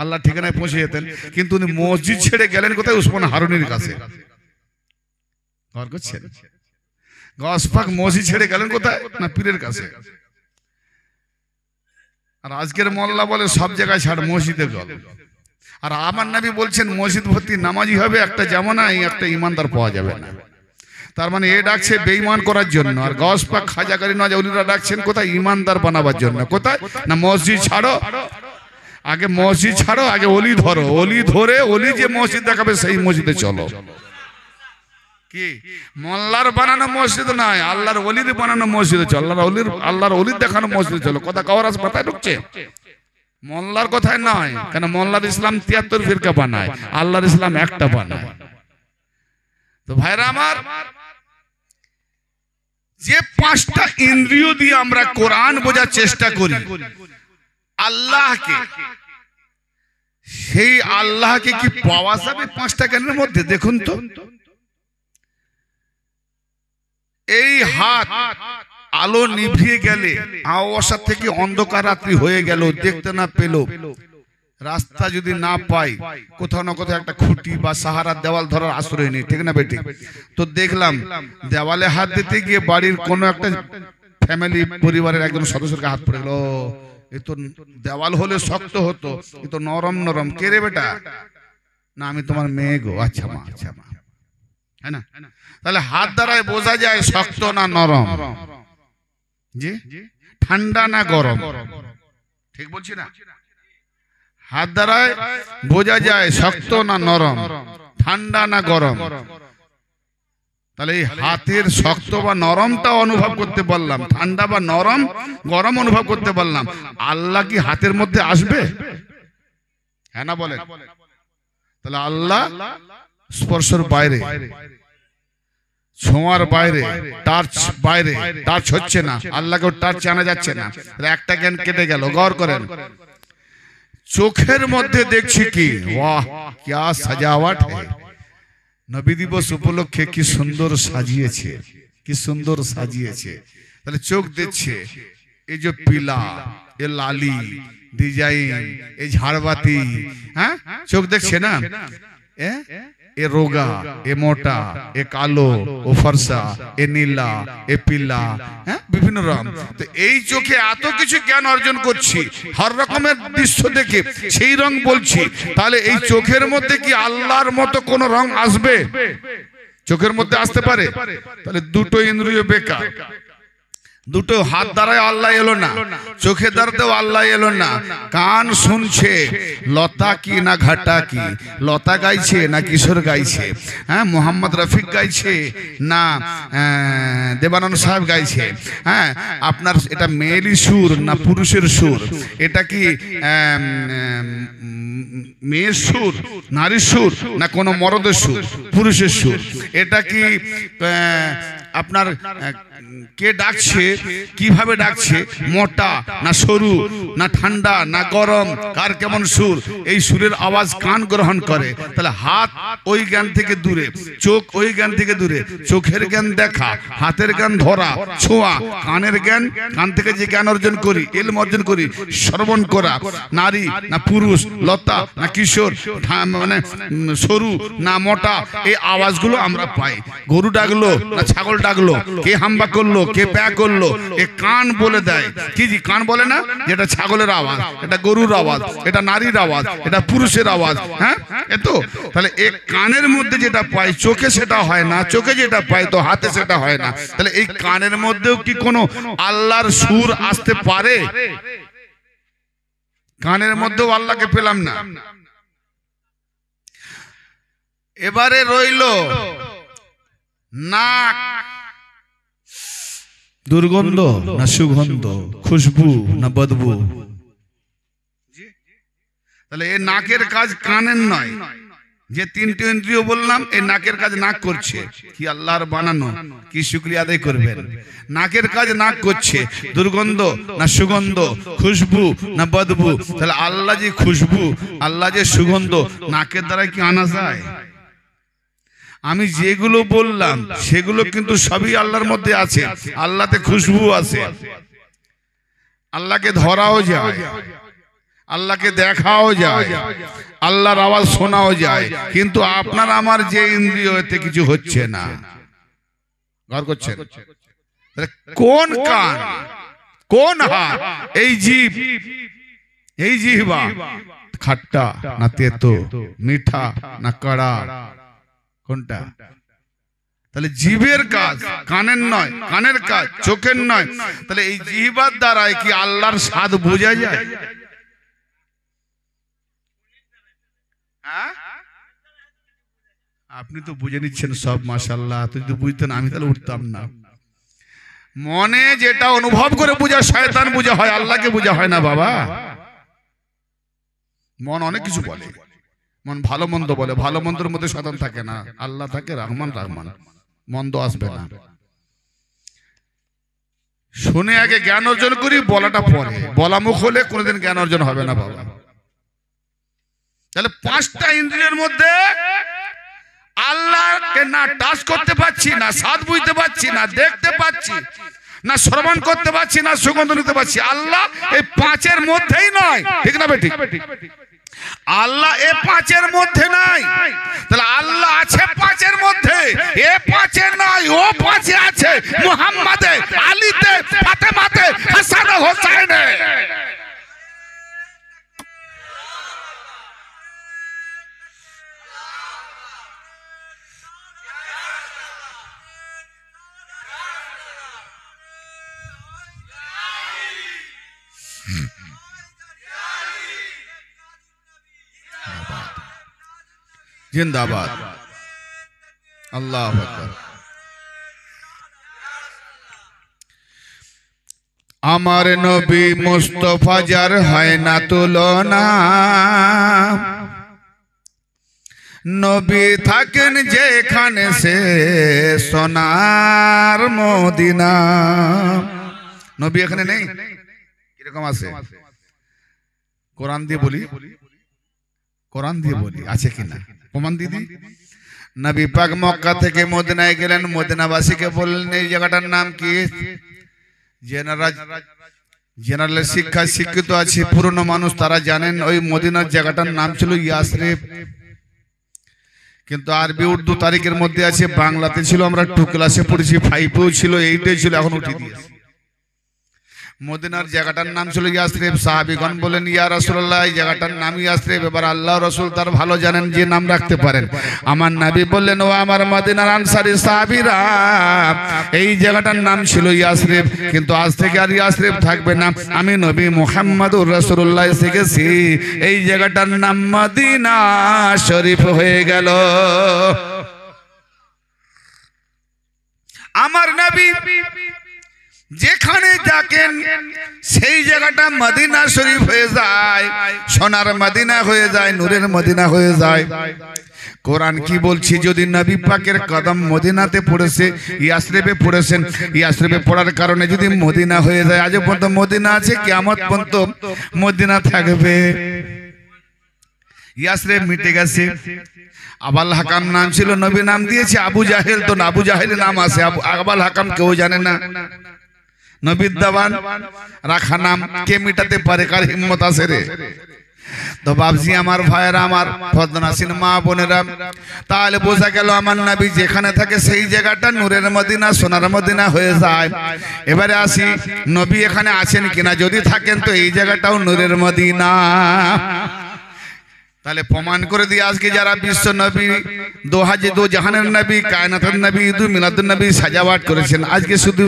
A: আল্লাহর ঠিকানায় পৌঁছে যেতেন কিন্তু উনি মসজিদ ছেড়ে গেলেন কোথায় উসমান হারুনির কাছে ঘরকে ছেড়ে গসপাক মসি ছেড়ে গেলেন কোথায় না পীরের কাছে আর আজকের মোল্লা বলে সব জায়গায় ছাড় মসজিদে জল আর আমার নাবি বলছেন মসজিদ ভর্তি নামাজি হবে একটা জামানায় একটা ইমানদার পাওয়া যাবে না তার মানে এ ডাকছে বেইমান করার জন্য আর গসপাক নয় নজাউলিরা ডাকছেন কোথায় ইমানদার বানাবার জন্য কোথায় না মসজিদ ছাড়ো আগে মসজিদ ছাড়ো আগে অলি ধরো অলি ধরে অলি যে মসজিদ দেখাবে সেই মসজিদে চলো কি মোল্লার বানানো মসজিদ নাই আল্লাহর অলির বানানো মসজিদ হচ্ছে আল্লাহর অলির আল্লাহর অলির দেখানো মসজিদ ছিল কথা কাওয়ার আছে মাথায় ঢুকছে মোল্লার কথায় নয় কেন মোল্লার ইসলাম তিয়াত্তর ফিরকা বানায় আল্লাহর ইসলাম একটা বানায় তো ভাইরা আমার যে পাঁচটা ইন্দ্রিয় দিয়ে আমরা কোরআন বোঝার চেষ্টা করি আল্লাহকে সেই আল্লাহকে কি পাওয়া যাবে পাঁচটা কেনের মধ্যে দেখুন তো এই হাত আলো নিভিয়ে গেলে আওয়াসা থেকে অন্ধকার রাত্রি হয়ে গেল দেখতে না পেল রাস্তা যদি না পাই কোথাও না কোথাও একটা খুঁটি বা সাহারা দেওয়াল ধরার আশ্রয় নেই ঠিক না বেটি তো দেখলাম দেওয়ালে হাত দিতে গিয়ে বাড়ির কোনো একটা ফ্যামিলি পরিবারের একজন সদস্যকে হাত পড়ে গেল এ তো দেওয়াল হলে শক্ত হতো এ তো নরম নরম কে রে বেটা না আমি তোমার মেয়ে গো আচ্ছা মা আচ্ছা মা হ্যাঁ না তাহলে হাত দ্বারায় বোঝা যায় শক্ত না নরম জি ঠান্ডা না গরম ঠিক বলছি না হাত দ্বারায় বোঝা যায় শক্ত না নরম ঠান্ডা না গরম তাহলে এই হাতের শক্ত বা নরমটা অনুভব করতে পারলাম ঠান্ডা বা নরম গরম অনুভব করতে পারলাম আল্লাহ কি হাতের মধ্যে আসবে হ্যাঁ না বলে তাহলে আল্লাহ স্পর্শের বাইরে ছোঁয়ার বাইরে টার্চ বাইরে টার্চ হচ্ছে না আল্লাহকে টার্চ আনা যাচ্ছে না একটা জ্ঞান কেটে গেল গর করেন চোখের মধ্যে দেখছি কি ওয়াহ ক্যা সাজাওয়াট নবী দিবস উপলক্ষে কি সুন্দর সাজিয়েছে কি সুন্দর সাজিয়েছে তাহলে চোখ দেখছে এই যে পিলা এ লালি ডিজাইন এই ঝাড়বাতি হ্যাঁ? হ্যাঁ চোখ দেখছে না এ রোগা এ মোটা এ কালো ও ফর্সা এ নীলা এ পিলা হ্যাঁ বিভিন্ন রকম তো এই চোখে এত কিছু জ্ঞান অর্জন করছি হর রকমের দৃশ্য দেখে সেই রং বলছি তাহলে এই চোখের মধ্যে কি আল্লাহর মতো কোনো রং আসবে চোখের মধ্যে আসতে পারে তাহলে দুটো ইন্দ্রিয় বেকার দুটো হাত দ্বারায় আল্লাহ এলো না চোখে দ্বারাতেও আল্লাহ এলো না কান শুনছে লতা কি না ঘাটা কি লতা গাইছে না কিশোর গাইছে হ্যাঁ মোহাম্মদ রফিক গাইছে না দেবানন্দ সাহেব গাইছে হ্যাঁ আপনার এটা মেয়েরই সুর না পুরুষের সুর এটা কি মেয়ের সুর নারীর সুর না কোনো মরদের সুর পুরুষের সুর এটা কি আপনার কে ডাকছে কিভাবে ডাকছে মোটা না সরু না ঠান্ডা না গরম কার কেমন সুর এই সুরের আওয়াজ কান গ্রহণ করে তাহলে হাত ওই জ্ঞান থেকে দূরে চোখ ওই জ্ঞান থেকে দূরে চোখের জ্ঞান দেখা হাতের জ্ঞান ধরা ছোঁয়া কানের জ্ঞান কান থেকে যে জ্ঞান অর্জন করি এলম অর্জন করি শ্রবণ করা নারী না পুরুষ লতা না কিশোর মানে সরু না মোটা এই আওয়াজগুলো আমরা পাই গরু ডাকলো না ছাগল ডাকলো কে হাম্বা করলো কে প্যা করলো এ কান বলে দেয় কি জি কান বলে না এটা ছাগলের আওয়াজ এটা গরুর আওয়াজ এটা নারীর আওয়াজ এটা পুরুষের আওয়াজ হ্যাঁ এতো তাহলে এ কানের মধ্যে যেটা পায় চোখে সেটা হয় না চোখে যেটা পায় তো হাতে সেটা হয় না তাহলে এই কানের মধ্যেও কি কোনো আল্লাহর সুর আসতে পারে কানের মধ্যেও আল্লাহকে পেলাম না এবারে রইল নাক দুর্গন্ধ না সুগন্ধ খুশবু না বদবু তাহলে এ নাকের কাজ কানের নয় যে তিনটি ইন্দ্রিয় বললাম এই নাকের কাজ নাক করছে কি আল্লাহর বানানো কি শুক্রিয়া আদায় করবেন নাকের কাজ নাক করছে দুর্গন্ধ না সুগন্ধ খুশবু না বদবু তাহলে আল্লাহ যে খুশবু আল্লাহ যে সুগন্ধ নাকের দ্বারা কি আনা যায় আমি যেগুলো বললাম সেগুলো কিন্তু সবই আল্লাহর মধ্যে আছে আল্লাহতে খুশবু আছে আল্লাহকে ধরাও যায় আল্লাহকে দেখাও যায় আল্লাহর আওয়াজ শোনাও যায় কিন্তু আপনার আমার যে ইন্দ্রিয় এতে কিছু হচ্ছে না ঘর করছে কোন কান কোন হাত এই জীব এই জিহবা খাট্টা না তেতো মিঠা না কড়া কোনটা তাহলে জীবের কাজ কানের নয় কানের কাজ চোখের নয় তাহলে এই জিহিবার দ্বারায় কি আল্লাহর স্বাদ বোঝা যায় হ্যাঁ? আপনি তো বুঝে নিচ্ছেন সব মাসাল্লাহ তুই তো বুঝতেন আমি তাহলে উঠতাম না মনে যেটা অনুভব করে বুঝা শয়তান বুঝা হয় আল্লাহকে বুঝা হয় না বাবা মন অনেক কিছু বলে মন ভালো মন্দ বলে ভালো মন্দর মধ্যে সাধন থাকে না আল্লাহ থাকে রহমান রহমান মন্দ আসবে না শুনে আগে জ্ঞান অর্জন করি বলাটা পরে বলা মুখ হলে কোনোদিন জ্ঞান অর্জন হবে না বাবা তাহলে পাঁচটা ইন্দ্রিয়ের মধ্যে আল্লাহকে না টাচ করতে পাচ্ছি না স্বাদ বুঝতে পাচ্ছি না দেখতে পাচ্ছি না শ্রবণ করতে পাচ্ছি না সুগন্ধ নিতে পাচ্ছি আল্লাহ এই পাঁচের মধ্যেই নয় ঠিক না বেটি আল্লাহ এ পাঁচের মধ্যে নাই তাহলে আল্লাহ আছে পাঁচের মধ্যে এ পাঁচে নাই ও পাঁচে আছে মুহাম্মাদে আলীতে ফাতেমাতে হাসান হোসাইনে Hmm. জিন্দাবাদ আল্লাহ আমার নবী মুস্তফা যার হয় না তুলনা নবী থাকেন যেখানে সে সোনার মদিনা নবী এখানে নেই কিরকম আছে কোরআন দিয়ে বলি কোরআন দিয়ে বলি আছে কিনা প্রমাণ দিদি নবী পাক মক্কা থেকে মদিনায় গেলেন মদিনাবাসীকে বললেন এই জায়গাটার নাম কি জেনারাজ জেনারেল শিক্ষায় শিক্ষিত আছে পুরনো মানুষ তারা জানেন ওই মদিনার জায়গাটার নাম ছিল ইয়াসরেফ কিন্তু আরবি উর্দু তারিখের মধ্যে আছে বাংলাতে ছিল আমরা টু ক্লাসে পড়েছি ফাইভেও ছিল এইটাই ছিল এখন উঠে দিয়েছি মদিনার জায়গাটার নাম ছিল ইয়াসরিফ সাহাবিগণ বলেন ইয়া রাসূলুল্লাহ এই জায়গাটার নাম ইয়াসরিফ এবার আল্লাহ রাসূল তার ভালো জানেন যে নাম রাখতে পারেন আমার নবী বললেন ও আমার মদিনার আনসারী সাহাবীরা এই জায়গাটার নাম ছিল ইয়াসরিফ কিন্তু আজ থেকে আর ইয়াসরিফ থাকবে না আমি নবী মুহাম্মদুর রাসূলুল্লাহ শিখেছি এই জায়গাটার নাম মদিনা শরীফ হয়ে গেল আমার নবী যেখানে থাকেন সেই জায়গাটা মদিনা শরীফ হয়ে যায় সোনার মদিনা হয়ে যায় নূরের মদিনা হয়ে যায় কোরআন কি বলছি যদি নবী পাকের কদম মদিনাতে পড়েছে ইয়াসরেবে পড়েছেন ইয়াসরেবে পড়ার কারণে যদি মদিনা হয়ে যায় আজও পর্যন্ত মদিনা আছে কেমন পর্যন্ত মদিনা থাকবে ইয়াসরেব মিটে গেছে আবাল হাকাম নাম ছিল নবী নাম দিয়েছে আবু জাহেল তো আবু জাহেলের নাম আছে আবাল হাকাম কেউ জানে না নবিদ্যাবান রাখা নাম কে মিটাতে পারে কার হিম্মত আছে রে তো বাবজি আমার ভাইয়েরা আমার ফদনাসিন মা বোনেরা তাহলে বোঝা গেল আমার নাবি যেখানে থাকে সেই জায়গাটা নূরের মদিনা সোনার মদিনা হয়ে যায় এবারে আসি নবী এখানে আছেন কিনা যদি থাকেন তো এই জায়গাটাও নূরের মদিনা তাহলে প্রমাণ করে দিয়ে আজকে যারা বিশ্ব নবী দোহাজে দো জাহানের নবী কায়নাথের নবী দু মিলাদুর নবী সাজাওয়াট করেছেন আজকে শুধু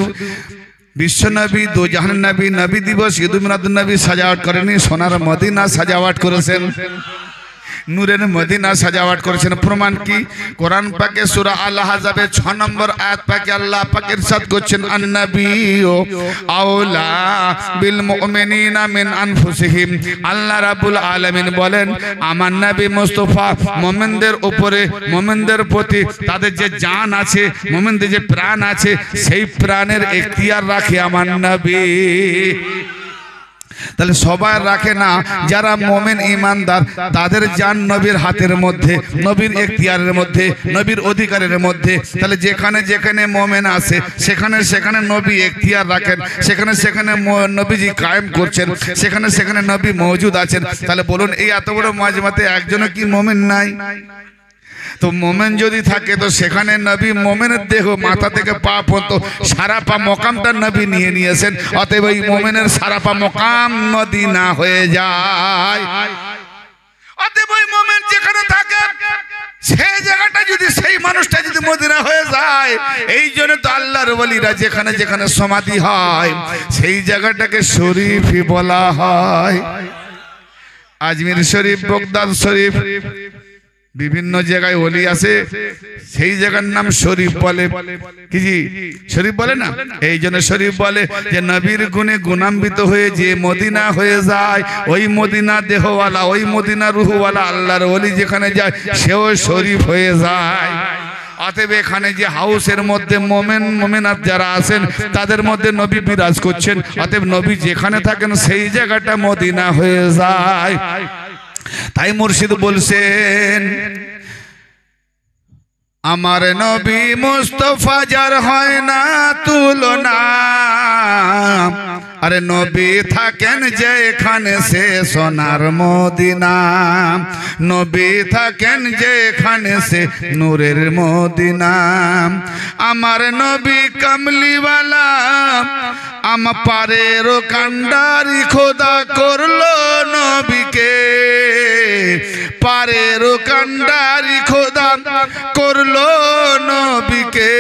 A: বিশ্বনবী দোজাহান নবী নবী দিবস ইদুমিনাদ নবী সাজাওয়াট করেনি সোনার মদিনা সাজাওয়াট করেছেন নূরের মদিনা সাজাওয়াট করেছেন প্রমাণ কি কোরআন পাকে সুরা আল হাজাবে ছ নম্বর আয়াত পাকে আল্লাহ পাকের সাথ করছেন আন্নাবিয়্যু আওলা বিল মুমিনিনা মিন আনফুসিহিম আল্লাহ রাব্বুল আলামিন বলেন আমার নবী মুস্তাফা মুমিনদের উপরে মুমিনদের প্রতি তাদের যে জান আছে মুমিনদের যে প্রাণ আছে সেই প্রাণের এখতিয়ার রাখে আমার নবী তাহলে সবাই রাখে না যারা মোমেন ইমানদার তাদের যান নবীর হাতের মধ্যে নবীর এখতিয়ারের মধ্যে নবীর অধিকারের মধ্যে তাহলে যেখানে যেখানে মোমেন আসে সেখানে সেখানে নবী এখতিয়ার রাখেন সেখানে সেখানে নবীজি কায়েম করছেন সেখানে সেখানে নবী মজুদ আছেন তাহলে বলুন এই এত বড় মাঝমাতে একজনও কি মোমেন নাই তো মোমেন যদি থাকে তো সেখানে নবী মোমেনের দেহ মাথা থেকে পা পর্যন্ত সারা পা মকামটা নবী নিয়ে নিয়েছেন অতএব ওই মোমেনের সারা পা মকাম নদী না হয়ে যায় অতএব ওই মোমেন যেখানে থাকে সেই জায়গাটা যদি সেই মানুষটা যদি মদিনা হয়ে যায় এই জন্য তো আল্লাহর বলিরা যেখানে যেখানে সমাধি হয় সেই জায়গাটাকে শরীফই বলা হয় আজমির শরীফ বগদাদ শরীফ বিভিন্ন জায়গায় ওলি আছে সেই জায়গার নাম শরীফ বলে কি শরীফ বলে না এই জন্য শরীফ বলে যে নবীর গুণে গুণাম্বিত হয়ে যে মদিনা হয়ে যায় ওই মদিনা দেহওয়ালা ওই মদিনা রুহওয়ালা আল্লাহর ওলি যেখানে যায় সেও শরীফ হয়ে যায় অতএব এখানে যে হাউসের মধ্যে মোমেন মোমেনাত যারা আছেন তাদের মধ্যে নবী বিরাজ করছেন অতএব নবী যেখানে থাকেন সেই জায়গাটা মদিনা হয়ে যায় তাই মুর্শিদ বলছেন আমার নবী মুস্তফা যার হয় না তুলনা আরে নবী থাকেন এখানে সে সোনার মদিনা নবী থাকেন এখানে সে নূরের মদিনা আমার নবী কামলিওয়ালা আম পারের কান্ডারি খোদা করলো নবীকে পারের কান্ডারি খোদা করলো নবীকে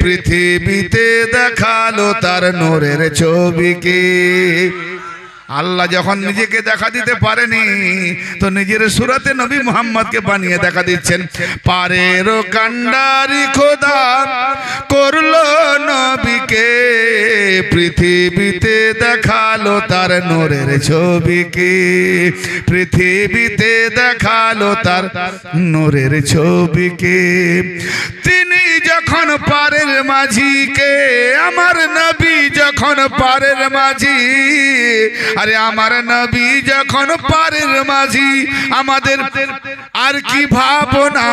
A: পৃথিবীতে দেখালো তার নোরের ছবিকে আল্লাহ যখন নিজেকে দেখা দিতে পারেনি তো নিজের সুরাতে নবী মোহাম্মদকে বানিয়ে দেখা দিচ্ছেন পারের কান্ডারি খোদা করল নবীকে পৃথিবীতে দেখালো তার ছবি ছবিকে পৃথিবীতে দেখালো তার ছবি ছবিকে তিনি যখন পারের মাঝিকে আমার নবী যখন পারের মাঝি আরে আমার নবী যখন পারের মাঝি আমাদের আর কি ভাবনা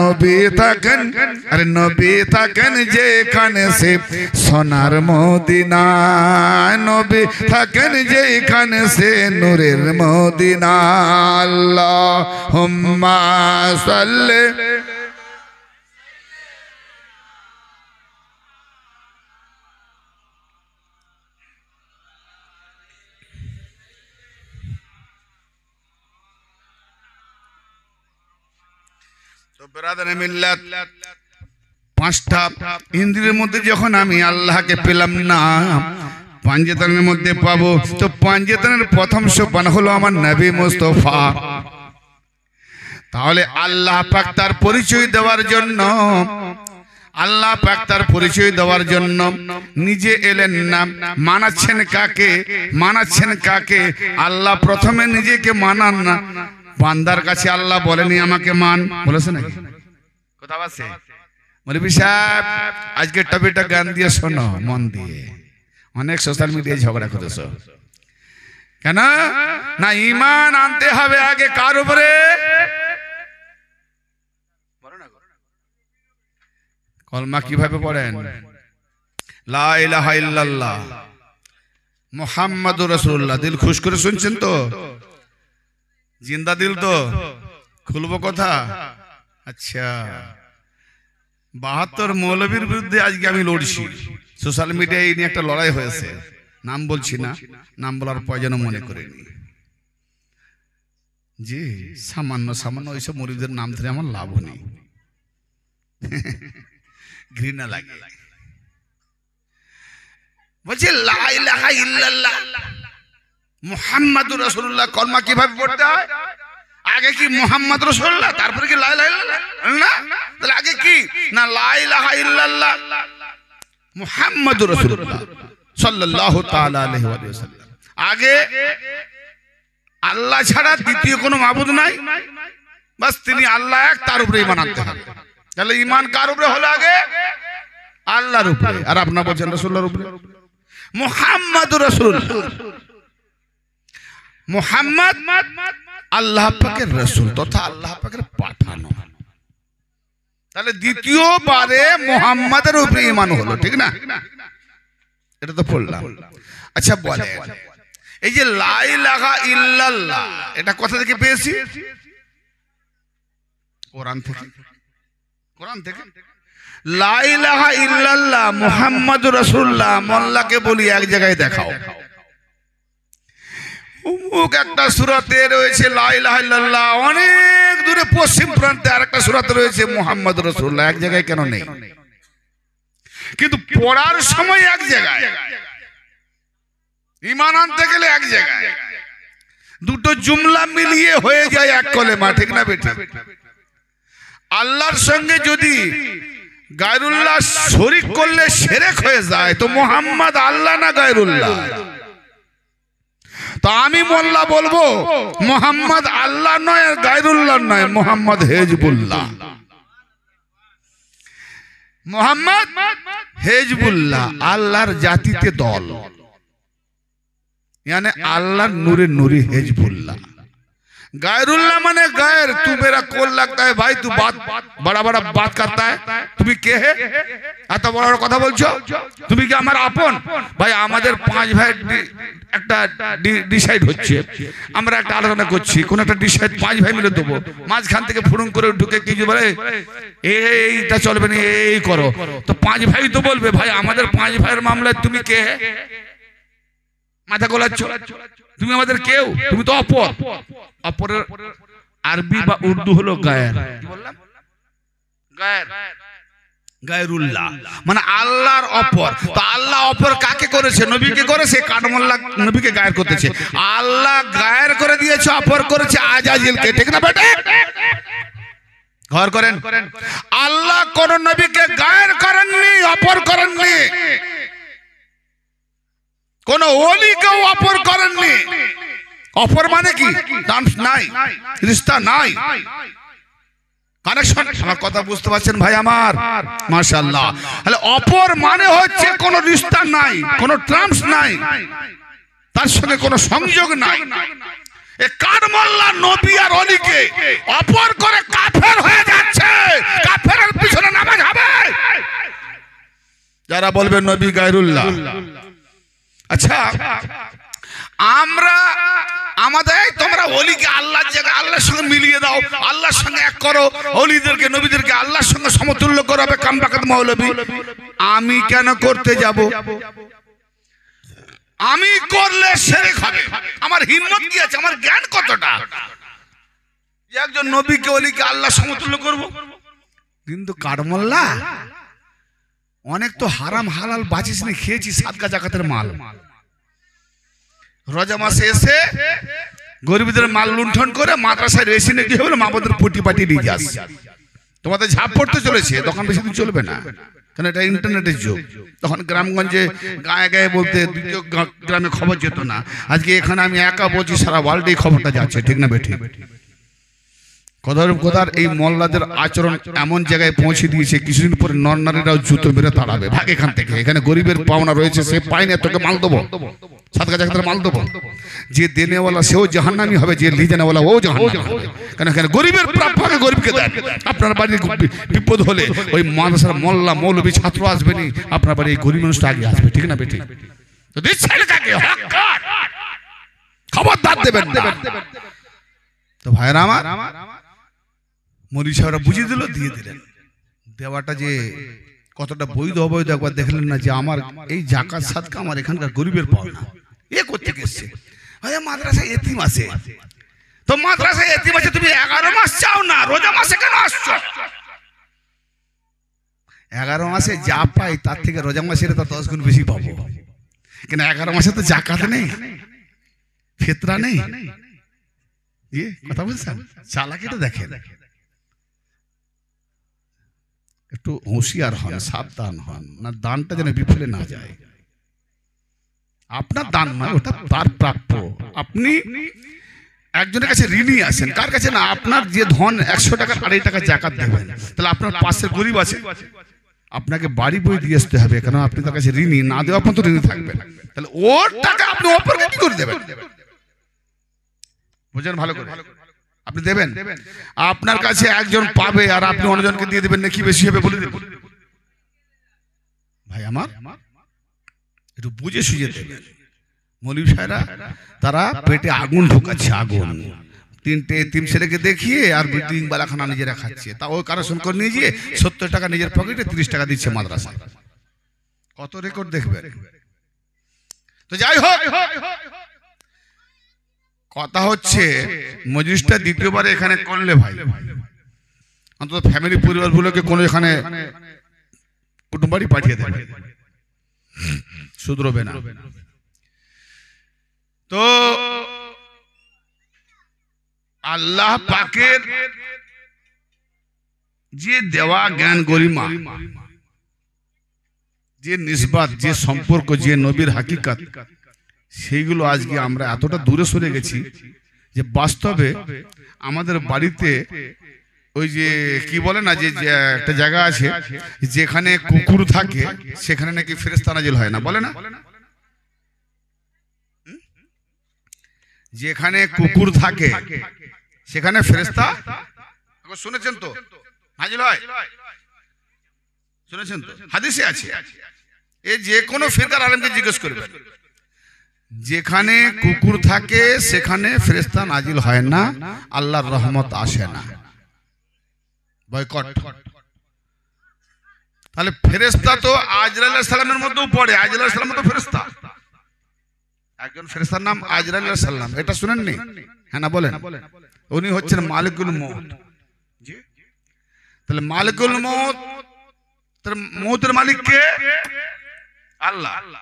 A: নবী থাকেন আরে নবী থাকেন যেখানে সে সোনার মদিনা নবী থাকেন যেখানে সে নূরের মদিনা আল্লাহ হুম্মা সাল্লে পাঁচটা ইন্দ্রিয়ের মধ্যে যখন আমি আল্লাহকে পেলাম না পাঞ্জেতানের মধ্যে পাবো তো পাঞ্জেতানের প্রথম সোপান হলো আমার নবী মোস্তফা তাহলে আল্লাহ পাক তার পরিচয় দেওয়ার জন্য আল্লাহ পাক তার পরিচয় দেওয়ার জন্য নিজে এলেন না মানাচ্ছেন কাকে মানাচ্ছেন কাকে আল্লাহ প্রথমে নিজেকে মানান না বান্দার কাছে আল্লাহ বলেনি আমাকে মান বলেছে নাকি কোথাও আছে মৌলবী সাহেব আজকে টপিটা গান দিয়ে শোনো মন দিয়ে অনেক সোশ্যাল মিডিয়ায় ঝগড়া করেছ কেন না ইমান আনতে হবে আগে কার উপরে কলমা কিভাবে পড়েন লাহ মোহাম্মদুর রসুল্লাহ দিল খুশ করে শুনছেন তো জিন্দা দিল তো খুলবো কথা আচ্ছা, আচ্ছা। বাহাত্তর মৌলবীর বিরুদ্ধে আজকে আমি লড়ছি সোশ্যাল মিডিয়ায় এই নিয়ে একটা লড়াই হয়েছে নাম বলছি না নাম বলার প্রয়োজন মনে করিনি জি সামান্য সামান্য ওইসব মরিদের নাম ধরে আমার লাভ নেই ঘৃণা লাগে বলছি লাইলাহা ইল্লাল্লাহ মোহাম্মদুর রসুল্লাহ কলমা কিভাবে পড়তে হয় আগে কি মোহাম্মদ রসুল্লাহ তারপরে কি লাই না তাহলে আগে কি না লাই লাহা ইল্লাল্লাহ মোহাম্মদুর রসুল্লাহ সাল্লাল্লাহু তাআলা আলাইহি ওয়াসাল্লাম আগে আল্লাহ ছাড়া দ্বিতীয় কোনো মাবুদ নাই বাস তিনি আল্লাহ এক তার উপরে ইমান আনতে হবে তাহলে ইমান কার উপরে হলো আগে আল্লাহর উপরে আর আপনার বলছেন রসুল্লাহর উপরে মোহাম্মদুর রসুল্লাহ মোহাম্মদ আল্লাহ পাকের রসুল তথা আল্লাহ পাকের পাঠানো তাহলে দ্বিতীয়বারে মোহাম্মদের উপরে ইমান হলো ঠিক না এটা তো পড়লাম আচ্ছা বলে এই যে লাই লাগা ইল্লাল্লাহ এটা কথা থেকে পেয়েছি কোরআন থেকে কোরআন থেকে লাই লাগা ইল্লাল্লাহ মোহাম্মদ রাসূলুল্লাহ মোল্লাকে বলি এক জায়গায় দেখাও উমুক একটা সুরাতে রয়েছে লাইলাহাল্লাহ অনেক দূরে পশ্চিম প্রান্তে আর একটা সুরাতে রয়েছে মোহাম্মদ রসুল্লাহ এক জায়গায় কেন নেই কিন্তু পড়ার সময় এক জায়গায় ইমান গেলে এক জায়গায় দুটো জুমলা মিলিয়ে হয়ে যায় এক মা ঠিক না বেটা আল্লাহর সঙ্গে যদি গায়রুল্লাহ শরিক করলে সেরেক হয়ে যায় তো মোহাম্মদ আল্লাহ না গায়রুল্লাহ তা আমি মোল্লা বলবো মোহাম্মদ আল্লাহ নয় গাইরুল্লাহ নয় মোহাম্মদ হেজবুল্লাহ মোহাম্মদ হেজবুল্লাহ আল্লাহর জাতিতে দল আল্লাহর নূরে নূরে হেজবুল্লাহ গায়রুল্লাহ মানে গায়ের তু মেরা কোল लगता है भाई तू বাত बड़ा बड़ा बात करता তুমি কে হে এত বড় বড় কথা বলছো তুমি কি আমার আপন ভাই আমাদের পাঁচ ভাই একটা ডিসাইড হচ্ছে আমরা একটা আলোচনা করছি কোন একটা ডিসাইড পাঁচ ভাই মিলে দেবো মাঝখান থেকে ফুরুং করে ঢুকে কিছু বলে এইটা চলবে না এই করো তো পাঁচ ভাই তো বলবে ভাই আমাদের পাঁচ ভাইয়ের মামলায় তুমি কে হে মাথা গোলাচ্ছ তুমি আমাদের কেউ তুমি তো অপর অপরের আরবি বা উর্দু হলো গায়ের গায়ের মানে আল্লাহর অপর তো আল্লাহ অপর কাকে করেছে নবীকে করেছে কাঠমোল্লা নবীকে গায়ের করতেছে আল্লাহ গায়ের করে দিয়েছে অপর করেছে আজাজিলকে ঠিক না বেটে ঘর করেন আল্লাহ কোন নবীকে গায়ের করেননি অপর করেননি কোন ওলি কেউ অপর করেননি অপর মানে কি ডান্স নাই রিস্তা নাই কানেকশন আমার কথা বুঝতে পারছেন ভাই আমার মাশাল্লাহ তাহলে অপর মানে হচ্ছে কোনো রিস্তা নাই কোনো ট্রাম্পস নাই তার সঙ্গে কোনো সংযোগ নাই এ কারমল্লা নবী আর অলিকে অপর করে কাফের হয়ে যাচ্ছে কাফের পিছনে নামাজ হবে যারা বলবে নবী গায়রুল্লাহ আচ্ছা আমরা আমাদের তোমরা অলিকে আল্লাহ জায়গা আল্লাহর সঙ্গে মিলিয়ে দাও আল্লাহর সঙ্গে এক করো অলিদেরকে নবীদেরকে আল্লাহর সঙ্গে সমতুল্য করো হবে কামবাকাত মৌলবী আমি কেন করতে যাব আমি করলে শেরেক হবে আমার হিম্মত কি আছে আমার জ্ঞান কতটা একজন নবীকে অলিকে আল্লাহ সমতুল্য করব কিন্তু কারমল্লা অনেক তো হারাম হালাল বাঁচিস নি খেয়েছি সাদকা জাকাতের মাল রজা মাসে এসে গরিবদের মাল লুণ্ঠন করে মাদ্রাসায় রেসি নিয়ে হলো মা বাদের পুটি পাটি নিয়ে যাস তোমাদের ঝাঁপ পড়তে চলেছে দোকান বেশি দিন চলবে না কারণ এটা ইন্টারনেটের যুগ তখন গ্রামগঞ্জে গায়ে গায়ে বলতে দ্বিতীয় গ্রামে খবর যেত না আজকে এখানে আমি একা বলছি সারা ওয়ার্ল্ডে খবরটা যাচ্ছে ঠিক না বেঠিক কথার কথার এই মল্লাদের আচরণ এমন জায়গায় পৌঁছে দিয়েছে কিছুদিন পরে নর নারীরাও জুতো মেরে তাড়াবে ভাগ এখান থেকে এখানে গরিবের পাওনা রয়েছে সে পায় না তোকে মাল দেবো সাত গাছ একটা মাল দেবো যে দেনেওয়ালা সেও জাহান্নামি হবে যে লিজানেওয়ালা ও জাহান্নামি হবে কারণ এখানে গরিবের প্রাপ্যকে গরিবকে দেন আপনার বাড়ির বিপদ হলে ওই মানুষের মল্লা মৌলবি ছাত্র আসবে নি আপনার বাড়ি গরিব মানুষটা আগে আসবে ঠিক না বেটি খবরদার দেবেন তো ভাইরা আমার মরি সাহেবরা বুঝিয়ে দিল দিয়ে দিলেন দেওয়াটা যে কতটা বৈধ অবৈধ একবার দেখলেন না যে আমার এই জাকাত সাদকা আমার এখানকার গরিবের পাওনা এ করতে করছে আরে মাদ্রাসা এতিম আছে তো মাদ্রাসা এতিম আছে তুমি এগারো মাস চাও না রোজা মাসে কেন আসছো এগারো মাসে যা পাই তার থেকে রোজা মাসের তো দশ গুণ বেশি পাবো কেন এগারো মাসে তো জাকাত নেই ফেতরা নেই কথা বলছেন চালাকিটা দেখেন একটু হুঁশিয়ার হন সাবধান হন না দানটা যেন বিফলে না যায় আপনার দান মানে ওটা তার প্রাপ্য আপনি একজনের কাছে ঋণই আছেন কার কাছে না আপনার যে ধন একশো টাকা আড়াই টাকা জাকাত দেবেন তাহলে আপনার পাশের গরিব আছে আপনাকে বাড়ি বই দিয়ে আসতে হবে কেন আপনি তার কাছে ঋণই না দেওয়া পর্যন্ত ঋণী থাকবে তাহলে ওর টাকা আপনি অপরকে কি করে দেবেন বুঝলেন ভালো করে আপনি দেবেন আপনার কাছে একজন পাবে আর আপনি অন্যজনকে দিয়ে দেবেন নাকি বেশি হবে বলে দেবেন ভাই আমার একটু বুঝে সুঝে দেবেন মৌলিক সাহেরা তারা পেটে আগুন ঢোকাচ্ছে আগুন তিনটে তিন ছেলেকে দেখিয়ে আর বিল্ডিং বালাখানা নিজেরা খাচ্ছে তা ওই কারেকশন করে নিয়ে গিয়ে সত্তর টাকা নিজের পকেটে তিরিশ টাকা দিচ্ছে মাদ্রাসায় কত রেকর্ড দেখবেন তো যাই হোক কথা হচ্ছে মজলিসটা দ্বিতীয়বার এখানে করলে ভাই অন্তত ফ্যামিলি পরিবারগুলোকে কোনো এখানে কুটুম্বাড়ি পাঠিয়ে দেবে শুধরবে না তো আল্লাহ পাকের যে দেওয়া জ্ঞান গরিমা যে নিসবাত যে সম্পর্ক যে নবীর হাকিকাত সেইগুলো আজকে আমরা এতটা দূরে সরে গেছি যে বাস্তবে আমাদের বাড়িতে ওই যে কি বলে না যে একটা জায়গা আছে যেখানে কুকুর থাকে সেখানে নাকি ফেরেস্তা নাজিল হয় না বলে না যেখানে কুকুর থাকে সেখানে ফেরেস্তা শুনেছেন তো নাজিল হয় শুনেছেন তো হাদিসে আছে এ যে কোনো ফেরকার আলমকে জিজ্ঞেস করবেন যেখানে কুকুর থাকে সেখানে ফেরেস্তা নাজিল হয় না আল্লাহর রহমত আসে না তাহলে ফেরেস্তা তো আজরাল সালামের মধ্যেও পড়ে আজরাল সালাম তো ফেরেস্তা একজন ফেরেস্তার নাম আজরাল সাল্লাম এটা শুনেননি হ্যাঁ না বলেন উনি হচ্ছেন মালিকুল মত তাহলে মালিকুল মত মতের মালিক কে আল্লাহ আল্লাহ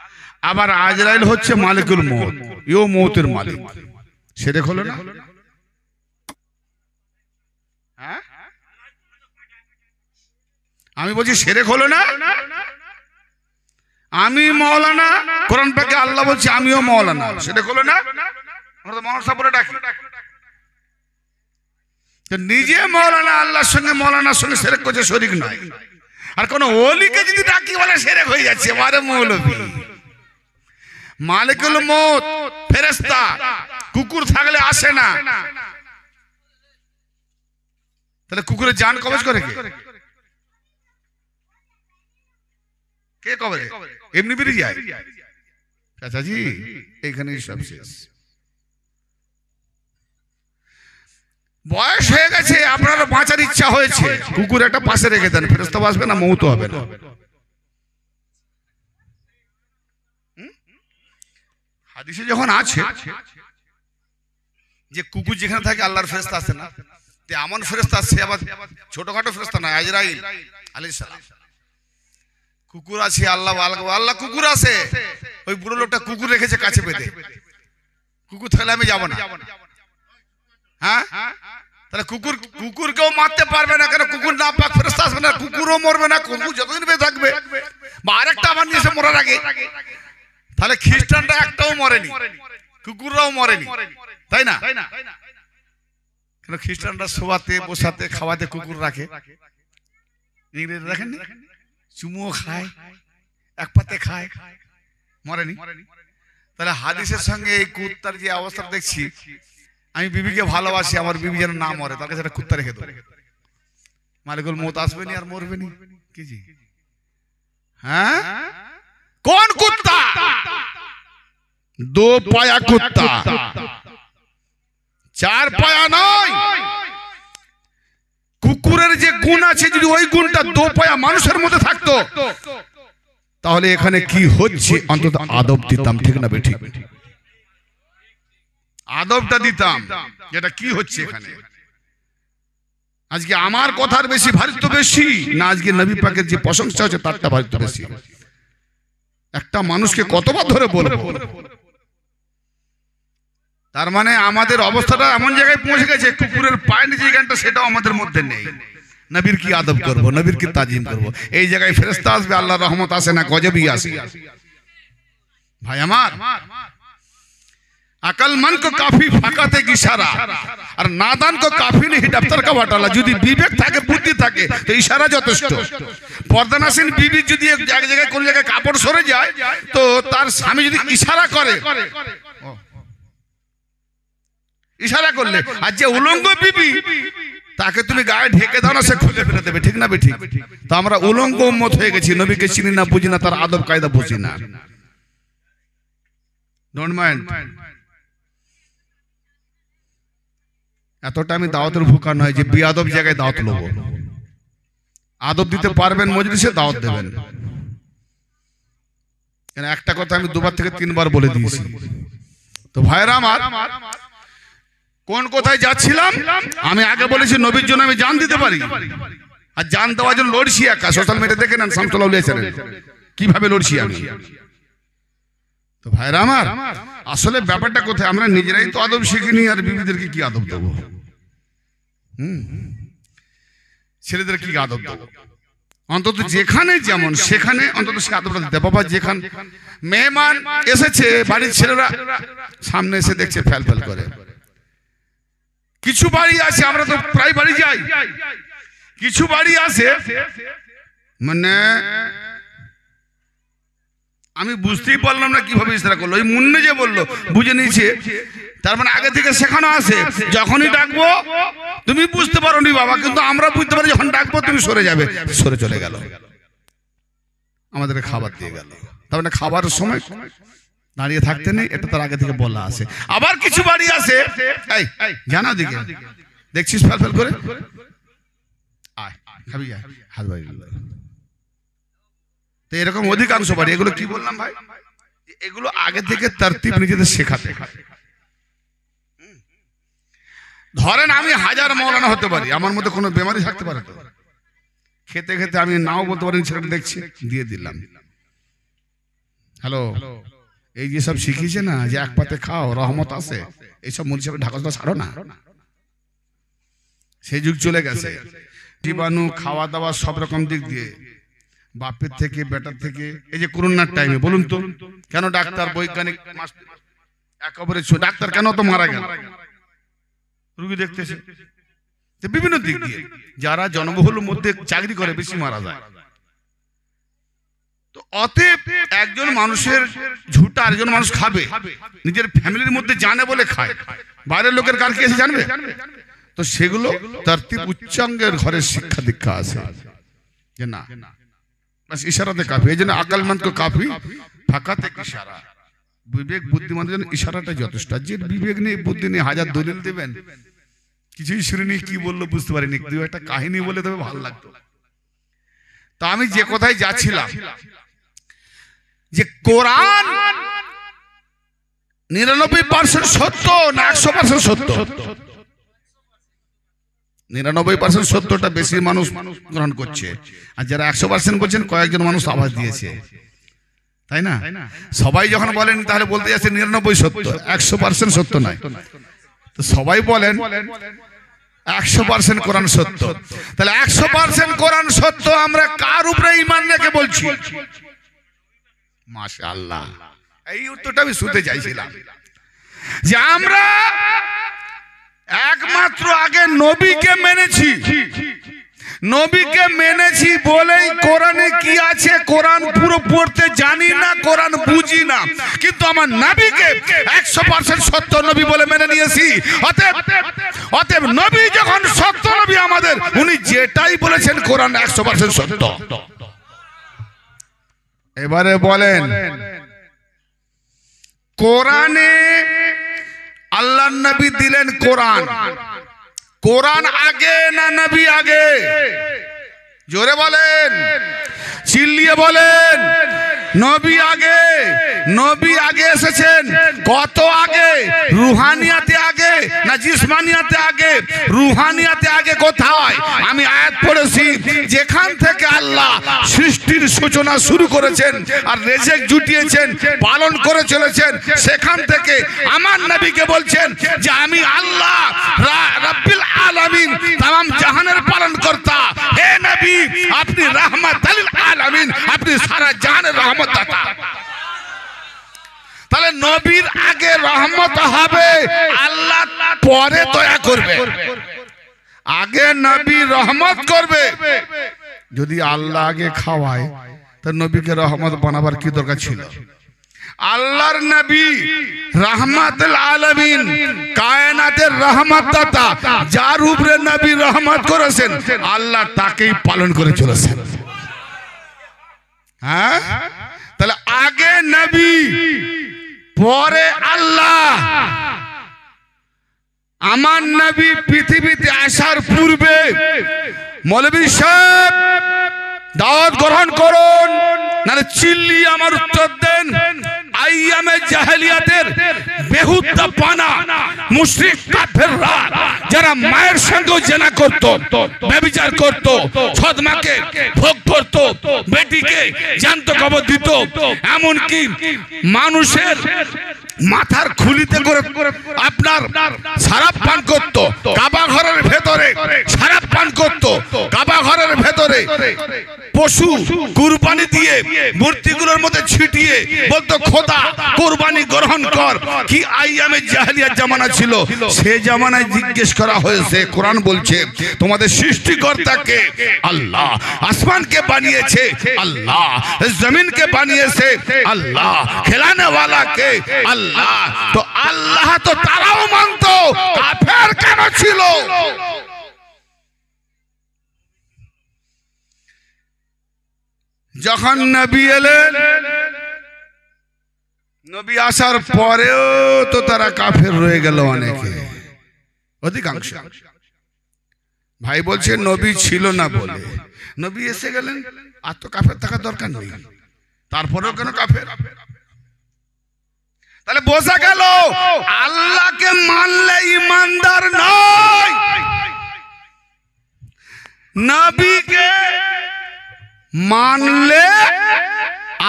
A: আবার আজরাইল হচ্ছে মালিকুল মত ইও মতের মালিক সেটা হ্যাঁ? হলো না আমি বলছি সেরে হলো না আমি মৌলানা কোরআন পাকে আল্লাহ বলছি আমিও মৌলানা সেরে হলো না আমরা তো ডাকি নিজে মৌলানা আল্লাহর সঙ্গে মৌলানার সঙ্গে সেরে করছে শরিক নয় আর কোন ওলিকে যদি ডাকি বলে সেরে হয়ে যাচ্ছে আরে মৌলবী মালিকুল মত ফেরেস্তা কুকুর থাকলে আসে না তাহলে কুকুরের যান কবজ করে কে কবজ এমনি বেরিয়ে যায় চাচাজি এখানেই সব শেষ বয়স হয়ে গেছে আপনার বাঁচার ইচ্ছা হয়েছে কুকুর একটা পাশে রেখে দেন ফেরস্তা আসবে না মৌত হবে না হাদিসে যখন আছে যে কুকুর যেখানে থাকে আল্লাহর ফেরেস্তা আসে না তে এমন ফেরেস্তা আসছে আবার ছোটখাটো ফেরেস্তা না ইজরাইল আলাইহিস সালাম কুকুর আছে আল্লাহ আল্লাহ কুকুর আছে ওই বুড়ো লোকটা কুকুর রেখেছে কাছে পেতে কুকুর থাকলে আমি যাব না হ্যাঁ তাহলে কুকুর কুকুরকেও মারতে পারবে না কেন কুকুর না পাক ফেরেস্তা আসবে না কুকুরও মরবে না কুকুর যতদিন বেঁচে থাকবে বা আরেকটা আমার নিয়ে মরার আগে তাহলে খ্রিস্টানরা একটাও মরেনি কুকুররাও মরেনি তাই না কেন খ্রিস্টানরা শোয়াতে বসাতে খাওয়াতে কুকুর রাখে ইংরেজ রাখেন চুমুও খায় এক পাতে খায় মরেনি তাহলে হাদিসের সঙ্গে এই কুত্তার যে অবস্থা দেখছি আমি বিবিকে ভালোবাসি আমার বিবি যেন না মরে তার কাছে কুত্তা রেখে দেবো মালিকুল মত আসবেনি আর মরবেনি কি জি হ্যাঁ कौन कुत्ता दो पाया कुत्ता চার পায়া নয় কুকুরের যে গুণ আছে যদি ওই গুণটা দো পায়া মানুষের মধ্যে থাকতো তাহলে এখানে কি হচ্ছে অন্তত আদব দিতাম ঠিক না বেঠিক আদবটা দিতাম যেটা কি হচ্ছে এখানে আজকে আমার কথার বেশি ভারিত্ব বেশি না আজকে নবী পাকের যে প্রশংসা হচ্ছে তারটা ভারিত্ব বেশি একটা মানুষকে কতবার ধরে বলবো তার মানে আমাদের অবস্থাটা এমন জায়গায় পৌঁছে গেছে কুকুরের পায়ের যে গানটা সেটাও আমাদের মধ্যে নেই নবীর কি আদব করবো নবীর কি তাজিম করবো এই জায়গায় ফেরেস্তা আসবে আল্লাহ রহমত আসে না গজবই আসে ভাই আমার अकलमंद को काफी फाकाते কি इशारा আর নাদান কো কাফি নেই ডাক্তার কা বাটালা যদি বিবেক থাকে বুদ্ধি থাকে তো ইশারা যথেষ্ট পর্দানাসীন বিবি যদি এক জায়গায় কোন জায়গায় কাপড় সরে যায় তো তার স্বামী যদি ইশারা করে ইশারা করলে আর যে উলঙ্গ বিবি তাকে তুমি গায়ে ঢেকে দাও না সে খুলে ফেলে দেবে ঠিক না ঠিক তো আমরা উলঙ্গ উম্মত হয়ে গেছি নবীকে চিনি না বুঝি না তার আদব কায়দা বুঝি না ডোন্ট মাইন্ড এতটা আমি দাওয়াতের ভুকা নয় যে বিয়াদব জায়গায় দাওয়াত নেব আদব দিতে পারবেন মজলিসে দাওয়াত দেবেন কেন একটা কথা আমি দুবার থেকে তিনবার বলে দিয়েছি তো ভাইরা আমার কোন কোথায় যাচ্ছিলাম আমি আগে বলেছি নবীর জন্য আমি জান দিতে পারি আর জান দেওয়ার জন্য লড়ছি একা সোশ্যাল মিডিয়া দেখে নেন সামতলা কিভাবে লড়ছি আমি তো ভাইরা আমার আসলে ব্যাপারটা কোথায় আমরা নিজেরাই তো আদব শিখিনি আর বিবিদেরকে কি আদব দেবো হুম ছেলেদের কি আদব দেবো অন্তত যেখানে যেমন সেখানে অন্তত সে আদবটা দিতে বাবা যেখান মেহমান এসেছে বাড়ির ছেলেরা সামনে এসে দেখছে ফ্যাল ফেল করে কিছু বাড়ি আছে আমরা তো প্রায় বাড়ি যাই কিছু বাড়ি আছে মানে আমি বুঝতেই পারলাম না কিভাবে ইশারা করলো ওই মুন্নি যে বললো বুঝে নিয়েছে তার মানে আগে থেকে শেখানো আছে যখনই ডাকবো তুমি বুঝতে পারো নি বাবা কিন্তু আমরা বুঝতে পারি যখন ডাকবো তুমি সরে যাবে সরে চলে গেল আমাদের খাবার দিয়ে গেল তার মানে খাবারের সময় দাঁড়িয়ে থাকতে নেই এটা তার আগে থেকে বলা আছে আবার কিছু বাড়ি আছে জানা দিকে দেখছিস ফেল ফেল করে আয় খাবি আয় হাত বাড়ি তো এরকম অধিকাংশ বাড়ি এগুলো কি বললাম ভাই এগুলো আগে থেকে তারতিব নিজেদের শেখাতে ধরেন আমি হাজার মৌলানা হতে পারি আমার মধ্যে কোনো বেমারি থাকতে পারে তো খেতে খেতে আমি নাও বলতে পারি সেরকম দেখছি দিয়ে দিলাম হ্যালো এই যে সব শিখিয়েছে না যে এক পাতে খাও রহমত আছে এইসব মূল হিসাবে ঢাকা ছাড়ো না সেই যুগ চলে গেছে জীবাণু খাওয়া দাওয়া সব রকম দিক দিয়ে বাপের থেকে বেটার থেকে এই যে করোনার টাইমে বলুন তো কেন ডাক্তার বৈজ্ঞানিক ডাক্তার কেন তো মারা গেল রুগী দেখতেছে বিভিন্ন দিক দিয়ে যারা জনবহুল মধ্যে চাকরি করে বেশি মারা যায় তো অতএব একজন মানুষের
B: ঝুটা আরেকজন মানুষ খাবে
A: নিজের ফ্যামিলির মধ্যে জানে বলে খায় বাইরের লোকের কার কি এসে জানবে তো সেগুলো তার উচ্চাঙ্গের ঘরের শিক্ষা দীক্ষা আছে যে না বাস মানে ইশারাতে কাফি এই জন্য আকালমানকে কাফি ফাঁকাতে ইশারা বিবেক বুদ্ধিমানের জন্য ইশারাটা যথেষ্ট যে বিবেক নেই বুদ্ধি নেই হাজার দলিল দেবেন কিছুই শুনিনি কি বললো বুঝতে পারিনি দু একটা কাহিনী বলে তবে ভালো লাগতো তা আমি যে কোথায় যাচ্ছিলাম যে কোরআন নিরানব্বই পার্সেন্ট সত্য না একশো পার্সেন্ট সত্য নিরানব্বই পার্সেন্ট সত্যটা বেশি মানুষ গ্রহণ করছে আর যারা একশো পার্সেন্ট বলছেন কয়েকজন মানুষ আভাস দিয়েছে তাই না সবাই যখন বলেন তাহলে বলতে যাচ্ছে নিরানব্বই সত্য একশো পার্সেন্ট সত্য নয় তো সবাই বলেন একশো পার্সেন্ট কোরআন সত্য তাহলে একশো পার্সেন্ট কোরআন সত্য আমরা কার উপরে ইমান রেখে বলছি মাসা আল্লাহ এই উত্তরটা আমি শুনতে চাইছিলাম যে আমরা একমাত্র আগে নবীকে মেনেছি নবীকে মেনেছি বলেই কোরআনে কি আছে কোরআন পুরো পড়তে জানি না কোরআন বুঝি না কিন্তু আমার নাবিকে একশো পার্সেন্ট সত্য নবী বলে মেনে নিয়েছি অতএব অতএব নবী যখন সত্য নবী আমাদের উনি যেটাই বলেছেন কোরআন একশো পার্সেন্ট সত্য এবারে বলেন কোরআনে আল্লাহ নবী দিলেন কোরআন কোরআন আগে না নবী আগে জোরে বলেন চিল্লিয়ে বলেন নবী আগে নবী আগে এসেছেন কত আগে রুহানিয়াতে আগে না জিসমানিয়াতে আগে রুহানিয়াতে আগে কোথায় আমি আয়াত পড়েছি যেখান থেকে আল্লাহ সৃষ্টির সূচনা শুরু করেছেন আর রেজেক জুটিয়েছেন পালন করে চলেছেন সেখান থেকে আমার নবীকে বলছেন যে আমি আল্লাহ রাব্বিল আলামিন তাম জাহানের পালন কর্তা হে নবী হাবিব আপনি রহমত আলামিন আপনি সারা জাহানের রহমত দাতা তাহলে নবীর আগে রহমত হবে আল্লাহ
B: পরে দয়া করবে
A: আগে নবী রহমত করবে যদি আল্লাহ আগে খাওয়ায় তা নবীকে রহমত বানাবার কি দরকার ছিল আল্লাহর নবী রহমাতুল আলামিন কায়নাতের রহমত দাতা যার উপরে নবী রহমত করেছেন আল্লাহ তাকেই পালন করে চলেছেন হ্যাঁ তাহলে আগে নবী পরে আল্লাহ আমার নবী পৃথিবীতে আসার পূর্বে মলবি সব দাওয়াত গ্রহণ করুন নাহলে চিল্লি আমার উত্তর দেন আইয়ামে জাহেলিয়াতের বেহুদ্দা পানা মুশরিক কাফেররা যারা মায়ের সঙ্গেও জেনা করত ব্যভিচার করত সদমাকে ভোগ করত বেটিকে জান্ত কবর দিত এমনকি মানুষের মাথার খুলিতে করে আপনার সারাপ পান করত কাবা ঘরের ভেতরে সারাপ পান করত কাবা ঘরের ভেতরে পশু কুরবানি দিয়ে মূর্তিগুলোর মধ্যে ছিটিয়ে বলতো খোদা কুরবানি গ্রহণ কর কি আইয়ামে জাহালিয়ার জামানা ছিল সে জামানায় জিজ্ঞেস করা হয়েছে কোরআন বলছে তোমাদের সৃষ্টিকর্তাকে আল্লাহ আসমানকে বানিয়েছে আল্লাহ জমিনকে বানিয়েছে আল্লাহ খেলানেওয়ালাকে আল্লাহ তো আল্লাহ তো তারাও মানত কাফের কেন ছিল যখন নবী এলেন নবী আসার পরেও তো তারা কাফের রয়ে গেল অনেকে অধিকাংশ ভাই বলছে নবী ছিল না বলে নবী এসে গেলেন আর তো কাফের থাকার দরকার নেই তারপরেও কেন কাফের তাহলে বোঝা গেল আল্লাহকে মানলে ইমানদার নয় মানলে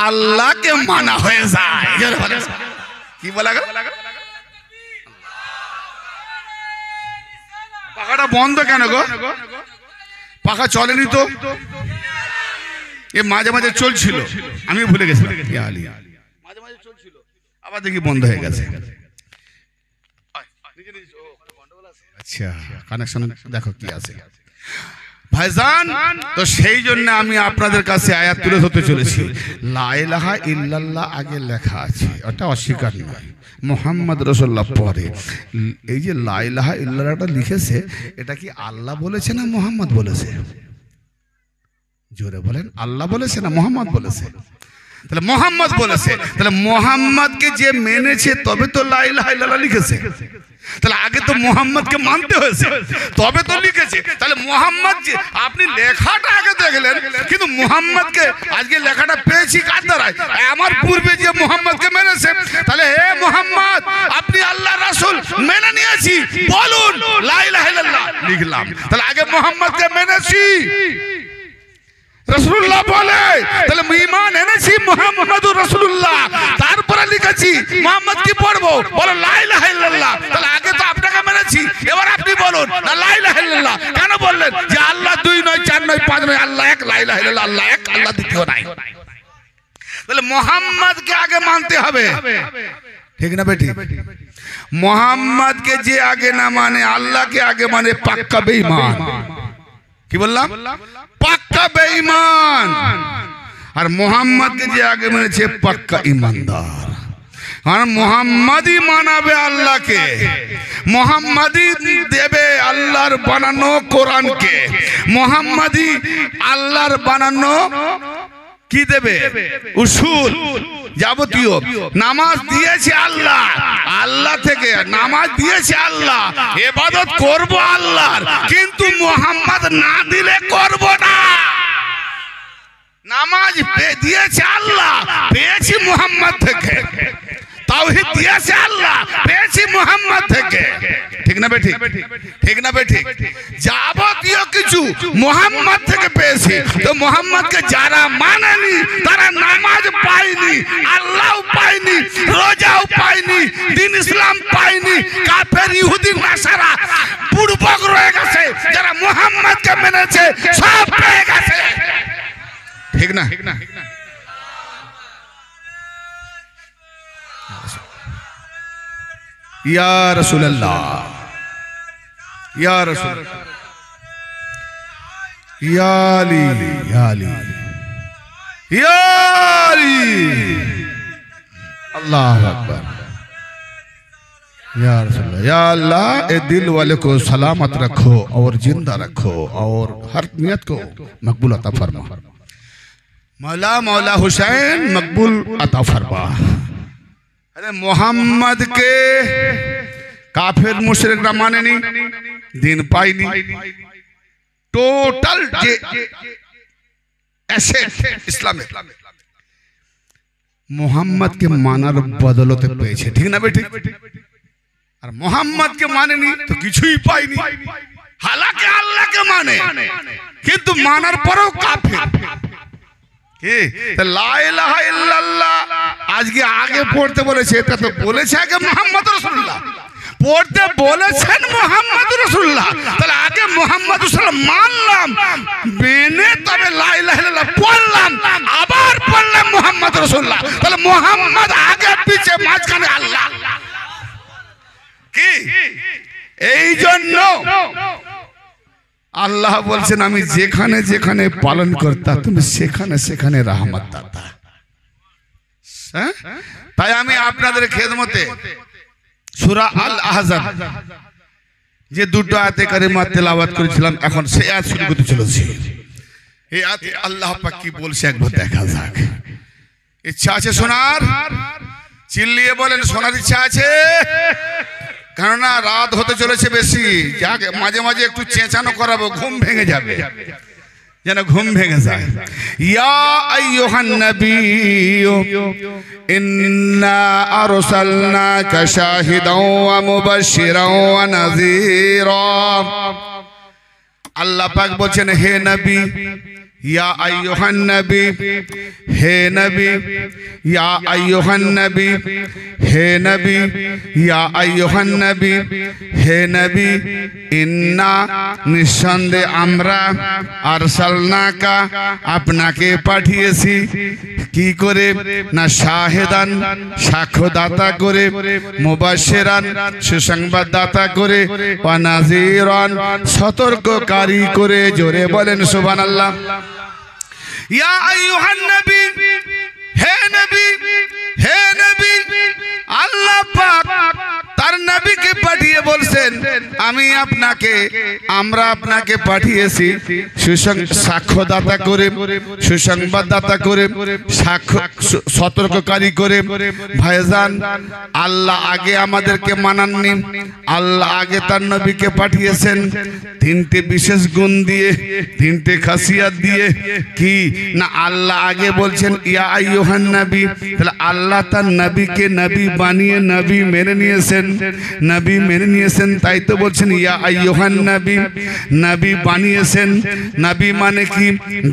A: আল্লাহকে মানা হয়ে যায় কি বলা গেল পাখাটা বন্ধ কেন গো পাখা চলেনি তো এ মাঝে মাঝে চলছিল আমি ভুলে গেছি আবার দেখি বন্ধ হয়ে গেছে আচ্ছা কানেকশন দেখো কি আছে ভাইজান তো সেই জন্য আমি আপনাদের কাছে আয়াত তুলে ধরতে চলেছি লাইলাহা ইল্লাল্লাহ আগে লেখা আছে ওটা অস্বীকার নয় মোহাম্মদ রসোল্লা পরে এই যে লাইলাহা ইল্লাল্লাহটা লিখেছে এটা কি আল্লাহ বলেছে না মোহাম্মদ বলেছে জোরে বলেন আল্লাহ বলেছে না মোহাম্মদ বলেছে তাহলে মোহাম্মদ বলেছে তাহলে মোহাম্মদকে যে মেনেছে তবে তো লাইলা লিখেছে তাহলে আগে তো মোহাম্মদকে মানতে হয়েছে তবে তো লিখেছে তাহলে মোহাম্মদ যে আপনি লেখাটা আগে দেখলেন কিন্তু মোহাম্মদকে আজকে লেখাটা পেয়েছি কার দ্বারায় আমার পূর্বে যে মোহাম্মদকে মেনেছে তাহলে হে মোহাম্মদ আপনি আল্লাহ রাসুল মেনে নিয়েছি বলুন লাইলা লিখলাম তাহলে আগে মোহাম্মদকে মেনেছি রসুল্লাহ বলে তাহলে ইমান এনেছি মোহাম্মদ রসুল্লাহ তারপরে লিখেছি মোহাম্মদ কি পড়বো বলো লাইল্লাহ তাহলে আগে তো আপনাকে মেনেছি এবার আপনি বলুন না লাইল্লাহ কেন বললেন যে আল্লাহ দুই নয় চার নয় পাঁচ নয় আল্লাহ এক লাইল্লাহ আল্লাহ এক আল্লাহ দ্বিতীয় নাই তাহলে মোহাম্মদ কে আগে মানতে হবে ঠিক না বেটি মোহাম্মদ কে যে আগে না মানে আল্লাহকে আগে মানে পাক্কা বেঈমান কি বললাম পাক্কা বেঈমান আর মোহাম্মদকে যে আগে মেনেছে পাক্কা ইমানদার আর মোহাম্মদই মানাবে আল্লাহকে মোহাম্মদই দেবে আল্লাহর বানানো কোরআনকে মোহাম্মদই আল্লাহর বানানো কি দেবে উসুল যাবতীয় নামাজ দিয়েছে আল্লাহ আল্লাহ থেকে নামাজ দিয়েছে আল্লাহ এবাদত করব আল্লাহর কিন্তু মোহাম্মদ না দিলে করব না নামাজ দিয়েছে আল্লাহ পেয়েছি মোহাম্মদ থেকে তাওহিদ দিয়েছে আল্লাহ পেয়েছি মোহাম্মদ থেকে ঠিক না বেঠিক ঠিক না বেঠিক কিছু মোহাম্মদ থেকে পেয়েছি মোহাম্মদকে যারা মানেনি তারা নামাজ পায়নি আল্লাহ পায়নি রোজাও পায়নি দিন ইসলাম পায়নি কাফের ইহুদি নাসারা পূর্বক রয়ে গেছে যারা মোহাম্মদকে মেনেছে সব পেয়ে গেছে ঠিক না ঠিক না یا رسول اللہ یا رسول اللہ یا علی علی علی یا یا اللہ اکبر یا رسول اللہ یا اللہ اے دل والے کو سلامت رکھو اور زندہ رکھو اور ہر نیت کو مقبول عطا فرما فرما مولا مولا حسین مقبول عطا فرما আরে মোহাম্মদকে কাফের মুশ্রেকরা মানেনি দিন পায়নি টোটাল যে মোহাম্মদ মোহাম্মদকে মানার বদলতে পেয়েছে ঠিক না বেটি আর মোহাম্মদকে মানেনি তো কিছুই পাইনি হালাকে আল্লাহকে মানে কিন্তু মানার পরেও কাফের কি আজকে আগে পড়তে বলেছে এটা তো বলেছে আগে মোহাম্মদ রসুল্লাহ পড়তে বলেছেন মোহাম্মদ রসুল্লাহ তাহলে আগে মোহাম্মদ রসুল্লাহ মানলাম মেনে তবে লাইলাহ পড়লাম আবার পড়লাম মোহাম্মদ রসুল্লাহ তাহলে মোহাম্মদ আগে পিছে মাঝখানে আল্লাহ কি এই জন্য আল্লাহ বলছেন আমি যেখানে যেখানে পালন করতাম তুমি সেখানে সেখানে রাহমত দাতা হ্যাঁ তাই আমি আপনাদের খেদমতে সুরা আল আহজাব যে দুটো আয়াতে কারিমা তেলাওয়াত করেছিলাম এখন সেই আয়াত শুরু করতে চলেছি এই আয়াতে আল্লাহ পাক কি বলছে একবার দেখা যাক ইচ্ছা আছে সোনার চিল্লিয়ে বলেন শোনার ইচ্ছা আছে কেননা রাত হতে চলেছে বেশি যাকে মাঝে মাঝে একটু চেঁচানো করাবো ঘুম ভেঙে যাবে যেন ঘুম ভেঙে যায় ইয়া আইয়ুহান আল্লাহ পাক হে নবী ইয়া আইয়ুহান নবী হে নবী ইয়া আইয়ুহান নবী হে নবী ইয়া আইয়ুহান নবী হে নবী ইন্না নিঃসন্দে আমরা আর সালনাকা আপনাকে পাঠিয়েছি কি করে না শাহেদান সাক্ষ্যদাতা করে মুবাশিরান সুসংবাদদাতা করে ওয়া নাজিরান সতর্ককারী করে জোরে বলেন আল্লাহ يا أيها النبي হে নবী হে নবী আল্লাহ পাক তার নবীকে পাঠিয়ে বলছেন আমি আপনাকে আমরা আপনাকে পাঠিয়েছি সাক্ষ্যদাতা করে সুসংবাদদাতা করে সাক্ষ্য সতর্ককারী করে ভাইজান আল্লাহ আগে আমাদেরকে মানাননি আল্লাহ আগে তার নবীকে পাঠিয়েছেন তিনটে বিশেষ গুণ দিয়ে তিনটে খাসিয়াত দিয়ে কি না আল্লাহ আগে বলছেন ইয়া আইয়ো মহান নবী তাহলে আল্লাহ তার নবীকে নবী বানিয়ে নবী মেনে নিয়েছেন নবী মেনে নিয়েছেন তাই তো বলছেন ইয়া আইয়ুহান নবী নবী বানিয়েছেন নবী মানে কি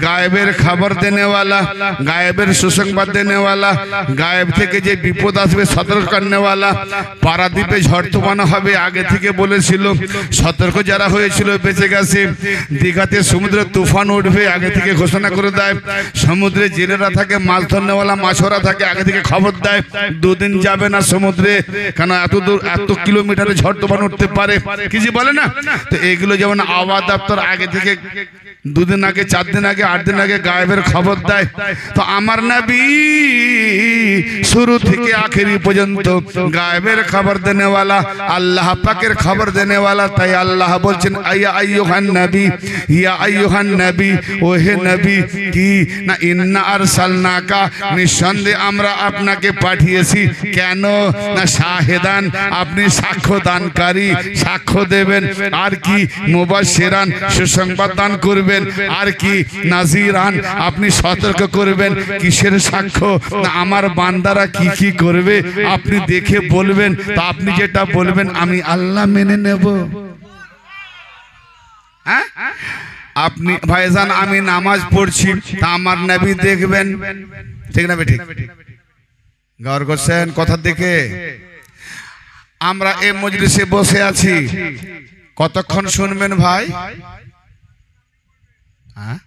A: গায়েবের খবর দেনেওয়ালা গায়েবের সুসংবাদ দেনেওয়ালা গায়েব থেকে যে বিপদ আসবে সতর্ক করনেওয়ালা পারাদ্বীপে ঝড় তুফানো হবে আগে থেকে বলেছিল সতর্ক যারা হয়েছিল বেঁচে গেছে দীঘাতে সমুদ্রে তুফান উঠবে আগে থেকে ঘোষণা করে দেয় সমুদ্রে জেলেরা থাকে মাছ ধরনে ওয়ালা মাছরা থাকে আগে থেকে খবর দেয় দুদিন যাবে না সমুদ্রে কেন এত দূর এত কিলোমিটারে ঝড় তুফান উঠতে পারে কিছু বলে না তো এগুলো যেমন আবহাওয়া দপ্তর আগে থেকে দুদিন আগে চার দিন আগে আট দিন আগে গায়েবের খবর দেয় তো আমার নবী শুরু থেকে আখেরি পর্যন্ত গায়েবের খবর দেনেওয়ালা আল্লাহ পাকের খবর দেনেওয়ালা তাই আল্লাহ বলছেন আয়া আইয়ুহান নবী ইয়া আইয়ুহান নবী ওহে নবী কি না ইন্না আরসালনাকা নিঃসন্দেহে আমরা আপনাকে পাঠিয়েছি কেন না শাহেদান আপনি সাক্ষ্য দানকারী সাক্ষ্য দেবেন আর কি মুবাশশিরান সুসংবাদ দান করবেন করবেন আর কি আন আপনি সতর্ক করবেন কিসের সাক্ষ্য না আমার বান্দারা কি কি করবে আপনি দেখে বলবেন তা আপনি যেটা বলবেন আমি আল্লাহ মেনে নেব হ্যাঁ আপনি ভাইজান আমি নামাজ পড়ছি তা আমার নবী দেখবেন ঠিক না বেঠিক গৌর করছেন কথা দেখে আমরা এই মজলিসে বসে আছি কতক্ষণ শুনবেন ভাই হ্যাঁ?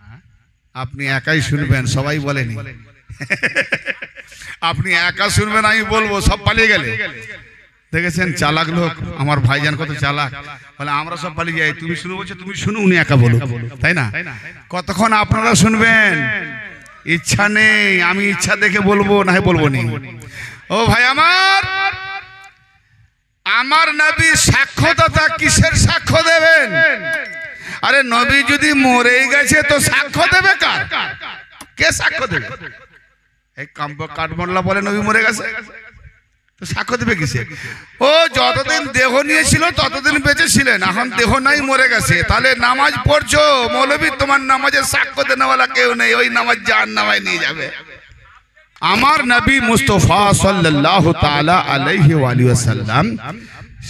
A: আপনি একাই শুনবেন সবাই বলেনি আপনি একা শুনবেন আমি বলবো সব পালিয়ে গেলে দেখেছেন চালাক লোক আমার ভাইজান কত চালাক বলে আমরা সব পালিয়ে যাই তুমি শুনে বলছো তুমি শুনু উনি একা বলো তাই না কতক্ষণ আপনারা শুনবেন ইচ্ছা নেই আমি ইচ্ছা দেখে বলবো না বলবো নি ও ভাই আমার আমার নবী সাক্ষ্যদাতা কিসের সাক্ষ্য দেবেন আরে নবী যদি মরেই গেছে তো সাক্ষ্য দেবে কার কে সাক্ষ্য দেবে এই কাঠমোল্লা বলে নবী মরে গেছে তো সাক্ষ্য দেবে কিসে ও যতদিন দেহ নিয়েছিল ততদিন বেঁচে ছিলেন এখন দেহ নাই মরে গেছে তাহলে নামাজ পড়ছো মৌলবী তোমার নামাজের সাক্ষ্য দেনেওয়ালা কেউ নেই ওই নামাজ যার নামায় নিয়ে যাবে আমার নবী মুস্তফা সাল্লাহ তালা আলাইহি আলিয়াল্লাম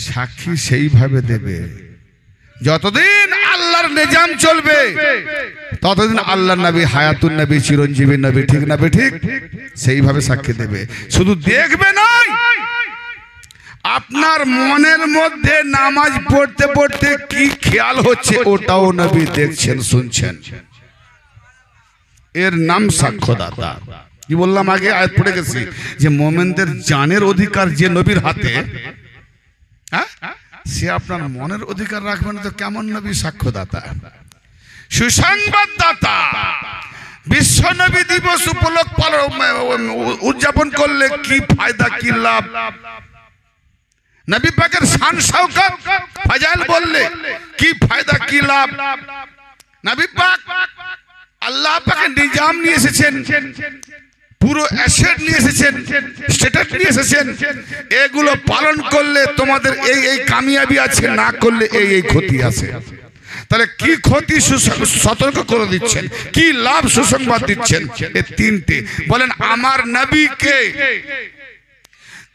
A: সাক্ষী সেইভাবে দেবে যতদিন আল্লাহর নিজাম চলবে ততদিন আল্লাহর নবী হায়াতুন নবী চিরঞ্জীবী নবী ঠিক নবী ঠিক সেইভাবে সাক্ষী দেবে শুধু দেখবে না আপনার মনের মধ্যে নামাজ পড়তে পড়তে কি খেয়াল হচ্ছে ওটাও নবী দেখছেন শুনছেন এর নাম সাক্ষ্যদাতা কি বললাম আগে আয়াত পড়ে গেছি যে মোমেনদের জানের অধিকার যে নবীর হাতে হ্যাঁ সে আপনার মনের অধিকার রাখবেন তো কেমন নবী সাক্ষ্যদাতা সুসংবাদদাতা বিশ্ব নবী দিবস উপলক্ষ উদযাপন করলে কি ফায়দা কি লাভ নবী পাকের শান সৌকত ফাজাইল বললে কি फायदा কি লাভ নবী পাক আল্লাহ পাকের নিজাম নিয়ে এসেছেন পুরো অ্যাসেট নিয়ে এসেছেন স্টেটাস নিয়ে এসেছেন এগুলো পালন করলে তোমাদের এই এই কামিয়াবি আছে না করলে এই এই ক্ষতি আছে তাহলে কি ক্ষতি সতর্ক করে দিচ্ছেন কি লাভ সুসংবাদ দিচ্ছেন এই তিনটে বলেন আমার নবীকে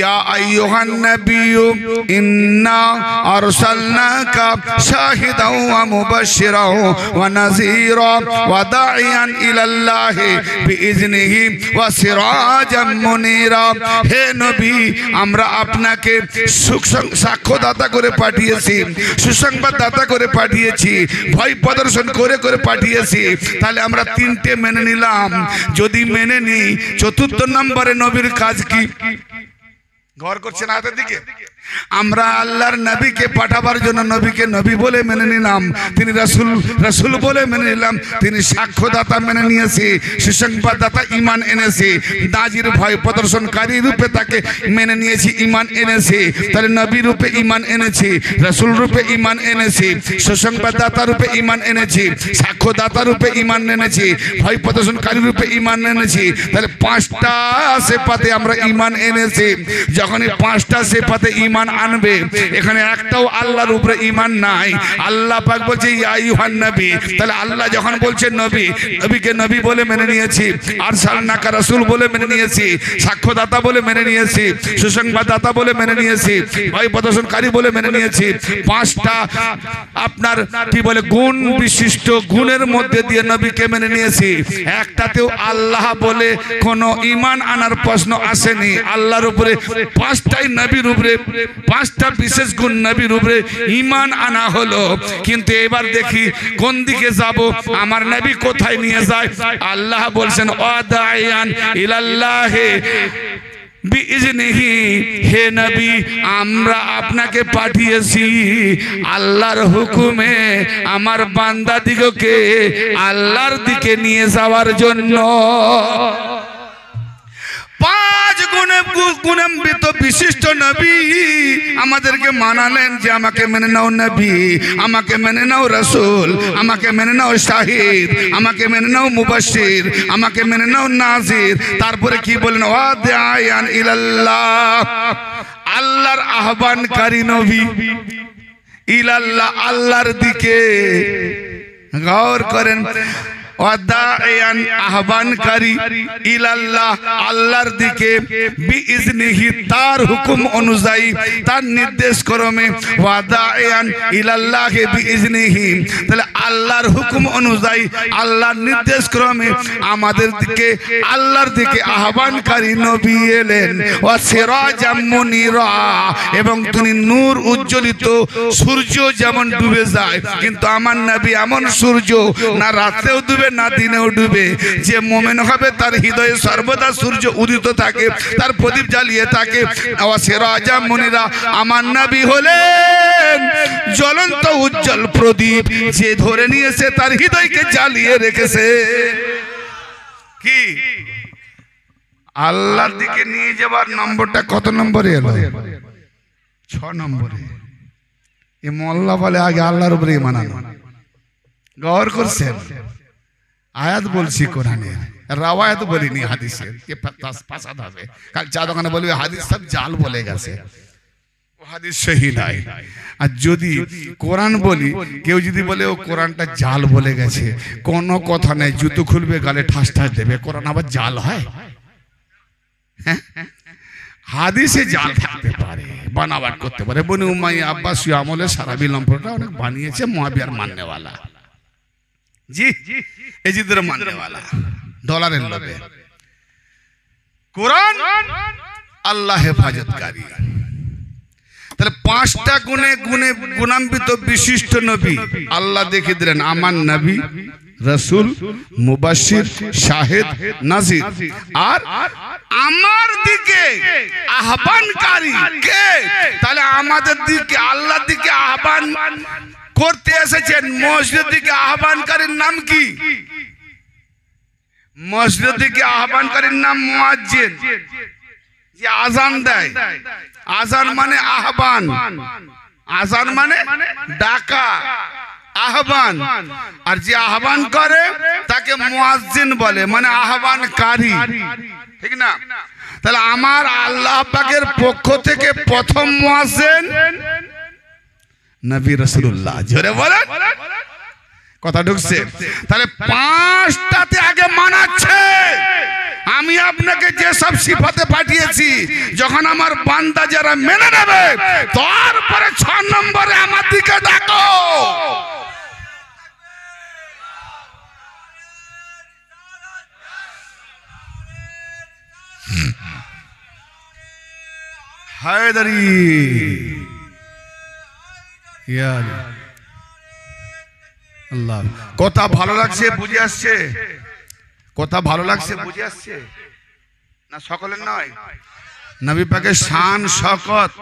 A: يا আমরা আপনাকে সাক্ষ্যদাতা করে পাঠিয়েছি সুসংবাদদাতা করে পাঠিয়েছি ভয় প্রদর্শন করে করে পাঠিয়েছি তাহলে আমরা তিনটে মেনে নিলাম যদি মেনে নিই চতুর্থ নম্বরে নবীর কাজ কি گھر کرچ نا آدر دیکھے আমরা আল্লাহর নবীকে পাঠাবার জন্য নবীকে নবী বলে মেনে নিলাম তিনি রাসুল রাসুল বলে মেনে নিলাম তিনি সাক্ষ্যদাতা মেনে নিয়েছি সুসংবাদদাতা ইমান এনেছি দাজির ভয় প্রদর্শনকারী রূপে তাকে মেনে নিয়েছি ইমান এনেছি তাহলে নবী রূপে ইমান এনেছি রাসুল রূপে ইমান এনেছি সুসংবাদদাতা রূপে ইমান এনেছি সাক্ষ্যদাতা রূপে ইমান এনেছি ভয় প্রদর্শনকারী রূপে ইমান এনেছি তাহলে পাঁচটা সেপাতে আমরা ইমান এনেছি যখনই পাঁচটা সেপাতে ইমান ইমান আনবে এখানে একটাও আল্লাহর উপরে ইমান নাই আল্লাহ পাক বলছে ইয়া ইয়াইহান নবী তাহলে আল্লাহ যখন বলছেন নবী নবীকে নবী বলে মেনে নিয়েছি আর সালনাকা রাসূল বলে মেনে নিয়েছি সাক্ষ্যদাতা বলে মেনে নিয়েছি সুসংবাদদাতা বলে মেনে নিয়েছি ভাই প্রদর্শনকারী বলে মেনে নিয়েছি পাঁচটা আপনার কি বলে গুণ বিশিষ্ট গুণের মধ্যে দিয়ে নবীকে মেনে নিয়েছি একটাতেও আল্লাহ বলে কোনো ইমান আনার প্রশ্ন আসেনি আল্লাহর উপরে পাঁচটাই নবীর উপরে পাঁচটা বিশেষ গুণ নবীর উপরে ইমান আনা হলো কিন্তু এবার দেখি কোন দিকে যাব আমার নবী কোথায় নিয়ে যায় আল্লাহ বলছেন অদায়ান ইলাল্লাহে হে নবী আমরা আপনাকে পাঠিয়েছি আল্লাহর হুকুমে আমার বান্দা দিগকে আল্লাহর দিকে নিয়ে যাওয়ার জন্য পাঁচ গুণে গুণাম্বিত বিশিষ্ট নবী আমাদেরকে মানালেন যে আমাকে মেনে নাও নবী আমাকে মেনে নাও রসুল আমাকে মেনে নাও শাহিদ আমাকে মেনে নাও মুবাসির আমাকে মেনে নাও নাজির তারপরে কি বলেন ও দায়ান ইলাল্লাহ আল্লাহর আহ্বানকারী নবী ইলাল্লাহ আল্লাহর দিকে গৌর করেন আহ্বানকারী ইলাল্লাহ আল্লাহর দিকে বিজনিহি তার হুকুম অনুযায়ী তার নির্দেশ ক্রমে ওয়াদায়ান ইলাল্লাহকে তাহলে আল্লাহর হুকুম অনুযায়ী আল্লাহর নির্দেশ ক্রমে আমাদের দিকে আল্লাহর দিকে আহ্বানকারী নবী এলেন ও এবং তিনি নূর উজ্জ্বলিত সূর্য যেমন ডুবে যায় কিন্তু আমার নবী এমন সূর্য না রাতেও ডুবে না দিনে ডুবে যে মোমেন হবে তার হৃদয়ে সর্বদা সূর্য উদিত থাকে তার প্রদীপ জ্বালিয়ে থাকে সেরাজা মনিরা আমার নাবি হলে জ্বলন্ত উজ্জ্বল প্রদীপ যে ধরে নিয়েছে তার হৃদয়কে জ্বালিয়ে রেখেছে কি আল্লাহর দিকে নিয়ে যাবার নম্বরটা কত নম্বরে এলো ছ নম্বরে এ মোল্লা বলে আগে আল্লাহর উপরে মানানো গৌর করছেন আয়াত বলছি কোরআনের রাওয়ায়াত বলিনি হাদিসের কে ফাসাদ হবে কাল চা দোকানে বলবে হাদিস সব জাল বলে গেছে হাদিস সহি নাই আর যদি কোরআন বলি কেউ যদি বলে ও কোরআনটা জাল বলে গেছে কোনো কথা নেই জুতো খুলবে গালে ঠাস ঠাস দেবে কোরআন আবার জাল হয় হ্যাঁ হাদিসে জাল থাকতে পারে বানাবাট করতে পারে বনি উমাই আব্বাস আমলে সারা বিলম্বটা অনেক বানিয়েছে মহাবিয়ার মান্যওয়ালা जी ये जिधर কোরআন আল্লাহ হেফাজতকারী তাহলে পাঁচটা গুণে গুণে গুণাম্বিত বিশিষ্ট নবী আল্লাহ দেখে দিলেন আমার নবী রসুল মুবাসির শাহেদ নাজির আর আমার দিকে আহ্বানকারী কে তাহলে আমাদের দিকে আল্লাহ দিকে আহ্বান করতে এসেছেন মসজিদকে আহ্বানকারীর নাম কি মসজিদকে আহ্বানকারীর নাম মুয়াজ্জিন যে আজান দেয় আজান মানে আহ্বান আজান মানে ডাকা আহ্বান আর যে আহ্বান করে তাকে মুয়াজ্জিন বলে মানে আহ্বানকারী ঠিক না তাহলে আমার আল্লাহ পাকের পক্ষ থেকে প্রথম মুয়াজ্জিন নবী রসুল্লাহ জোরে বলেন কথা ঢুকছে তাহলে পাঁচটাতে আগে মানাচ্ছে আমি আপনাকে যে সব সিফাতে পাঠিয়েছি যখন আমার বান্দা যারা মেনে নেবে তারপরে ছ নম্বরে আমার দিকে ডাকো হায়দারি কথা ভালো লাগছে বুঝে আসছে কথা ভালো লাগছে বুঝে আসছে না সকলের নয় নবী পাকে শান শকত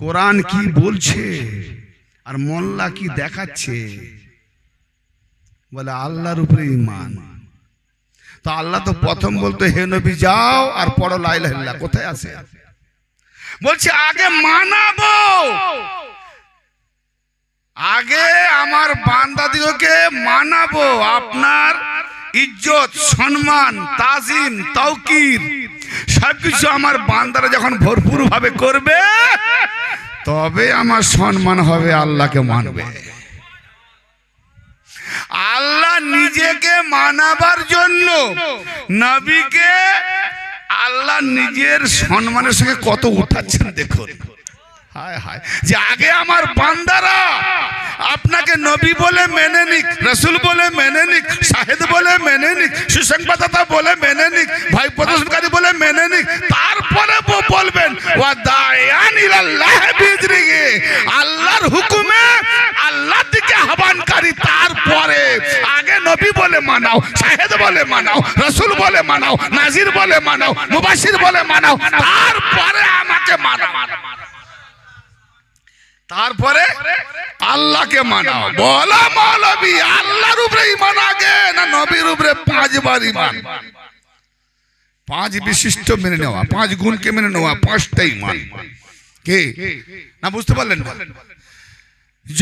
A: কোরআন কি বলছে আর মোল্লা কি দেখাচ্ছে বলে আল্লাহর উপরে ইমান তো আল্লাহ তো প্রথম বলতো হে নবী যাও আর পড়ো লাইলা কোথায় আছে বলছে আগে মানাবো আগে আমার বান্দাদিগকে মানাবো আপনার ইজ্জত সম্মান তাজিম তৌকির সবকিছু আমার বান্দারা যখন ভরপুর ভাবে করবে তবে আমার সম্মান হবে আল্লাহকে মানবে আল্লাহ নিজেকে মানাবার জন্য নবীকে আল্লাহ নিজের সম্মানের সঙ্গে কত উঠাচ্ছেন দেখুন হায় হায় যে আগে আমার বান্দারা আপনাকে নবী বলে মেনে নিক রসুল বলে মেনে নিক শাহেদ বলে মেনে নিক সুসংবাদতা বলে মেনে নিক প্রদর্শনকারী বলে মেনে নিক তারপরে বলবেন আল্লাহর হুকুমে আল্লাহ দিকে আহ্বানকারী তারপরে আগে নবী বলে মানাও শাহেদ বলে মানাও রসুল বলে মানাও নাজির বলে মানাও মুবাসির বলে মানাও তারপরে আমাকে মানা মানা তারপরে আল্লাহকে মানা বলা মৌলবি আল্লাহর উপরে ইমান আগে না নবীর উপরে পাঁচবার ইমান পাঁচ বিশিষ্ট মেনে নেওয়া পাঁচ গুণকে মেনে নেওয়া পাঁচটাই মান কে না বুঝতে পারলেন না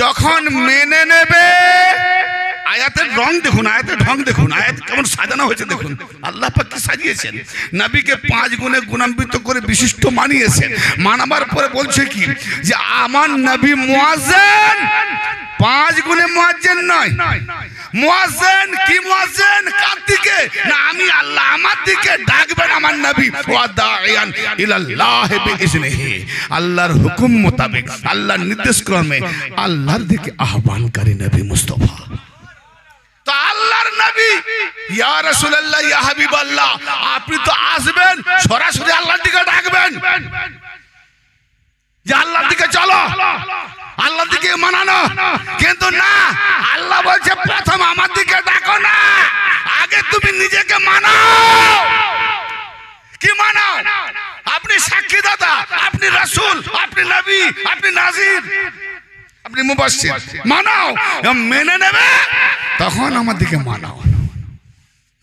A: যখন মেনে নেবে আয়াতের রং দেখুন আয়াতের ঢং দেখুন আয়াত কেমন সাজানো হয়েছে দেখুন আল্লাহ পাককে সাজিয়েছেন নাবিকে পাঁচ গুণে গুণান্বিত করে বিশিষ্ট মানিয়েছেন মানাবার পরে বলছে কি যে আমার নাবি মোয়াজেন পাঁচ গুণে মোয়াজেন নয় মোয়াজেন কি মুয়াজ্জিন কার দিকে না আমি আল্লাহ আমার দিকে ডাকবেন আমার নবী ওয়াদাইয়ান ইলাল্লাহ বিইজনিহি আল্লাহর হুকুম মোতাবেক আল্লাহর নির্দেশ ক্রমে আল্লাহর দিকে আহ্বানকারী নবী মুস্তাফা তো আল্লাহর নবী ইয়া রাসূলুল্লাহ ইয়া হাবিবাল্লাহ আপনি তো আসবেন সরাসরি আল্লাহর দিকে ডাকবেন যে আল্লাহর দিকে চলো আল্লাহ দিকে মানানো কিন্তু না আল্লাহ বলছে প্রথম আমার দিকে দেখো না আগে তুমি নিজেকে মানাও কি মানাও আপনি সাক্ষী দাদা আপনি রাসুল আপনি নবী আপনি নাজির আপনি মুবাসির মানাও মেনে নেবে তখন আমার দিকে মানাও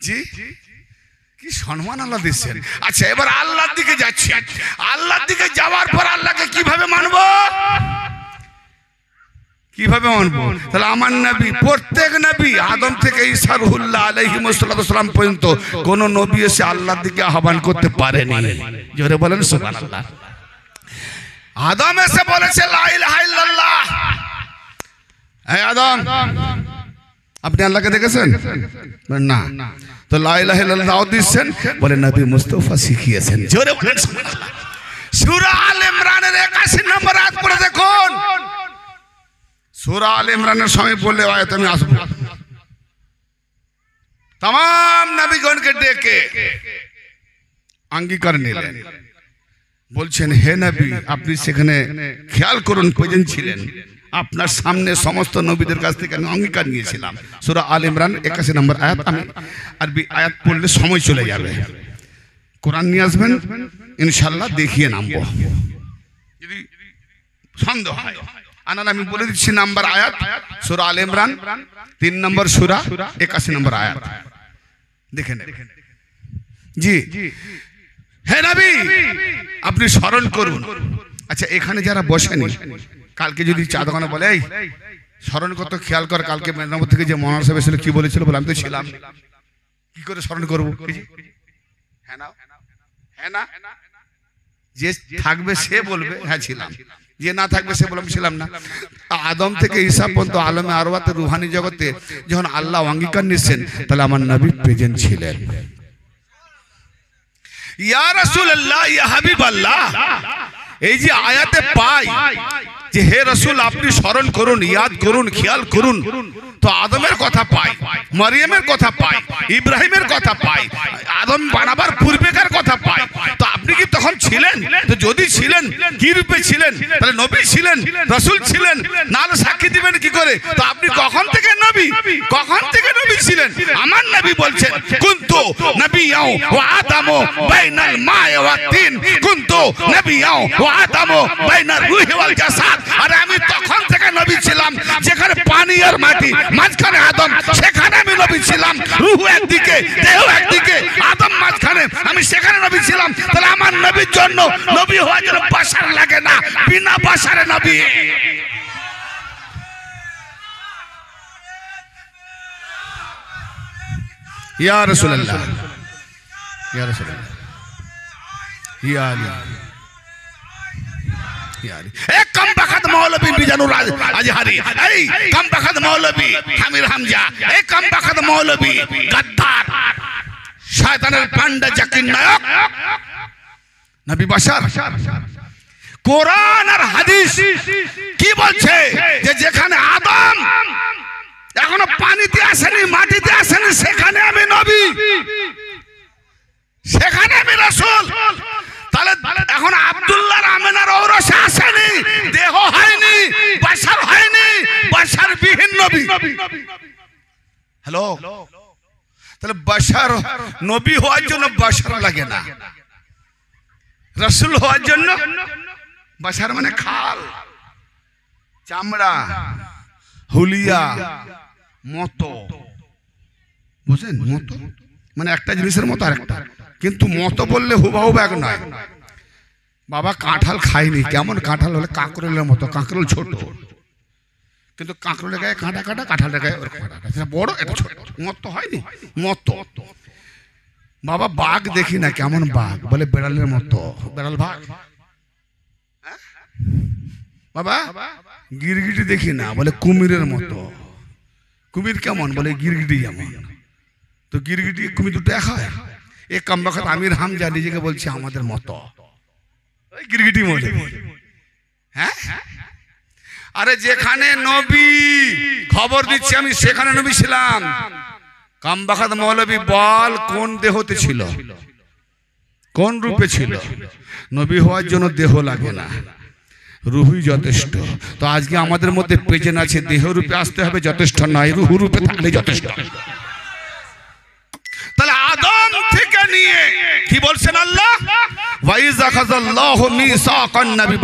A: জি কি সম্মান আল্লাহ দিচ্ছেন আচ্ছা এবার আল্লাহর দিকে যাচ্ছি আল্লাহর দিকে যাওয়ার পর আল্লাহকে কিভাবে মানবো কিভাবে মানব তাহলে আমার নবী প্রত্যেক নবী আদম থেকে ইসারুল্লাহ আলহিম সাল্লাম পর্যন্ত কোন নবী এসে আল্লাহর দিকে আহ্বান করতে পারেনি জোরে বলেন সুবান আল্লাহ আদম এসে বলেছে আদম আপনি আল্লাহকে দেখেছেন না তো দাও দিচ্ছেন বলে নবী মুস্তফা শিখিয়েছেন জোরে বলেন সুরা আল ইমরানের একাশি নম্বর আজ পড়ে দেখুন সুরা আল ইমরানের সময় পড়লে আয়াত আমি আসবো তাম নাবিগণকে ডেকে অঙ্গীকার নিলেন বলছেন হে নবী আপনি সেখানে খেয়াল করুন প্রয়োজন ছিলেন আপনার সামনে সমস্ত নবীদের কাছ থেকে আমি অঙ্গীকার নিয়েছিলাম সুরা আল ইমরান একাশি নম্বর আয়াত আমি আরবি আয়াত পড়লে সময় চলে যাবে কোরআন নিয়ে আসবেন ইনশাল্লাহ দেখিয়ে নামবো যদি সন্দেহ হয় আনার আমি বলে দিচ্ছি নাম্বার আয়াত সুরা আল ইমরান তিন নম্বর সুরা একাশি নম্বর আয়াত দেখে নেন জি হে নবী আপনি স্মরণ করুন আচ্ছা এখানে যারা বসেনি কালকে যদি চা দোকানে বলে স্মরণ করতে খেয়াল কর কালকে মেদিনীপুর থেকে যে মনার সাহেব এসেছিল কি বলেছিল বলে আমি তো ছিলাম কি করে স্মরণ করবো হ্যাঁ হ্যাঁ না যে থাকবে সে বলবে হ্যাঁ ছিলাম যে না থাকবে সে বলেছিলাম ছিলাম না আদম থেকে ঈশা পর্যন্ত আলমে আরবাতে রুহানি জগতে যখন আল্লাহ অঙ্গীকার নিচ্ছেন তাহলে আমার নবী প্রেজেন্ট ছিলেন ইয়া রাসূলুল্লাহ ইয়া হাবিবাল্লাহ এই যে আয়াতে পাই যে হে রসুল আপনি স্মরণ করুন ইয়াদ করুন খেয়াল করুন তো আদমের কথা পাই মারিয়ামের কথা পাই ইব্রাহিমের কথা পাই আদম বানাবার পূর্বেকার কথা পাই তো আপনি কি তখন ছিলেন তো যদি ছিলেন কি রূপে ছিলেন তাহলে নবী ছিলেন রসুল ছিলেন নাহলে সাক্ষী দিবেন কি করে তো আপনি কখন থেকে নবী কখন থেকে নবী ছিলেন আমার নবী বলছেন কুন্তু নবী আও ও আদামো বাইনাল মা ওয়া তিন কুন্তু নবী আও ও আদামো বাইনাল রুহি ওয়াল জাসাদ আর আমি তখন থেকে নবী ছিলাম যেখানে পানি আর মাটি মাঝখানে আদম সেখানে আমি নবী ছিলাম রুহু একদিকে দেহ একদিকে আদম মাঝখানে আমি সেখানে নবী ছিলাম তাহলে আমার নবীর জন্য নবী হওয়ার জন্য বাসার লাগে না বিনা বাসারে নবী ইয়া রাসূলুল্লাহ ইয়া রাসূলুল্লাহ ইয়া আলী এই হামির হামজা এই কোরআন আর হাদিস কি বলছে যে যেখানে আদম এখনো পানিতে আসেনি মাটিতে আসেনি সেখানে আমি নবী সেখানে আমি রসুল এখন আবদুল্লাহ আমেনার ঔরস আসেনি দেহ হয়নি বাসার হয়নি বাসার বিহীন নবী হ্যালো তাহলে বাসার নবী হওয়ার জন্য বাসার লাগে না রসুল হওয়ার জন্য বাসার মানে খাল চামড়া হুলিয়া মত বুঝলেন মত মানে একটা জিনিসের মতো আরেকটা কিন্তু মত বললে হুবাহুব এক নয় বাবা কাঁঠাল খায়নি কেমন কাঁঠাল হলে কাঁকরোলের মতো কাঁকরোল ছোট কিন্তু কাঁকরোলের গায়ে কাঁটা কাঁটা কাঁঠালের গায়ে ওর কাঁটা বড় এটা ছোট মত হয়নি মত বাবা বাঘ দেখি না কেমন বাঘ বলে বেড়ালের মতো বেড়াল বাঘ বাবা গিরগিটি দেখি না বলে কুমিরের মতো কুমির কেমন বলে গিরগিটি কেমন তো গিরগিটি কুমির দুটো এক হয় এ কাম্বাখাত আমির হামজা নিজেকে বলছি আমাদের মতো গিরগিটি মোড়ে হ্যাঁ আরে যেখানে নবী খবর দিচ্ছি আমি সেখানে নবী ছিলাম কামবাখাত মৌলবী বল কোন দেহতে ছিল কোন রূপে ছিল নবী হওয়ার জন্য দেহ লাগে না রুহুই যথেষ্ট তো আজকে আমাদের মধ্যে পেজেন আছে দেহ রূপে আসতে হবে যথেষ্ট নয় রুহু রূপে থাকলে যথেষ্ট তাহলে আদম থেকে নিয়ে কি বলছেন আল্লাহ নবী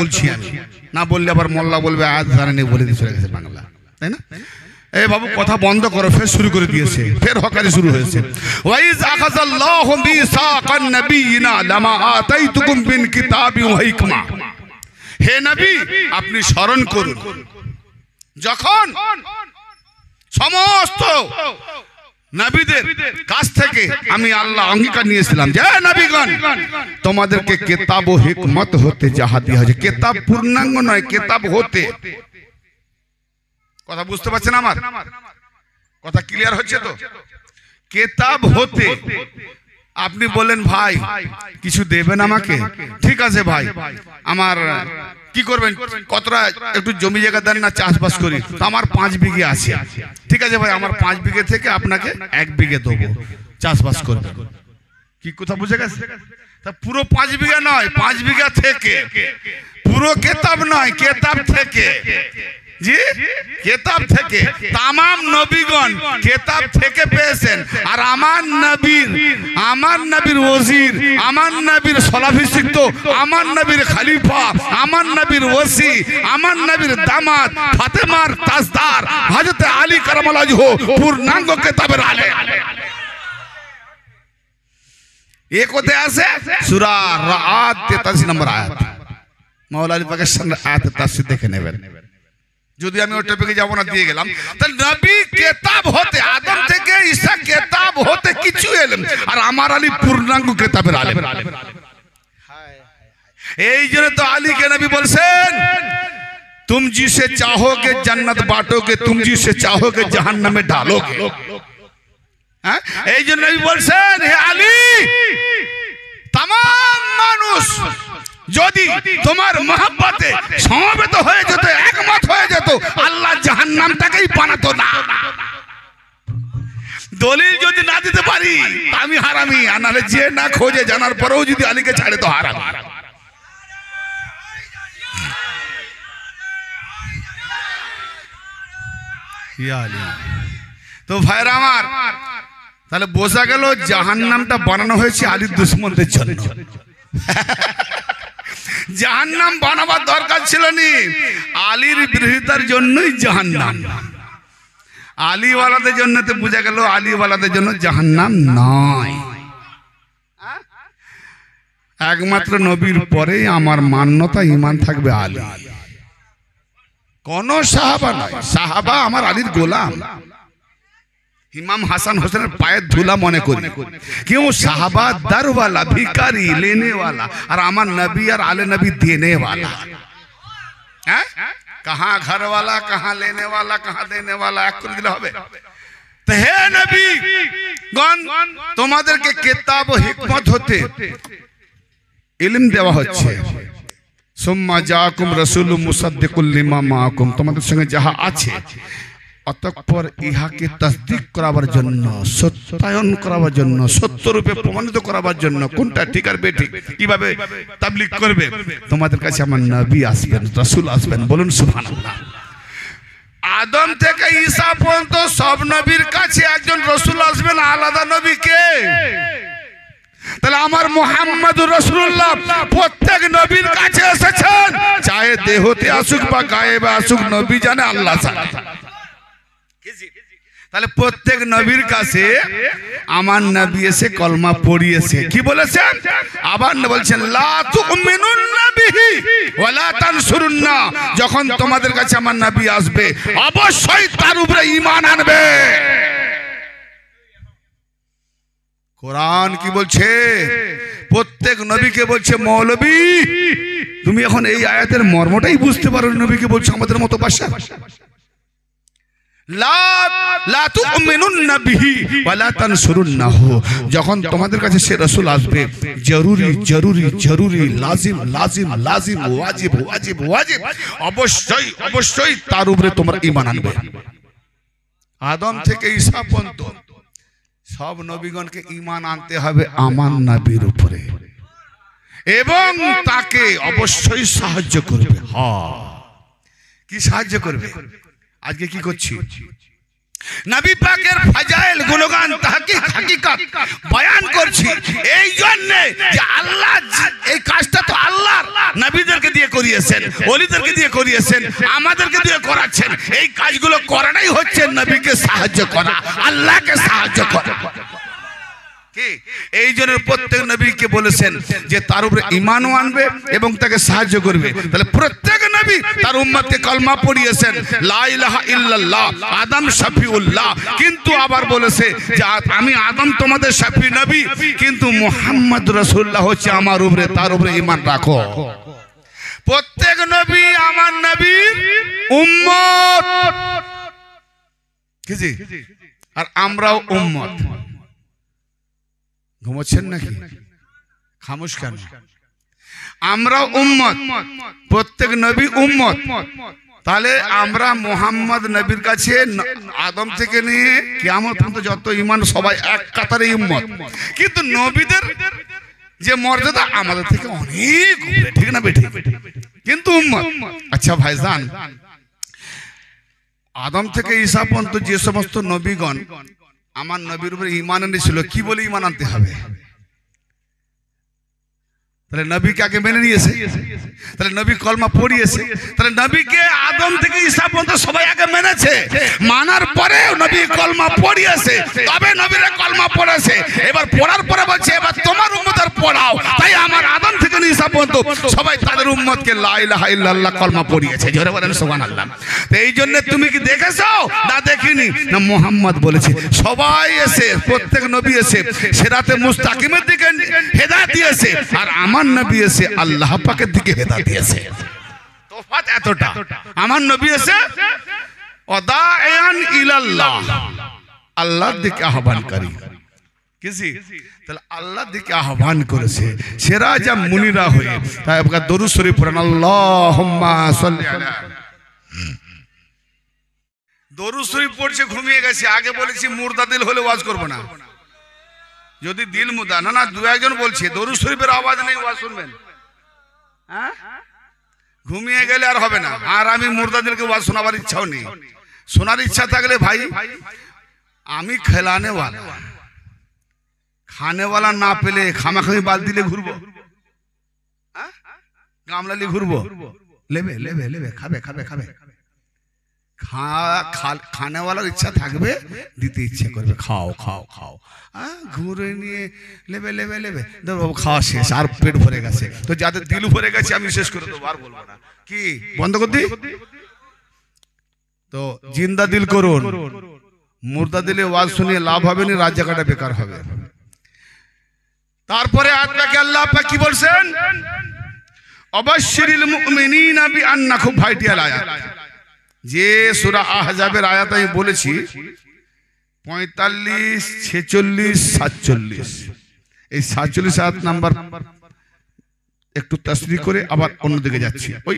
A: বলছি আমি না বললে আবার মোল্লা বলবে আজ জানেনি বলে দিয়ে চলে গেছে বাংলা তাই না বাবু কথা বন্ধ করো ফের শুরু করে দিয়েছে ফের হকারি শুরু হয়েছে ওয়াইজ বিন হে নবী আপনি স্মরণ করুন যখন সমস্ত নাবিদের কাছ থেকে আমি আল্লাহ অঙ্গীকার নিয়েছিলাম যে নাবিগণ তোমাদেরকে কেতাব ও হিকমত হতে যাহা দিয়া হয়েছে কেতাব পূর্ণাঙ্গ নয় কেতাব হতে কথা বুঝতে পারছেন আমার কথা ক্লিয়ার হচ্ছে তো কেতাব হতে আপনি বলেন ভাই কিছু দেবেন আমাকে ঠিক আছে ভাই আমার কি করবেন কতটা একটু জমি জায়গা দেন না চাষবাস করি তো আমার পাঁচ বিঘে আছে ঠিক আছে ভাই আমার পাঁচ বিঘে থেকে আপনাকে এক বিঘে দেবো চাষবাস করবেন কি কথা বুঝে গেছে তা পুরো পাঁচ বিঘা নয় পাঁচ বিঘা থেকে পুরো কেতাব নয় কেতাব থেকে কেতাব থেকে তামাম নবীগণ কেতাব থেকে পেয়েছেন আর আমার নবীর আমার নবীর আমার নবীর সলাভিষিক্ত আমার নবীর খালিফা আমার নবীর ওসি আমার নবীর দামাত ফাতেমার তাজদার আলী কারামালাজ হো পূর্ণাঙ্গ কেতাবের আলে এ কোথায় আছে সুরা নম্বর আয়াত মাওলা আলী আয়াত তাসির দেখে নেবেন যদি আমি ওই টপিকে যাবো না দিয়ে গেলাম তাহলে নবী কেতাব হতে আদম থেকে ঈসা কেতাব হতে কিছু এলেন আর আমার আলী পূর্ণাঙ্গ কেতাবের আলেম এই জন্য তো কে নবী বলছেন तुम जिसे चाहोगे जन्नत बांटोगे तुम जिसे चाहोगे जहन्नम में হ্যাঁ এই জন্য বলছেন হে আলী তাম মানুষ যদি তোমার মহাব্বাতে সমবেত হয়ে যেত একমত হয়ে যেত আল্লাহ জাহান নামটাকেই বানাতো না দলিল যদি না দিতে পারি আমি হারামি আর নাহলে যে না খোঁজে জানার পরেও যদি আলীকে ছাড়ে তো হারাম তো ভাইরা আমার তাহলে বোঝা গেল জাহান নামটা বানানো হয়েছে আলীর দুশ্মনদের জন্য জাহান্নাম বানাবার দরকার ছিল নি আলীর বিরোধিতার জন্যই জাহান্নাম আলীওয়ালাদের জন্য তো বোঝা গেল আলীওয়ালাদের জন্য জাহান্নাম নয় একমাত্র নবীর পরে আমার মান্যতা ইমান থাকবে আলী কোন সাহাবা নয় সাহাবা আমার আলীর গোলাম ইমাম হাসান হোসেনের পায়ের ধুলা মনে করি কেউ সাহাবা দারওয়ালা ভিকারি লেনেওয়ালা আর আমার নবী আর আলে নবী দেনেওয়ালা হ্যাঁ কাহা ঘরওয়ালা কাহা লেনেওয়ালা কাহা দেনেওয়ালা এক করে দিলে হবে হে নবী গণ তোমাদেরকে কেতাব ও হিকমত হতে ইলিম দেওয়া হচ্ছে সোম্মা জাকুম রসুল মুসাদ্দিকুল্লিমা মাকুম তোমাদের সঙ্গে যাহা আছে অতঃপর ইহাকে তসদিক করাবার জন্য সত্যায়ন করাবার জন্য সত্যরূপে প্রমাণিত করাবার জন্য কোনটা ঠিক আর বেঠিক কিভাবে তাবলিক করবে তোমাদের কাছে আমার নবী আসবেন রসুল আসবেন বলুন সুবহানাল্লাহ আদম থেকে ঈসা পর্যন্ত সব নবীর কাছে একজন রসুল আসবেন আলাদা নবী কে তাহলে আমার মোহাম্মদুর রসুল্লাহ প্রত্যেক নবীর কাছে এসেছেন চাহে দেহতে আসুক বা গায়েবে আসুক নবী জানে আল্লাহ তাহলে প্রত্যেক নবীর কাছে আমার নবী এসে কলমা পড়িয়েছে কি বলেছেন আবার বলছেন যখন তোমাদের কাছে আমার নাবি আসবে অবশ্যই তার উপরে ইমান আনবে কোরআন কি বলছে প্রত্যেক নবীকে বলছে মৌলবী তুমি এখন এই আয়াতের মর্মটাই বুঝতে পারো নবীকে বলছো আমাদের মতো পাশা যখন তোমাদের কাছে সে রসুল আসবে জরুরি জরুরি জরুরি লাজিম লাজিম লাজিম ওয়াজিব ওয়াজিব ওয়াজিব অবশ্যই অবশ্যই তার উপরে তোমরা ইমান আনবে আদম থেকে ঈশা পর্যন্ত সব নবীগণকে ইমান আনতে হবে আমার নাবির উপরে এবং তাকে অবশ্যই সাহায্য করবে হ হ্যাঁ। কি সাহায্য করবে আজকে কি করছি নবী বয়ান করছি এই যে আল্লাহ এই কাজটা তো আল্লাহ নবীদেরকে দিয়ে করিয়েছেন দিয়ে করিয়েছেন আমাদেরকে দিয়ে করাচ্ছেন এই কাজগুলো করাটাই হচ্ছে নবীকে সাহায্য করা আল্লাহকে সাহায্য করা এই জন্য প্রত্যেক নবীকে বলেছেন যে তার উপরে ইমানও আনবে এবং তাকে সাহায্য করবে তাহলে প্রত্যেক নবী তার উম্মতকে কলমা পড়িয়েছেন লাইলাহা ইল্লাল্লাহ আদম শফিউল্লাহ কিন্তু আবার বলেছে যে আমি আদম তোমাদের শফি নবী কিন্তু মুহাম্মদ রসুল্লাহ হচ্ছে আমার উপরে তার উপরে ইমান রাখো প্রত্যেক নবী আমার নবী উম্মত আর আমরাও উম্মত ঘুমোচ্ছেন নাকি খামোশ কেন আমরা উম্মত প্রত্যেক নবী উম্মত তাহলে আমরা মোহাম্মদ নবীর কাছে আদম থেকে নিয়ে কেমন পর্যন্ত যত ইমান সবাই এক কাতারে উম্মত কিন্তু নবীদের যে মর্যাদা আমাদের থেকে অনেক ঠিক না বেঠে কিন্তু উম্মত আচ্ছা ভাইজান আদম থেকে ঈশা পর্যন্ত যে সমস্ত নবীগণ আমার নবীর উপরে ইমান এনেছিল কি বলে ইমান আনতে হবে তাহলে নবীকে আগে মেনে নিয়েছে তাহলে নবী কলমা পড়িয়েছে তাহলে নবীকে আদম থেকে ইসা পর্যন্ত সবাই আগে মেনেছে মানার পরে নবী কলমা পড়িয়েছে তবে নবীর কলমা পড়েছে এবার পড়ার পরে বলছে এবার তোমার উম্মতের পড়াও তাই আমার আদম থেকে ইসা পর্যন্ত সবাই তাদের উম্মতকে লাইলাহ ইল্লাল্লাহ কলমা পড়িয়েছে জোরে বলেন সুবহানাল্লাহ তো এই জন্য তুমি কি দেখেছো না দেখিনি না মোহাম্মদ বলেছে সবাই এসে প্রত্যেক নবী এসে সেরাতে মুস্তাকিমের দিকে হেদায়েত দিয়েছে আর আমার আমার নবী এসে আল্লাহ পাকের দিকে হেদা দিয়েছে তোফাত এতটা আমার নবী এসে অদায়ান ইলাল্লাহ আল্লাহর দিকে আল্লাহ দিকে আহ্বান করেছে সেরা যা মুনিরা হয়ে তাই আপনার শরীফ আল্লাহ দরু শরীফ পড়ছে ঘুমিয়ে গেছে আগে বলেছি মুরদাদিল হলে ওয়াজ করবো না যদি দিল মুদা না না দু একজন বলছে দরু শরীফের আওয়াজ নেই ওয়া শুনবেন হ্যাঁ ঘুমিয়ে গেলে আর হবে না আর আমি মুর্দাদেরকে ওয়া শোনাবার ইচ্ছাও নেই শোনার ইচ্ছা থাকলে ভাই আমি খেলানে খানেওয়ালা না পেলে খামাখামি বাদ দিলে ঘুরবো গামলালি ঘুরবো লেবে লেবে লেবে খাবে খাবে খাবে খাওয়াওয়ালার ইচ্ছা থাকবে দিতে ইচ্ছা করবে খাও খাও খাও হ্যাঁ ঘুরে নিয়ে লেবে লেবে লেবে দেখো খাওয়া শেষ আর পেট ভরে গেছে তো যাদের দিল ভরে গেছে আমি শেষ করে দেবো আর বলবো না কি বন্ধ কর তো জিন্দা দিল করুন মুর্দা দিলে ওয়াজ শুনিয়ে লাভ হবে না রাজ জায়গাটা বেকার হবে তারপরে আপনাকে আল্লাহ আপা কি বলছেন অবশ্যই খুব ভাইটিয়া আয়াত যে সুরা আহজাবের আয়াত আমি বলেছি পঁয়তাল্লিশ ছেচল্লিশ সাতচল্লিশ এই সাতচল্লিশ আয়াত নাম্বার একটু তসরি করে আবার অন্যদিকে যাচ্ছি ওই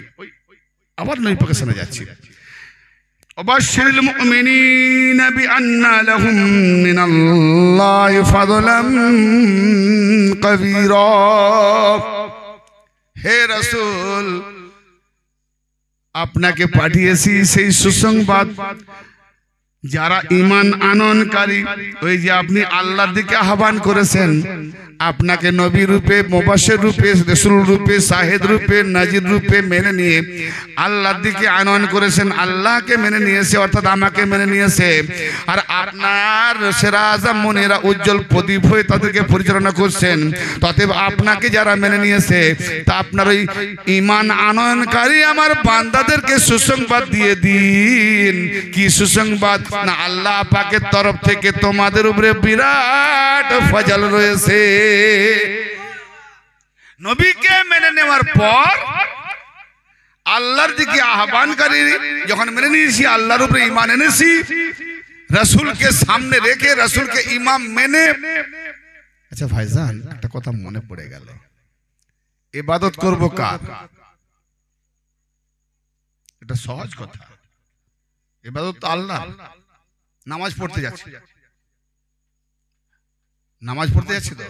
A: আবার নই পাকিস্তানে যাচ্ছি وبشر المؤمنين بأن لهم من الله فضلا قبيرا হে রসুল আপনাকে পাঠিয়েছি সেই সুসংবাদ যারা ইমান আননকারী ওই যে আপনি আল্লাহর দিকে আহ্বান করেছেন আপনাকে নবী রূপে মোবাসের রূপে রসুল রূপে সাহেদ রূপে নাজির রূপে মেনে নিয়ে আল্লাহর দিকে আনয়ন করেছেন আল্লাহকে মেনে নিয়েছে অর্থাৎ আমাকে মেনে নিয়েছে আর আপনার সেরা মনেরা উজ্জ্বল প্রদীপ হয়ে তাদেরকে পরিচালনা করছেন তথেব আপনাকে যারা মেনে নিয়েছে তা আপনার ওই ইমান আনয়নকারী আমার বান্দাদেরকে সুসংবাদ দিয়ে দিন কি সুসংবাদ না আল্লাহ পাকের তরফ থেকে তোমাদের উপরে বিরাট ফজল রয়েছে নবীকে মেনে নেওয়ার পর আল্লাহর দিকে আহ্বানকারী যখন মেনে নিয়েছি আল্লাহর উপরে ইমান এনেছি রসুলকে সামনে রেখে রসুলকে ইমাম মেনে আচ্ছা ভাইজান একটা কথা মনে পড়ে গেল এবাদত করব কার এটা সহজ কথা এবাদত তো আল্লাহ নামাজ পড়তে যাচ্ছে নামাজ পড়তে যাচ্ছে তো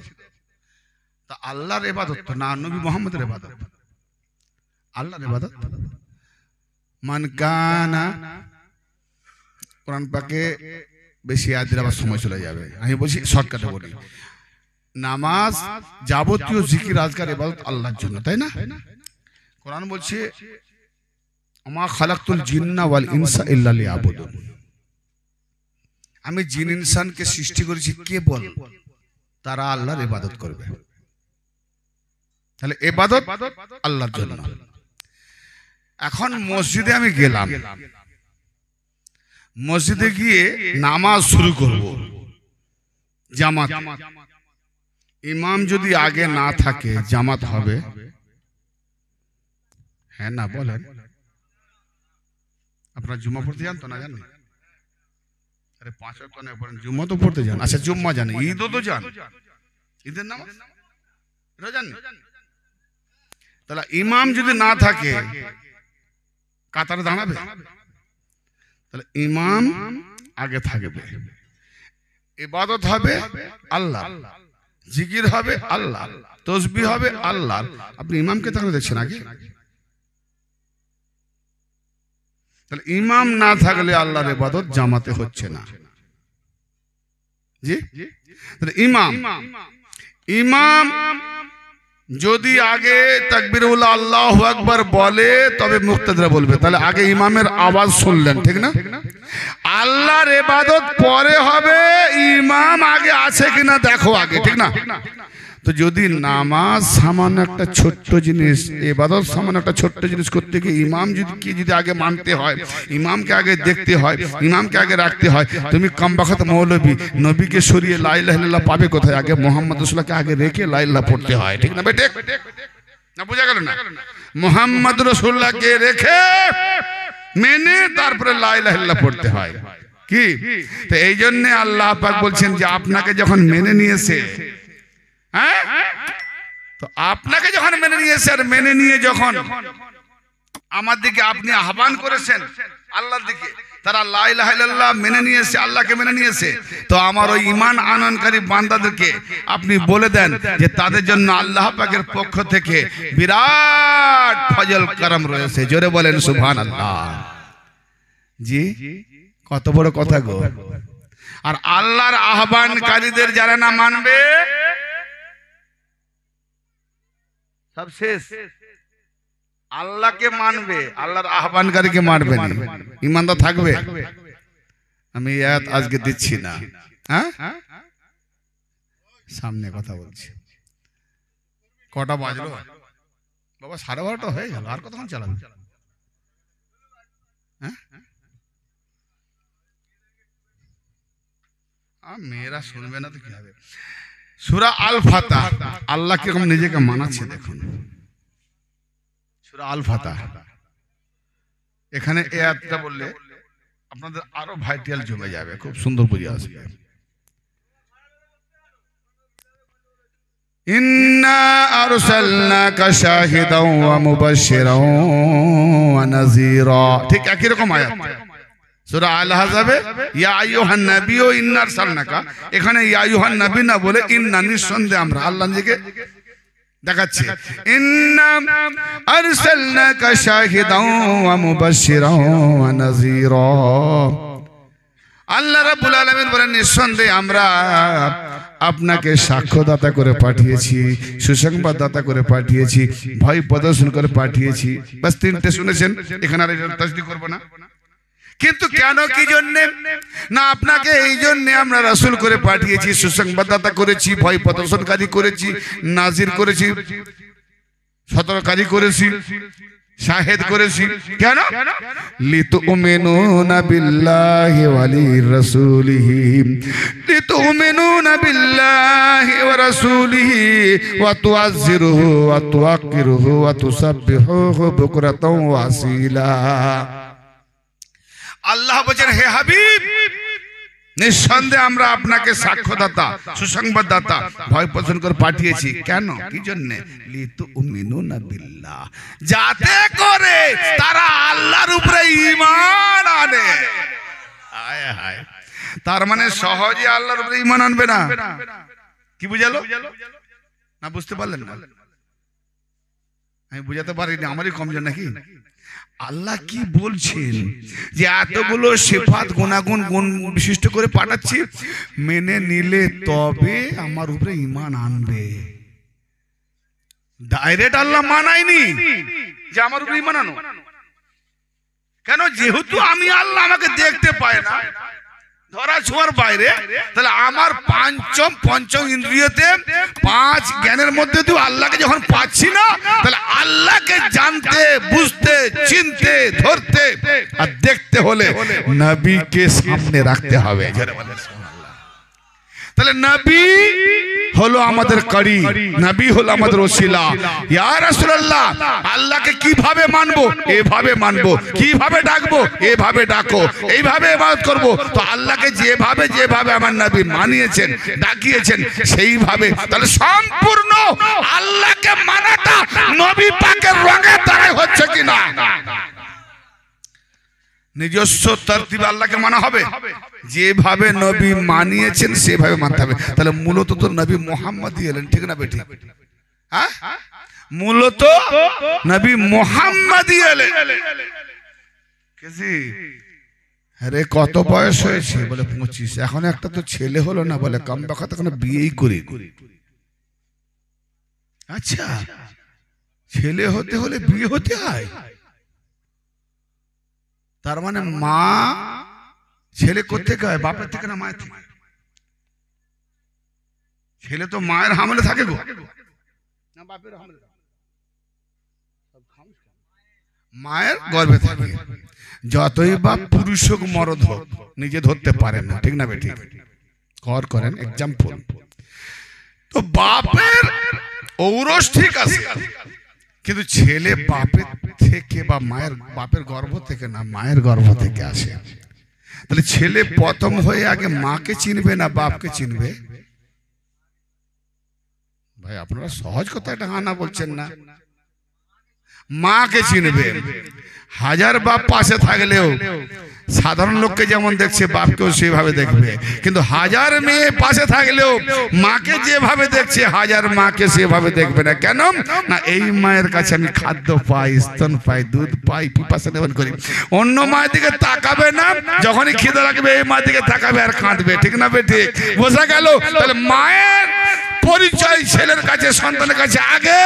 A: তা আল্লাহর এবাদত না নবী মোহাম্মদের এবাদত আল্লাহর এবাদত মান কানা কোরআন পাকে বেশি আদির আবার সময় চলে যাবে আমি বলছি শর্টকাটে বলি নামাজ যাবতীয় জিকির আজকার এবাদত আল্লাহর জন্য তাই না কোরআন বলছে আমা খালাক্তুল জিন্না ওয়াল ইনসা ইল্লা লিয়াবুদুন আমি জিন ইনসানকে সৃষ্টি করেছি কেবল তারা আল্লাহর ইবাদত করবে তাহলে এবাদত আল্লাহর জন্য এখন মসজিদে আমি গেলাম মসজিদে গিয়ে নামাজ শুরু করব জামাত ইমাম যদি আগে না থাকে জামাত হবে হ্যাঁ না বলেন হ্যাঁ, আপনারা জুম্মা পড়তে যান তো না জানেন আরে পাঁচ ওয়াক্ত না পড়েন জুম্মা তো পড়তে যান আচ্ছা জুম্মা জানেন ঈদও তো জান ঈদের নামাজ এটা জানেন তাহলে ইমাম যদি না থাকে কাতারে দাঁড়াবে তাহলে ইমাম আগে থাকবে ইবাদত হবে আল্লাহ জিকির হবে আল্লাহ তসবি হবে আল্লাহ আপনি ইমামকে তাহলে দেখছেন আগে তাহলে ইমাম না থাকলে আল্লাহর ইবাদত জামাতে হচ্ছে না জি তাহলে ইমাম ইমাম যদি আগে তাকবিরুল আল্লাহ একবার বলে তবে মুক্তেদরা বলবে তাহলে আগে ইমামের আওয়াজ শুনলেন ঠিক না আল্লাহর এবাদত পরে হবে ইমাম আগে আছে কিনা দেখো আগে ঠিক না তো যদি নামাজ সামান্য একটা ছোট্ট জিনিস এবাদত সামান্য একটা ছোট্ট জিনিস করতে গিয়ে ইমাম যদি কি যদি আগে মানতে হয় ইমামকে আগে দেখতে হয় ইমামকে আগে রাখতে হয় তুমি কমবাখাত মৌলবী নবীকে সরিয়ে লাইল্লাহ পাবে কোথায় আগে মোহাম্মদ রসুল্লাহকে আগে রেখে লাইল্লাহ পড়তে হয় ঠিক না বেটে না বোঝা গেল না মোহাম্মদ রসুল্লাহকে রেখে মেনে তারপরে লাইল্লাহ পড়তে হয় কি তো এই জন্য আল্লাহ পাক বলছেন যে আপনাকে যখন মেনে নিয়েছে হ্যাঁ তো আপনাকে যখন মেনে নিয়েছে আর মেনে নিয়ে যখন আমার দিকে আপনি আহ্বান করেছেন আল্লাহর দিকে তারা লাই লাহ মেনে নিয়েছে আল্লাহকে মেনে নিয়েছে তো আমার ওই ইমান আননকারী বান্দাদেরকে আপনি বলে দেন যে তাদের জন্য আল্লাহ পাকের পক্ষ থেকে বিরাট ফজল কারম রয়েছে জোরে বলেন সুভান আল্লাহ জি কত বড় কথা গো আর আল্লাহর আহ্বানকারীদের যারা না মানবে সব শেষ আল্লাহকে মানবে আল্লাহর আহ্বানকারীকে মানবে ইমানদার থাকবে আমি আজকে দিচ্ছি না হ্যাঁ সামনে কথা বলছি কটা বাজলো বাবা সাড়ে বারোটা হয়ে গেল আর কতক্ষণ চালাবো হ্যাঁ? মেয়েরা শুনবে না তো কি হবে সুরা আল ফাতা আল্লাহ কিরকম নিজেকে মানাচ্ছে দেখুন সুরা আল ফাতা এখানে এ বললে আপনাদের আরো ভাইটিয়াল জমে যাবে খুব সুন্দর বুঝে আসবে ঠিক একই রকম আয়াত সুরা আল ইয়াইহান নবী ও ইন্নার সালনাকা এখানে ইয়াইহান নবী না বলে ইন্না নিঃসন্দেহে আমরা আল্লাহ নিজেকে নিঃসন্দেহে আমরা আপনাকে সাক্ষ্যদাতা করে পাঠিয়েছি সুসংবাদদাতা করে পাঠিয়েছি ভয় প্রদর্শন করে পাঠিয়েছি বাস তিনটে শুনেছেন এখানে আর করবো না কিন্তু কেন কি জন্য না আপনাকে এই জন্যে আমরা রাসুল করে পাঠিয়েছি সুসংবাদদাতা করেছি ভয় প্রদর্শনকারী করেছি নাজির করেছি সতর্ককারী করেছি শাহেদ করেছি কেন লিতুমিনুনা বিল্লাহি ওয়ালি রাসূলিহি লিতুমিনুনা বিল্লাহি ওয়া রাসূলিহি ওয়া তুআজ্জিরুহু ওয়া তুআক্কিরুহু ওয়া তুসাব্বিহুহু বুকরাতাও ওয়া আসিলা আল্লাহ বলছেন হে হাবিব নিঃসন্দেহে আমরা আপনাকে সাক্ষ্যদাতা সুসংবাদদাতা ভয় পোষণ করে পাঠিয়েছি কেন কি জন্যে বিল্লাহ যাতে করে তারা আল্লাহর উপরে ইমান আনে হায় তার মানে সহজে আল্লাহর উপরে ইমান আনবে না কি বুঝালো না বুঝতে পারলেন না আমি বুঝাতে পারিনি আমারই কমজন নাকি আল্লাহ কি বলছেন যে এতগুলো শেফাত গুণাগুণ গুণ বিশিষ্ট করে পাঠাচ্ছি মেনে নিলে তবে আমার উপরে ইমান আনবে ডাইরেক্ট আল্লাহ মানায়নি যে আমার উপরে ইমান আনো কেন যেহেতু আমি আল্লাহ আমাকে দেখতে পায় না ধরা ছোঁয়ার বাইরে তাহলে আমার পঞ্চম পঞ্চম ইন্দ্রিয়তে পাঁচ জ্ঞানের মধ্যে তুই আল্লাহকে যখন পাচ্ছি না তাহলে আল্লাহকে জানতে বুঝতে চিনতে ধরতে আর দেখতে হলে নবীকে সামনে রাখতে হবে তাহলে নবী হলো আমাদের কারি নবী হলো আমাদের ওসিলা ইয়া রাসূলুল্লাহ আল্লাহকে কিভাবে মানবো এভাবে মানবো কিভাবে ডাকবো এভাবে ডাকো এইভাবে ইবাদত করব তো আল্লাহকে যেভাবে যেভাবে আমার নবী মানিয়েছেন ডাকিয়েছেন সেইভাবে তাহলে সম্পূর্ণ আল্লাহকে মানাটা নবী পাকের রঙে তারাই হচ্ছে কিনা নিজস্ব তরতিব আল্লাহকে মানা হবে যেভাবে নবী মানিয়েছেন সেভাবে মানতে হবে তাহলে মূলত তো নবী মোহাম্মদ এলেন ঠিক না বেটি হ্যাঁ? মূলত নবী মোহাম্মদ আরে কত বয়স হয়েছে বলে পঁচিশ এখন একটা তো ছেলে হলো না বলে কম বাকা তখন বিয়েই করি আচ্ছা ছেলে হতে হলে বিয়ে হতে হয় মানে তার মানে মা ছেলে কোথেকে হয় বাপের থেকে না মায়ের থেকে ছেলে তো মায়ের হামলে থাকে গো না বাপের হামলে মায়ের গর্বে থাকে যতই বা পুরুষ হোক মরদ হোক নিজে ধরতে পারে না ঠিক না বেটি কর করেন এক্সাম্পল তো বাপের ঔরস ঠিক আছে কিন্তু ছেলে বাপের থেকে বা মায়ের বাপের গর্ভ থেকে না মায়ের গর্ভ থেকে আসে তাহলে ছেলে প্রথম হয়ে আগে মাকে চিনবে না বাপকে চিনবে ভাই আপনারা সহজ কথা এটা হানা বলছেন না মাকে চিনবে হাজার বাপ পাশে থাকলেও সাধারণ লোককে যেমন দেখছে বাপকেও সেভাবে দেখবে কিন্তু হাজার মেয়ে পাশে থাকলেও মাকে যেভাবে দেখছে হাজার মাকে সেভাবে দেখবে না কেন না এই মায়ের কাছে আমি খাদ্য পাই স্তন পাই দুধ পাই পিপাসা নেবন করি অন্য মায়ের দিকে তাকাবে না যখনই খিদে রাখবে এই মায়ের দিকে তাকাবে আর কাঁদবে ঠিক না বে ঠিক বোঝা গেল তাহলে মায়ের পরিচয় ছেলের কাছে সন্তানের কাছে আগে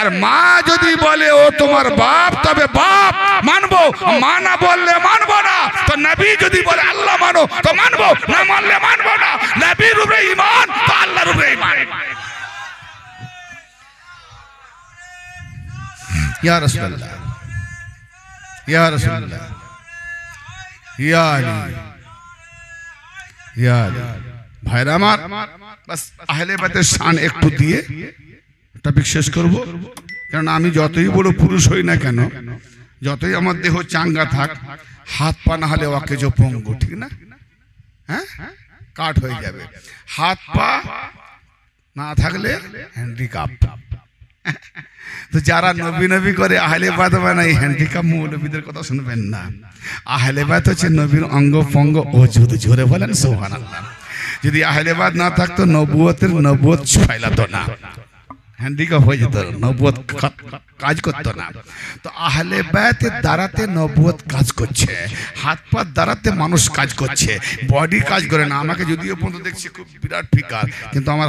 A: আর মা যদি বলে ও তোমার বাপ তবে বাপ মানবো মা না বললে মানবো না তো নবী যদি বলে আল্লাহ মানো তো মানবো না মানলে মানবো না নবীর রূপে ইমান তো আল্লাহ রূপে ইমান আমি যতই বড় পুরুষ হই না কেন যতই আমার দেহ চাঙ্গা থাক হাত পা না হলে অকেজ পঙ্গ ঠিক না হ্যাঁ কাট হয়ে যাবে হাত পা না থাকলে হ্যান্ডিক্যাপ তো যারা নবী নবী করে আহলে বাদ এই হ্যান্ডিক্যাপ মৌলবীদের কথা শুনবেন না আহলে বাদ হচ্ছে নবীর অঙ্গ পঙ্গ ও যুদ ঝরে বলেন সোহান যদি আহলেবাদ না থাকতো নবুয়তের নবুয়ত ফাইলাতো না হ্যান্ডিক্যাপ হয়ে যেত নবুয়ত কাজ করতো না তো আহলে ব্যাতে দাঁড়াতে নবুয়ত কাজ করছে হাত পা দাঁড়াতে মানুষ কাজ করছে বডি কাজ করে না আমাকে যদিও পর্যন্ত দেখছি খুব বিরাট ফিকার কিন্তু আমার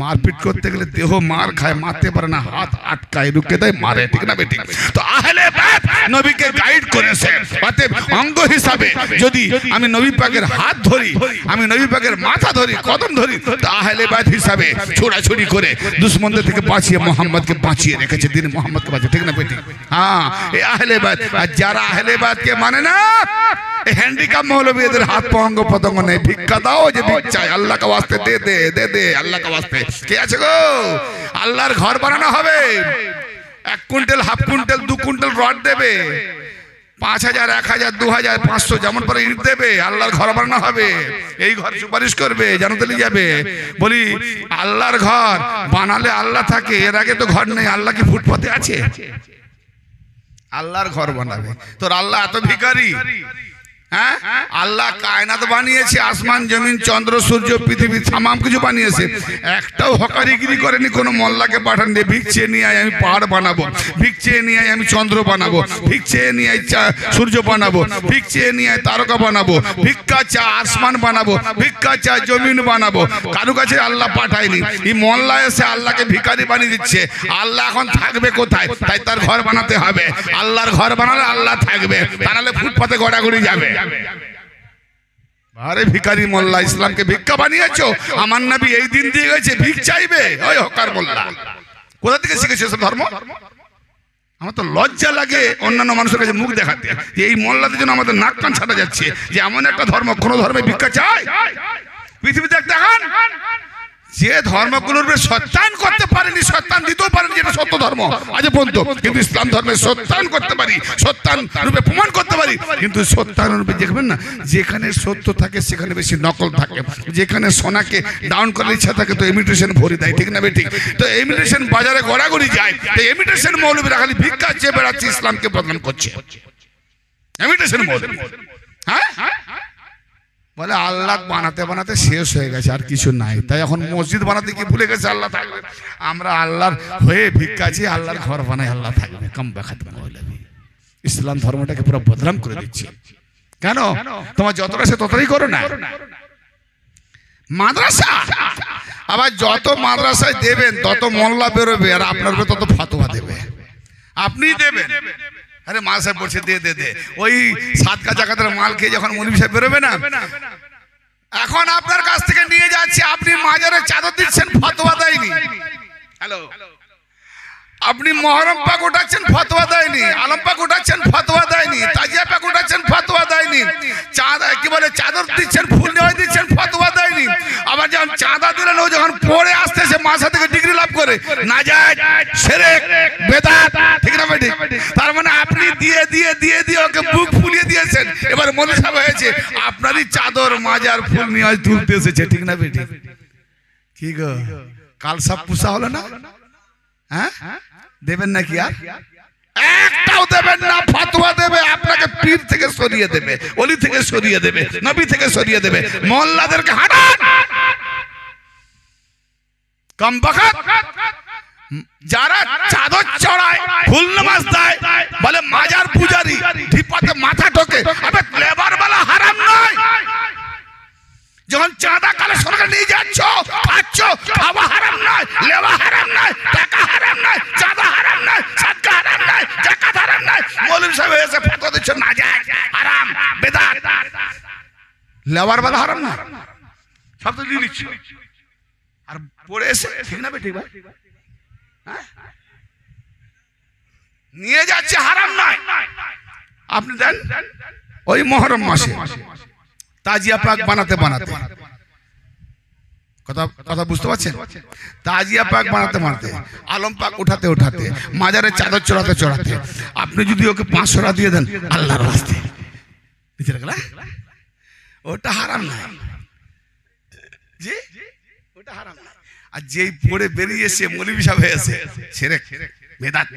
A: মারপিট করতে গেলে দেহ মার খায় মারতে পারে না হাত আটকায় রুকে দেয় মারে ঠিক না বেটি তো আহলে ব্যাত নবীকে গাইড করেছে অতএব অঙ্গ হিসাবে যদি আমি নবী পাকের হাত ধরি আমি নবী পাকের মাথা ধরি কদম ধরি তো আহলে ব্যত হিসাবে ছোড়াছুড়ি করে দুশ্মনদের থেকে বাঁচিয়ে মোহাম্মদকে বাঁচিয়ে রেখেছে দিন মোহাম্মদ মহব্বত বাজে ঠিক না বেটি হ্যাঁ এ আর যারা আহলেবাদকে মানে না হ্যান্ডিক্যাপ মৌলবী এদের হাত পঙ্গ পতঙ্গ নেই ভিক্ষা দাও যে ভিক্ষায় আল্লাহকে ওয়াস্তে দে দে দে দে আল্লাহকে ওয়াস্তে কে আছে গো আল্লাহর ঘর বানানো হবে এক কুইন্টাল হাফ কুইন্টাল দু কুইন্টাল রড দেবে পাঁচ হাজার এক হাজার দু হাজার পাঁচশো যেমন পরে ইট দেবে আল্লাহর ঘর বানানো হবে এই ঘর সুপারিশ করবে জানাতলি যাবে বলি আল্লাহর ঘর বানালে আল্লাহ থাকে এর আগে তো ঘর নেই আল্লাহ কি ফুটপাতে আছে আল্লাহর ঘর বানাবে তোর আল্লাহ এত ভিকারি হ্যাঁ আল্লাহ কায়নাত বানিয়েছে আসমান জমিন চন্দ্র সূর্য পৃথিবী তাম কিছু বানিয়েছে একটাও হকারিগিরি করেনি কোনো মল্লাকে পাঠান দিয়ে ভিক্ষে নিয়ে আয় আমি পাহাড় বানাবো ভিক্ষে নিয়ে আয় আমি চন্দ্র বানাবো ভিক্ষে নিয়ে আয় সূর্য বানাবো ভিক্ষে নিয়ে আয় তারকা বানাবো ভিক্ষা চা আসমান বানাবো ভিক্ষা চা জমিন বানাবো কারো কাছে আল্লাহ পাঠায়নি এই মল্লা এসে আল্লাহকে ভিকারি বানিয়ে দিচ্ছে আল্লাহ এখন থাকবে কোথায় তাই তার ঘর বানাতে হবে আল্লাহর ঘর বানালে আল্লাহ থাকবে বানালে ফুটপাতে গড়াগড়ি যাবে যাবে আরে ভিকারি মোল্লা ইসলামকে ভিক্ষা বানিয়েছো আমার নাবি এই দিন দিয়ে গেছে ভিক চাইবে ওই হকার মোল্লা কোথা থেকে শিখেছে এসব ধর্ম আমার তো লজ্জা লাগে অন্যান্য মানুষের কাছে মুখ দেখাতে যে এই মোল্লাদের জন্য আমাদের নাক কান ছাটা যাচ্ছে যে এমন একটা ধর্ম কোনো ধর্মে ভিক্ষা চায় পৃথিবীতে একটা যে ধর্মগুলোর সত্যায়ন করতে পারেনি সত্যান দিতেও পারেনি যেটা সত্য ধর্ম আজ পর্যন্ত কিন্তু ইসলাম ধর্মের সত্যায়ন করতে পারি সত্যান রূপে প্রমাণ করতে পারি কিন্তু সত্যায়ন রূপে দেখবেন না যেখানে সত্য থাকে সেখানে বেশি নকল থাকে যেখানে সোনাকে ডাউন করার ইচ্ছা থাকে তো ইমিটেশন ভরে দেয় ঠিক না ঠিক তো ইমিটেশন বাজারে গড়াগড়ি যায় তো ইমিটেশন মৌলবীরা খালি ভিক্ষা চেয়ে বেড়াচ্ছে ইসলামকে বদনাম করছে ইমিটেশন মৌলবী হ্যাঁ হ্যাঁ বলে আল্লাহ বানাতে বানাতে শেষ হয়ে গেছে আর কিছু নাই তাই এখন মসজিদ বানাতে কি ভুলে গেছে আল্লাহ থাকবে আমরা আল্লাহর হয়ে ভিক্ষাছি আল্লাহর ঘর বানাই আল্লাহ থাকবে কম ব্যাখাত ইসলাম ধর্মটাকে পুরো বদনাম করে দিচ্ছে কেন তোমার যতটা সে ততটাই করো না মাদ্রাসা
B: আবার যত মাদ্রাসায় দেবেন তত মোল্লা বেরোবে আর আপনার
A: তত ফতোয়া দেবে আপনি দেবেন আরে মাল সাহেব বলছে দে দে দে ওই সাত কাজ কাতার মাল খেয়ে যখন মনিব সাহেব বেরোবে না এখন আপনার কাছ থেকে নিয়ে যাচ্ছি আপনি মাজারে চাদর দিচ্ছেন ফতোয়া দেয়নি হ্যালো আপনি মহরম পাক উঠাচ্ছেন ফতোয়া দেয়নি আলম পাক উঠাচ্ছেন ফতোয়া দেয়নি তাজিয়া পাক উঠাচ্ছেন ফতোয়া দেয়নি চাঁদা কি বলে চাদর দিচ্ছেন ফুল নেওয়া দিচ্ছেন ফতোয়া দেয়নি আবার যখন চাঁদা দিলেন ও যখন পড়ে আসতে সে মাথা থেকে ডিগ্রি লাভ করে না যায় ছেড়ে বেদা ঠিক না ঠিক তার মানে আপনি দিয়ে দিয়ে দিয়ে দিয়ে ওকে বুক ফুলিয়ে দিয়েছেন এবার মনে সব হয়েছে আপনারই চাদর মাজার ফুল নিয়ে তুলতে এসেছে ঠিক না বেটি কি গো কাল পুষা হলো না হ্যাঁ দেবেন নাকি আর একটাও দেবেন না ফতোয়া দেবে আপনাকে পীর থেকে সরিয়ে দেবে অলি থেকে সরিয়ে দেবে নবী থেকে সরিয়ে দেবে মোল্লাদেরকে হাঁটান কম যারা চাদর চড়ায় ফুল নামাজ দেয় বলে মাজার পূজারি ঢিপাতে মাথা ঠোকে আবে লেবার বেলা হারাম নয় যখন চাঁদা কালে সরকার নিয়ে যাচ্ছ খাচ্ছ খাওয়া হারাম নয় লেওয়া হারাম নয় টাকা হারাম নয় চাঁদা হারাম নয় সাদকা হারাম নয় জাকাত হারাম নয় মৌলিম সাহেব এসে ফটো দিচ্ছ না যায় হারাম বেদার লেওয়ার বেলা হারাম না সব তো দিয়ে দিচ্ছি আর পড়ে এসে ঠিক না বেটি ভাই হ্যাঁ? নিয়ে যাচ্ছে হারাম নয় আপনি দেন ওই মহরম মাসে তাজিয়া পাক বানাতে বানাতে কথা কথা বুঝতে পারছেন তাজিয়া পাক বানাতে বানাতে আলম পাক উঠাতে উঠাতে মাজারে চাদর চড়াতে চড়াতে আপনি যদি ওকে পাঁচশো দিয়ে দেন আল্লাহর রাস্তে ওটা হারাম না জি ওটা আর যেই পড়ে বেরিয়েছে মলিবি সাহেব হয়েছে ছেড়ে মেদাত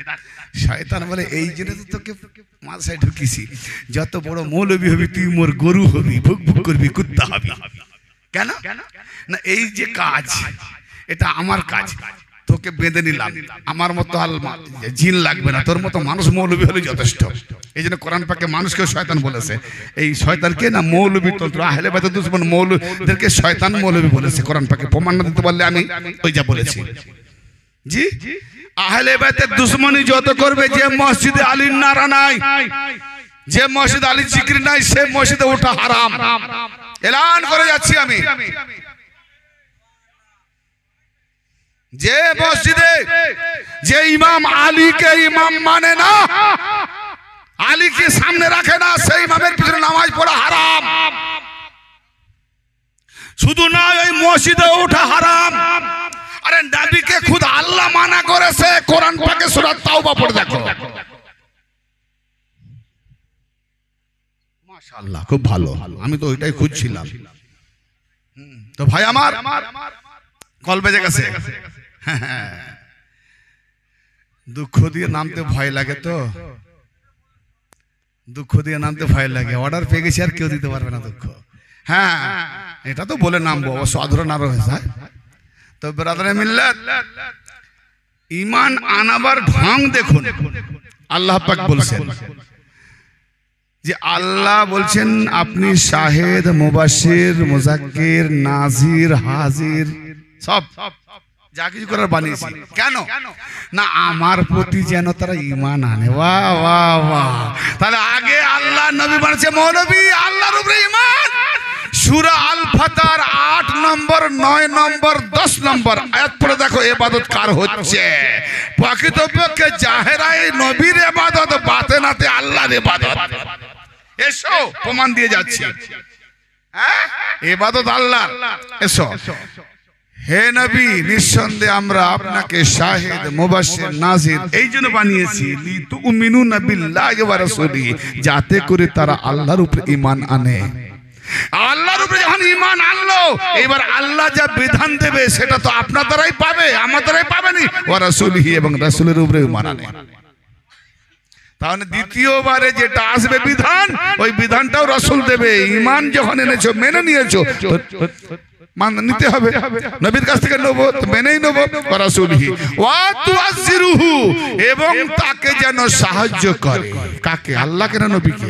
A: শয়তান বলে এই জন্য তো তোকে মাথায় ঢুকিছি যত বড় মৌলবি হবি তুই মোর গরু হবি ভুক ভুক করবি কুত্তা হবি কেন না এই যে কাজ এটা আমার কাজ তোকে বেঁধে নিলাম আমার মতো আল জিন লাগবে না তোর মতো মানুষ মৌলবি হলে যথেষ্ট এই জন্য কোরআন পাকে মানুষকে শয়তান বলেছে এই শয়তানকে না মৌলবি তন্ত্র আহলে বাদ দুশ্মন মৌলবিদেরকে শয়তান মৌলবি বলেছে কোরআন পাকে প্রমাণ দিতে পারলে আমি ওই যা বলেছি জি আহলে বেতের দুশ্মনী যত করবে যে মসজিদে আলীর নারা নাই যে মসজিদ আলী চিকরি নাই সে মসজিদে ওঠা হারাম এলান করে যাচ্ছি আমি যে মসজিদে যে ইমাম আলীকে ইমাম মানে না আলীকে সামনে রাখে না সেই ইমামের পিছনে নামাজ পড়া হারাম শুধু না ওই মসজিদে ওঠা হারাম আরে নাবিকে খুদ আল্লাহ মানা করেছে কোরআন পাকে সুরাত তাওবা পড়ে দেখো মাশাআল্লাহ খুব ভালো আমি তো ওইটাই খুঁজছিলাম তো ভাই আমার কল বেজে গেছে দুঃখ দিয়ে নামতে ভয় লাগে তো দুঃখ দিয়ে নামতে ভয় লাগে অর্ডার পেয়ে গেছি আর কেউ দিতে পারবে না দুঃখ হ্যাঁ এটা তো বলে নামবো অবশ্য আধুরা নাম হয়েছে হ্যাঁ। তো ব্রাদারে মিল্লাত ইমান আনাবার ঢং দেখুন আল্লাহ পাক বলছেন যে আল্লাহ বলছেন আপনি শাহেদ মুবাসির মুজাক্কির নাজির হাজির সব যা কিছু করার বানিয়েছি কেন না আমার প্রতি যেন তারা ইমান আনে বাহ বা তাহলে আগে আল্লাহ নবী বানিয়েছে মৌলবী আল্লাহর উপরে ইমান সুরা আল ফাতার আট নম্বর নয় নম্বর দশ নম্বর আয়াত পরে দেখো এবাদত কার হচ্ছে প্রকৃতপক্ষে জাহেরাই নবীর এবাদত বাতে নাতে আল্লাহ এবাদত এসো প্রমাণ দিয়ে যাচ্ছে হ্যাঁ? এবাদত আল্লাহ এসো হে নবী নিঃসন্দেহে আমরা আপনাকে শাহেদ মুবাশির নাজির এই জন্য বানিয়েছি লিতু মিনু নবী ওয়া রাসূলি যাতে করে তারা আল্লাহর উপর ঈমান আনে আল্লাহর উপরে যখন ইমান আনলো এবার আল্লাহ যা বিধান দেবে সেটা তো আপনার দ্বারাই পাবে আমার দ্বারাই পাবেনি ও রাসুলহি এবং রাসুলের উপরে ইমান আনে তাহলে দ্বিতীয়বারে যেটা আসবে বিধান ওই বিধানটাও রসুল দেবে ইমান যখন এনেছো মেনে নিয়েছো মান নিতে হবে নবীর কাছ থেকে নেবো মেনেই নেবো রাসুলহি এবং তাকে যেন সাহায্য করে কাকে আল্লাহ কেন নবীকে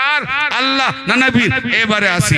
A: আর আল্লাহ না নবী এবারে আসি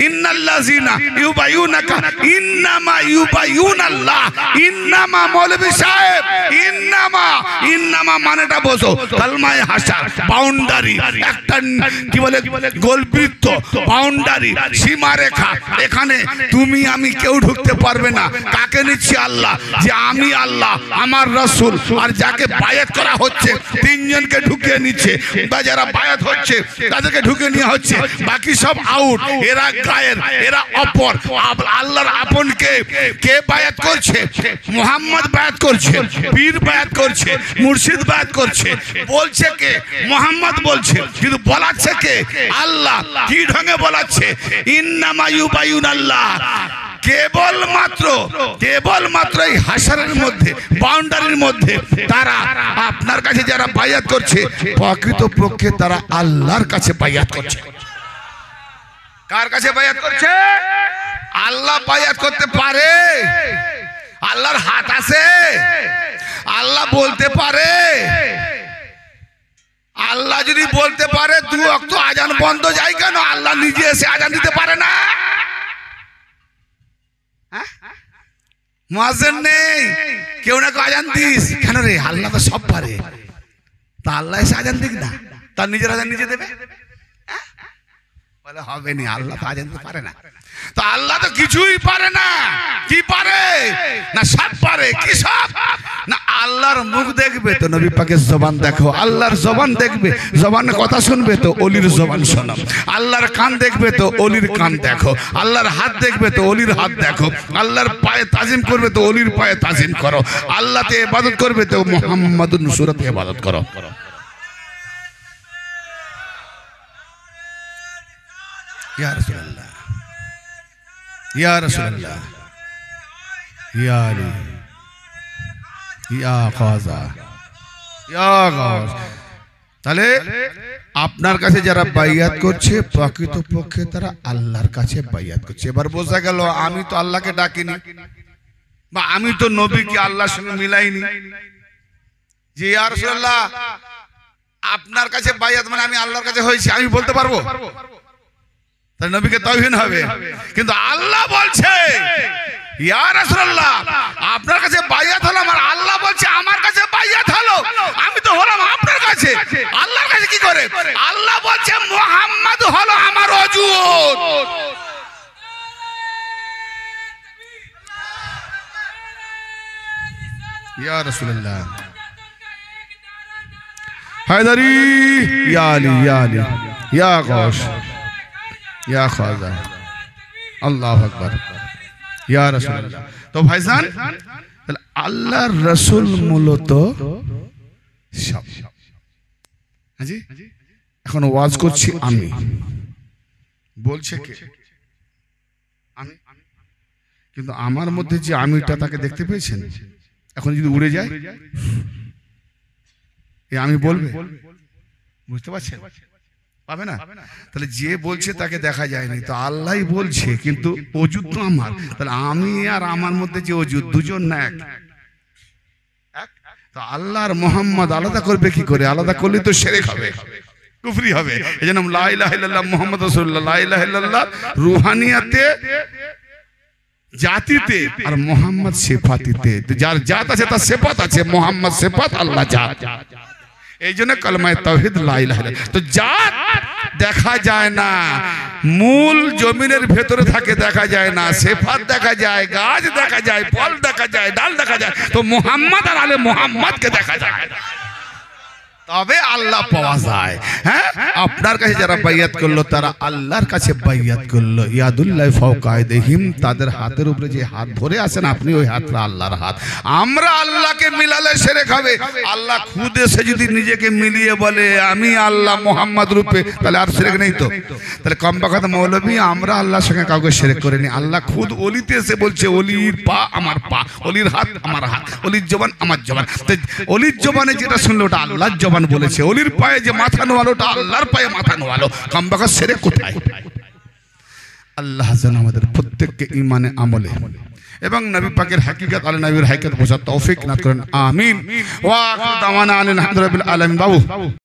A: ইন্নামা সাহেব ইন্নামা মানেটা বোঝো কি বলে বাউন্ডারি সীমারেখা এখানে তুমি আমি কেউ ঢুকতে পারবে না কাকে নিচ্ছি আল্লাহ যে আমি আল্লাহ আমার রসুল আর যাকে বায়াত করা হচ্ছে তিনজনকে ঢুকিয়ে নিচ্ছে বা যারা বায়াত হচ্ছে তাদেরকে ঢুকে নেওয়া হচ্ছে বাকি সব আউট এরা ইসরায়েল এরা অপর আল্লাহর আপনকে কে বায়াত করছে মোহাম্মদ বায়াত করছে পীর বায়াত করছে মুর্শিদ বায়াত করছে বলছে কে মোহাম্মদ বলছে কিন্তু বলাচ্ছে কে আল্লাহ কি ঢঙে বলাচ্ছে ইন্নামায়ু বায়ুন আল্লাহ কেবল মাত্র কেবল মাত্র এই হাসারের মধ্যে বাউন্ডারির মধ্যে তারা আপনার কাছে যারা বায়াত করছে প্রকৃত পক্ষে তারা আল্লাহর কাছে বায়াত করছে কার কাছে বায়াত করছে আল্লাহ বায়াত করতে পারে আল্লাহর হাত আছে আল্লাহ বলতে পারে আল্লাহ যদি বলতে পারে দু অক্ত আজান বন্ধ যায় কেন আল্লাহ নিজে এসে আজান দিতে পারে না হ্যাঁ? নেই কেউ না কেউ আজান দিস কেন রে আল্লাহ তো সব পারে তা আল্লাহ এসে আজান দিক না তার নিজের আজান নিজে দেবে বলে হবে না আল্লাহ তো পারে না তো আল্লাহ তো কিছুই পারে না কি পারে না সব পারে কি সব না আল্লাহর মুখ দেখবে তো নবী পাকের জবান দেখো আল্লাহর জবান দেখবে জবানের কথা শুনবে তো অলির জবান শোনো আল্লাহর কান দেখবে তো অলির কান দেখো আল্লাহর হাত দেখবে তো অলির হাত দেখো আল্লাহর পায়ে তাজিম করবে তো অলির পায়ে তাজিম করো আল্লাহতে ইবাদত করবে তো মোহাম্মদ নুসুরতে ইবাদত করো ইয়া রাসূলুল্লাহ ইয়া ইয়া খাজা ইয়া গাউস তাহলে আপনার কাছে যারা বাইয়াত করছে প্রকৃত পক্ষে তারা আল্লাহর কাছে বাইয়াত করছে এবার বোঝা গেল আমি তো আল্লাহকে ডাকিনি বা আমি তো নবীকে আল্লাহর সঙ্গে মিলাইনি যে আপনার কাছে বাইয়াত মানে আমি আল্লাহর কাছে হয়েছি আমি বলতে পারবো তাহলে নবীকে তহিন হবে কিন্তু আল্লাহ বলছে আপনার কাছে বাইয়াত হলাম আমার আল্লাহ বলছে আমার কাছে বাইয়াত হলো আমি তো হলাম আপনার কাছে আল্লাহর কাছে কি করে আল্লাহ বলছে মোহাম্মদ হলো আমার অজুত ইয়া রাসূলুল্লাহ হায়দারি ইয়া আলী ইয়া আলী ইয়া খাজা আল্লাহ আকবর ইয়া রসুল তো ভাইজান আল্লাহ রসুল মূলত সব জি এখন ওয়াজ করছি আমি বলছে কে আমি কিন্তু আমার মধ্যে যে আমিটা তাকে দেখতে পেয়েছেন এখন যদি উড়ে যায় এ আমি বলবে বুঝতে পারছেন পাবে না তাহলে যে বলছে তাকে দেখা যায়নি তো আল্লাহ বলছে কিন্তু আমার তাহলে আমি আর আমার মধ্যে যে দুজন না এক তো আল্লাহর মোহাম্মদ আলাদা করবে কি করে আলাদা করলে তো সেরে খাবে কুফরি হবে এই জন্য লাইলাহ মোহাম্মদ রসুল্লাহ লাইলাহ রুহানিয়াতে জাতিতে আর মোহাম্মদ সেফাতিতে যার জাত আছে তার সেফাত আছে মোহাম্মদ সেফাত আল্লাহ জাত এই জন্য কলমায় তহিদ লাই তো জাত দেখা যায় না মূল জমিনের ভেতরে থাকে দেখা যায় না সেফাত দেখা যায় গাছ দেখা যায় ফল দেখা যায় ডাল দেখা যায় তো মোহাম্মদ আর আলে মোহাম্মদকে দেখা যায় তবে আল্লাহ পাওয়া যায় হ্যাঁ আপনার কাছে যারা বাইয়াত করলো তারা আল্লাহর কাছে বাইয়াত করলো ইয়াদুল্লাহ ফাওকায়দেহিম তাদের হাতের উপরে যে হাত ধরে আছেন আপনি ওই হাতটা আল্লাহর হাত আমরা আল্লাহকে মিলালে সেরে খাবে আল্লাহ খুদ এসে যদি নিজেকে মিলিয়ে বলে আমি আল্লাহ মোহাম্মদ রূপে তাহলে আর সেরেক নেই তো তাহলে কম কথা মৌলবী আমরা আল্লাহর সঙ্গে কাউকে সেরেক নিই আল্লাহ খুদ অলিতে এসে বলছে অলির পা আমার পা অলির হাত আমার হাত অলির জবান আমার জবান অলির জবানে যেটা শুনলো ওটা আল্লাহর জবান জামান বলেছে অলির পায়ে যে মাথা নোয়ালো ওটা আল্লাহর পায়ে মাথা নোয়ালো কামবাকা সেরে কোথায় আল্লাহ যেন আমাদের প্রত্যেককে ইমানে আমলে এবং নবী পাকের হাকিকাত আল নবীর হাকিকাত বোঝা তৌফিক না করেন আমিন ওয়া আখির দাওয়ানা হামদুলিল্লাহ আলামিন বাবু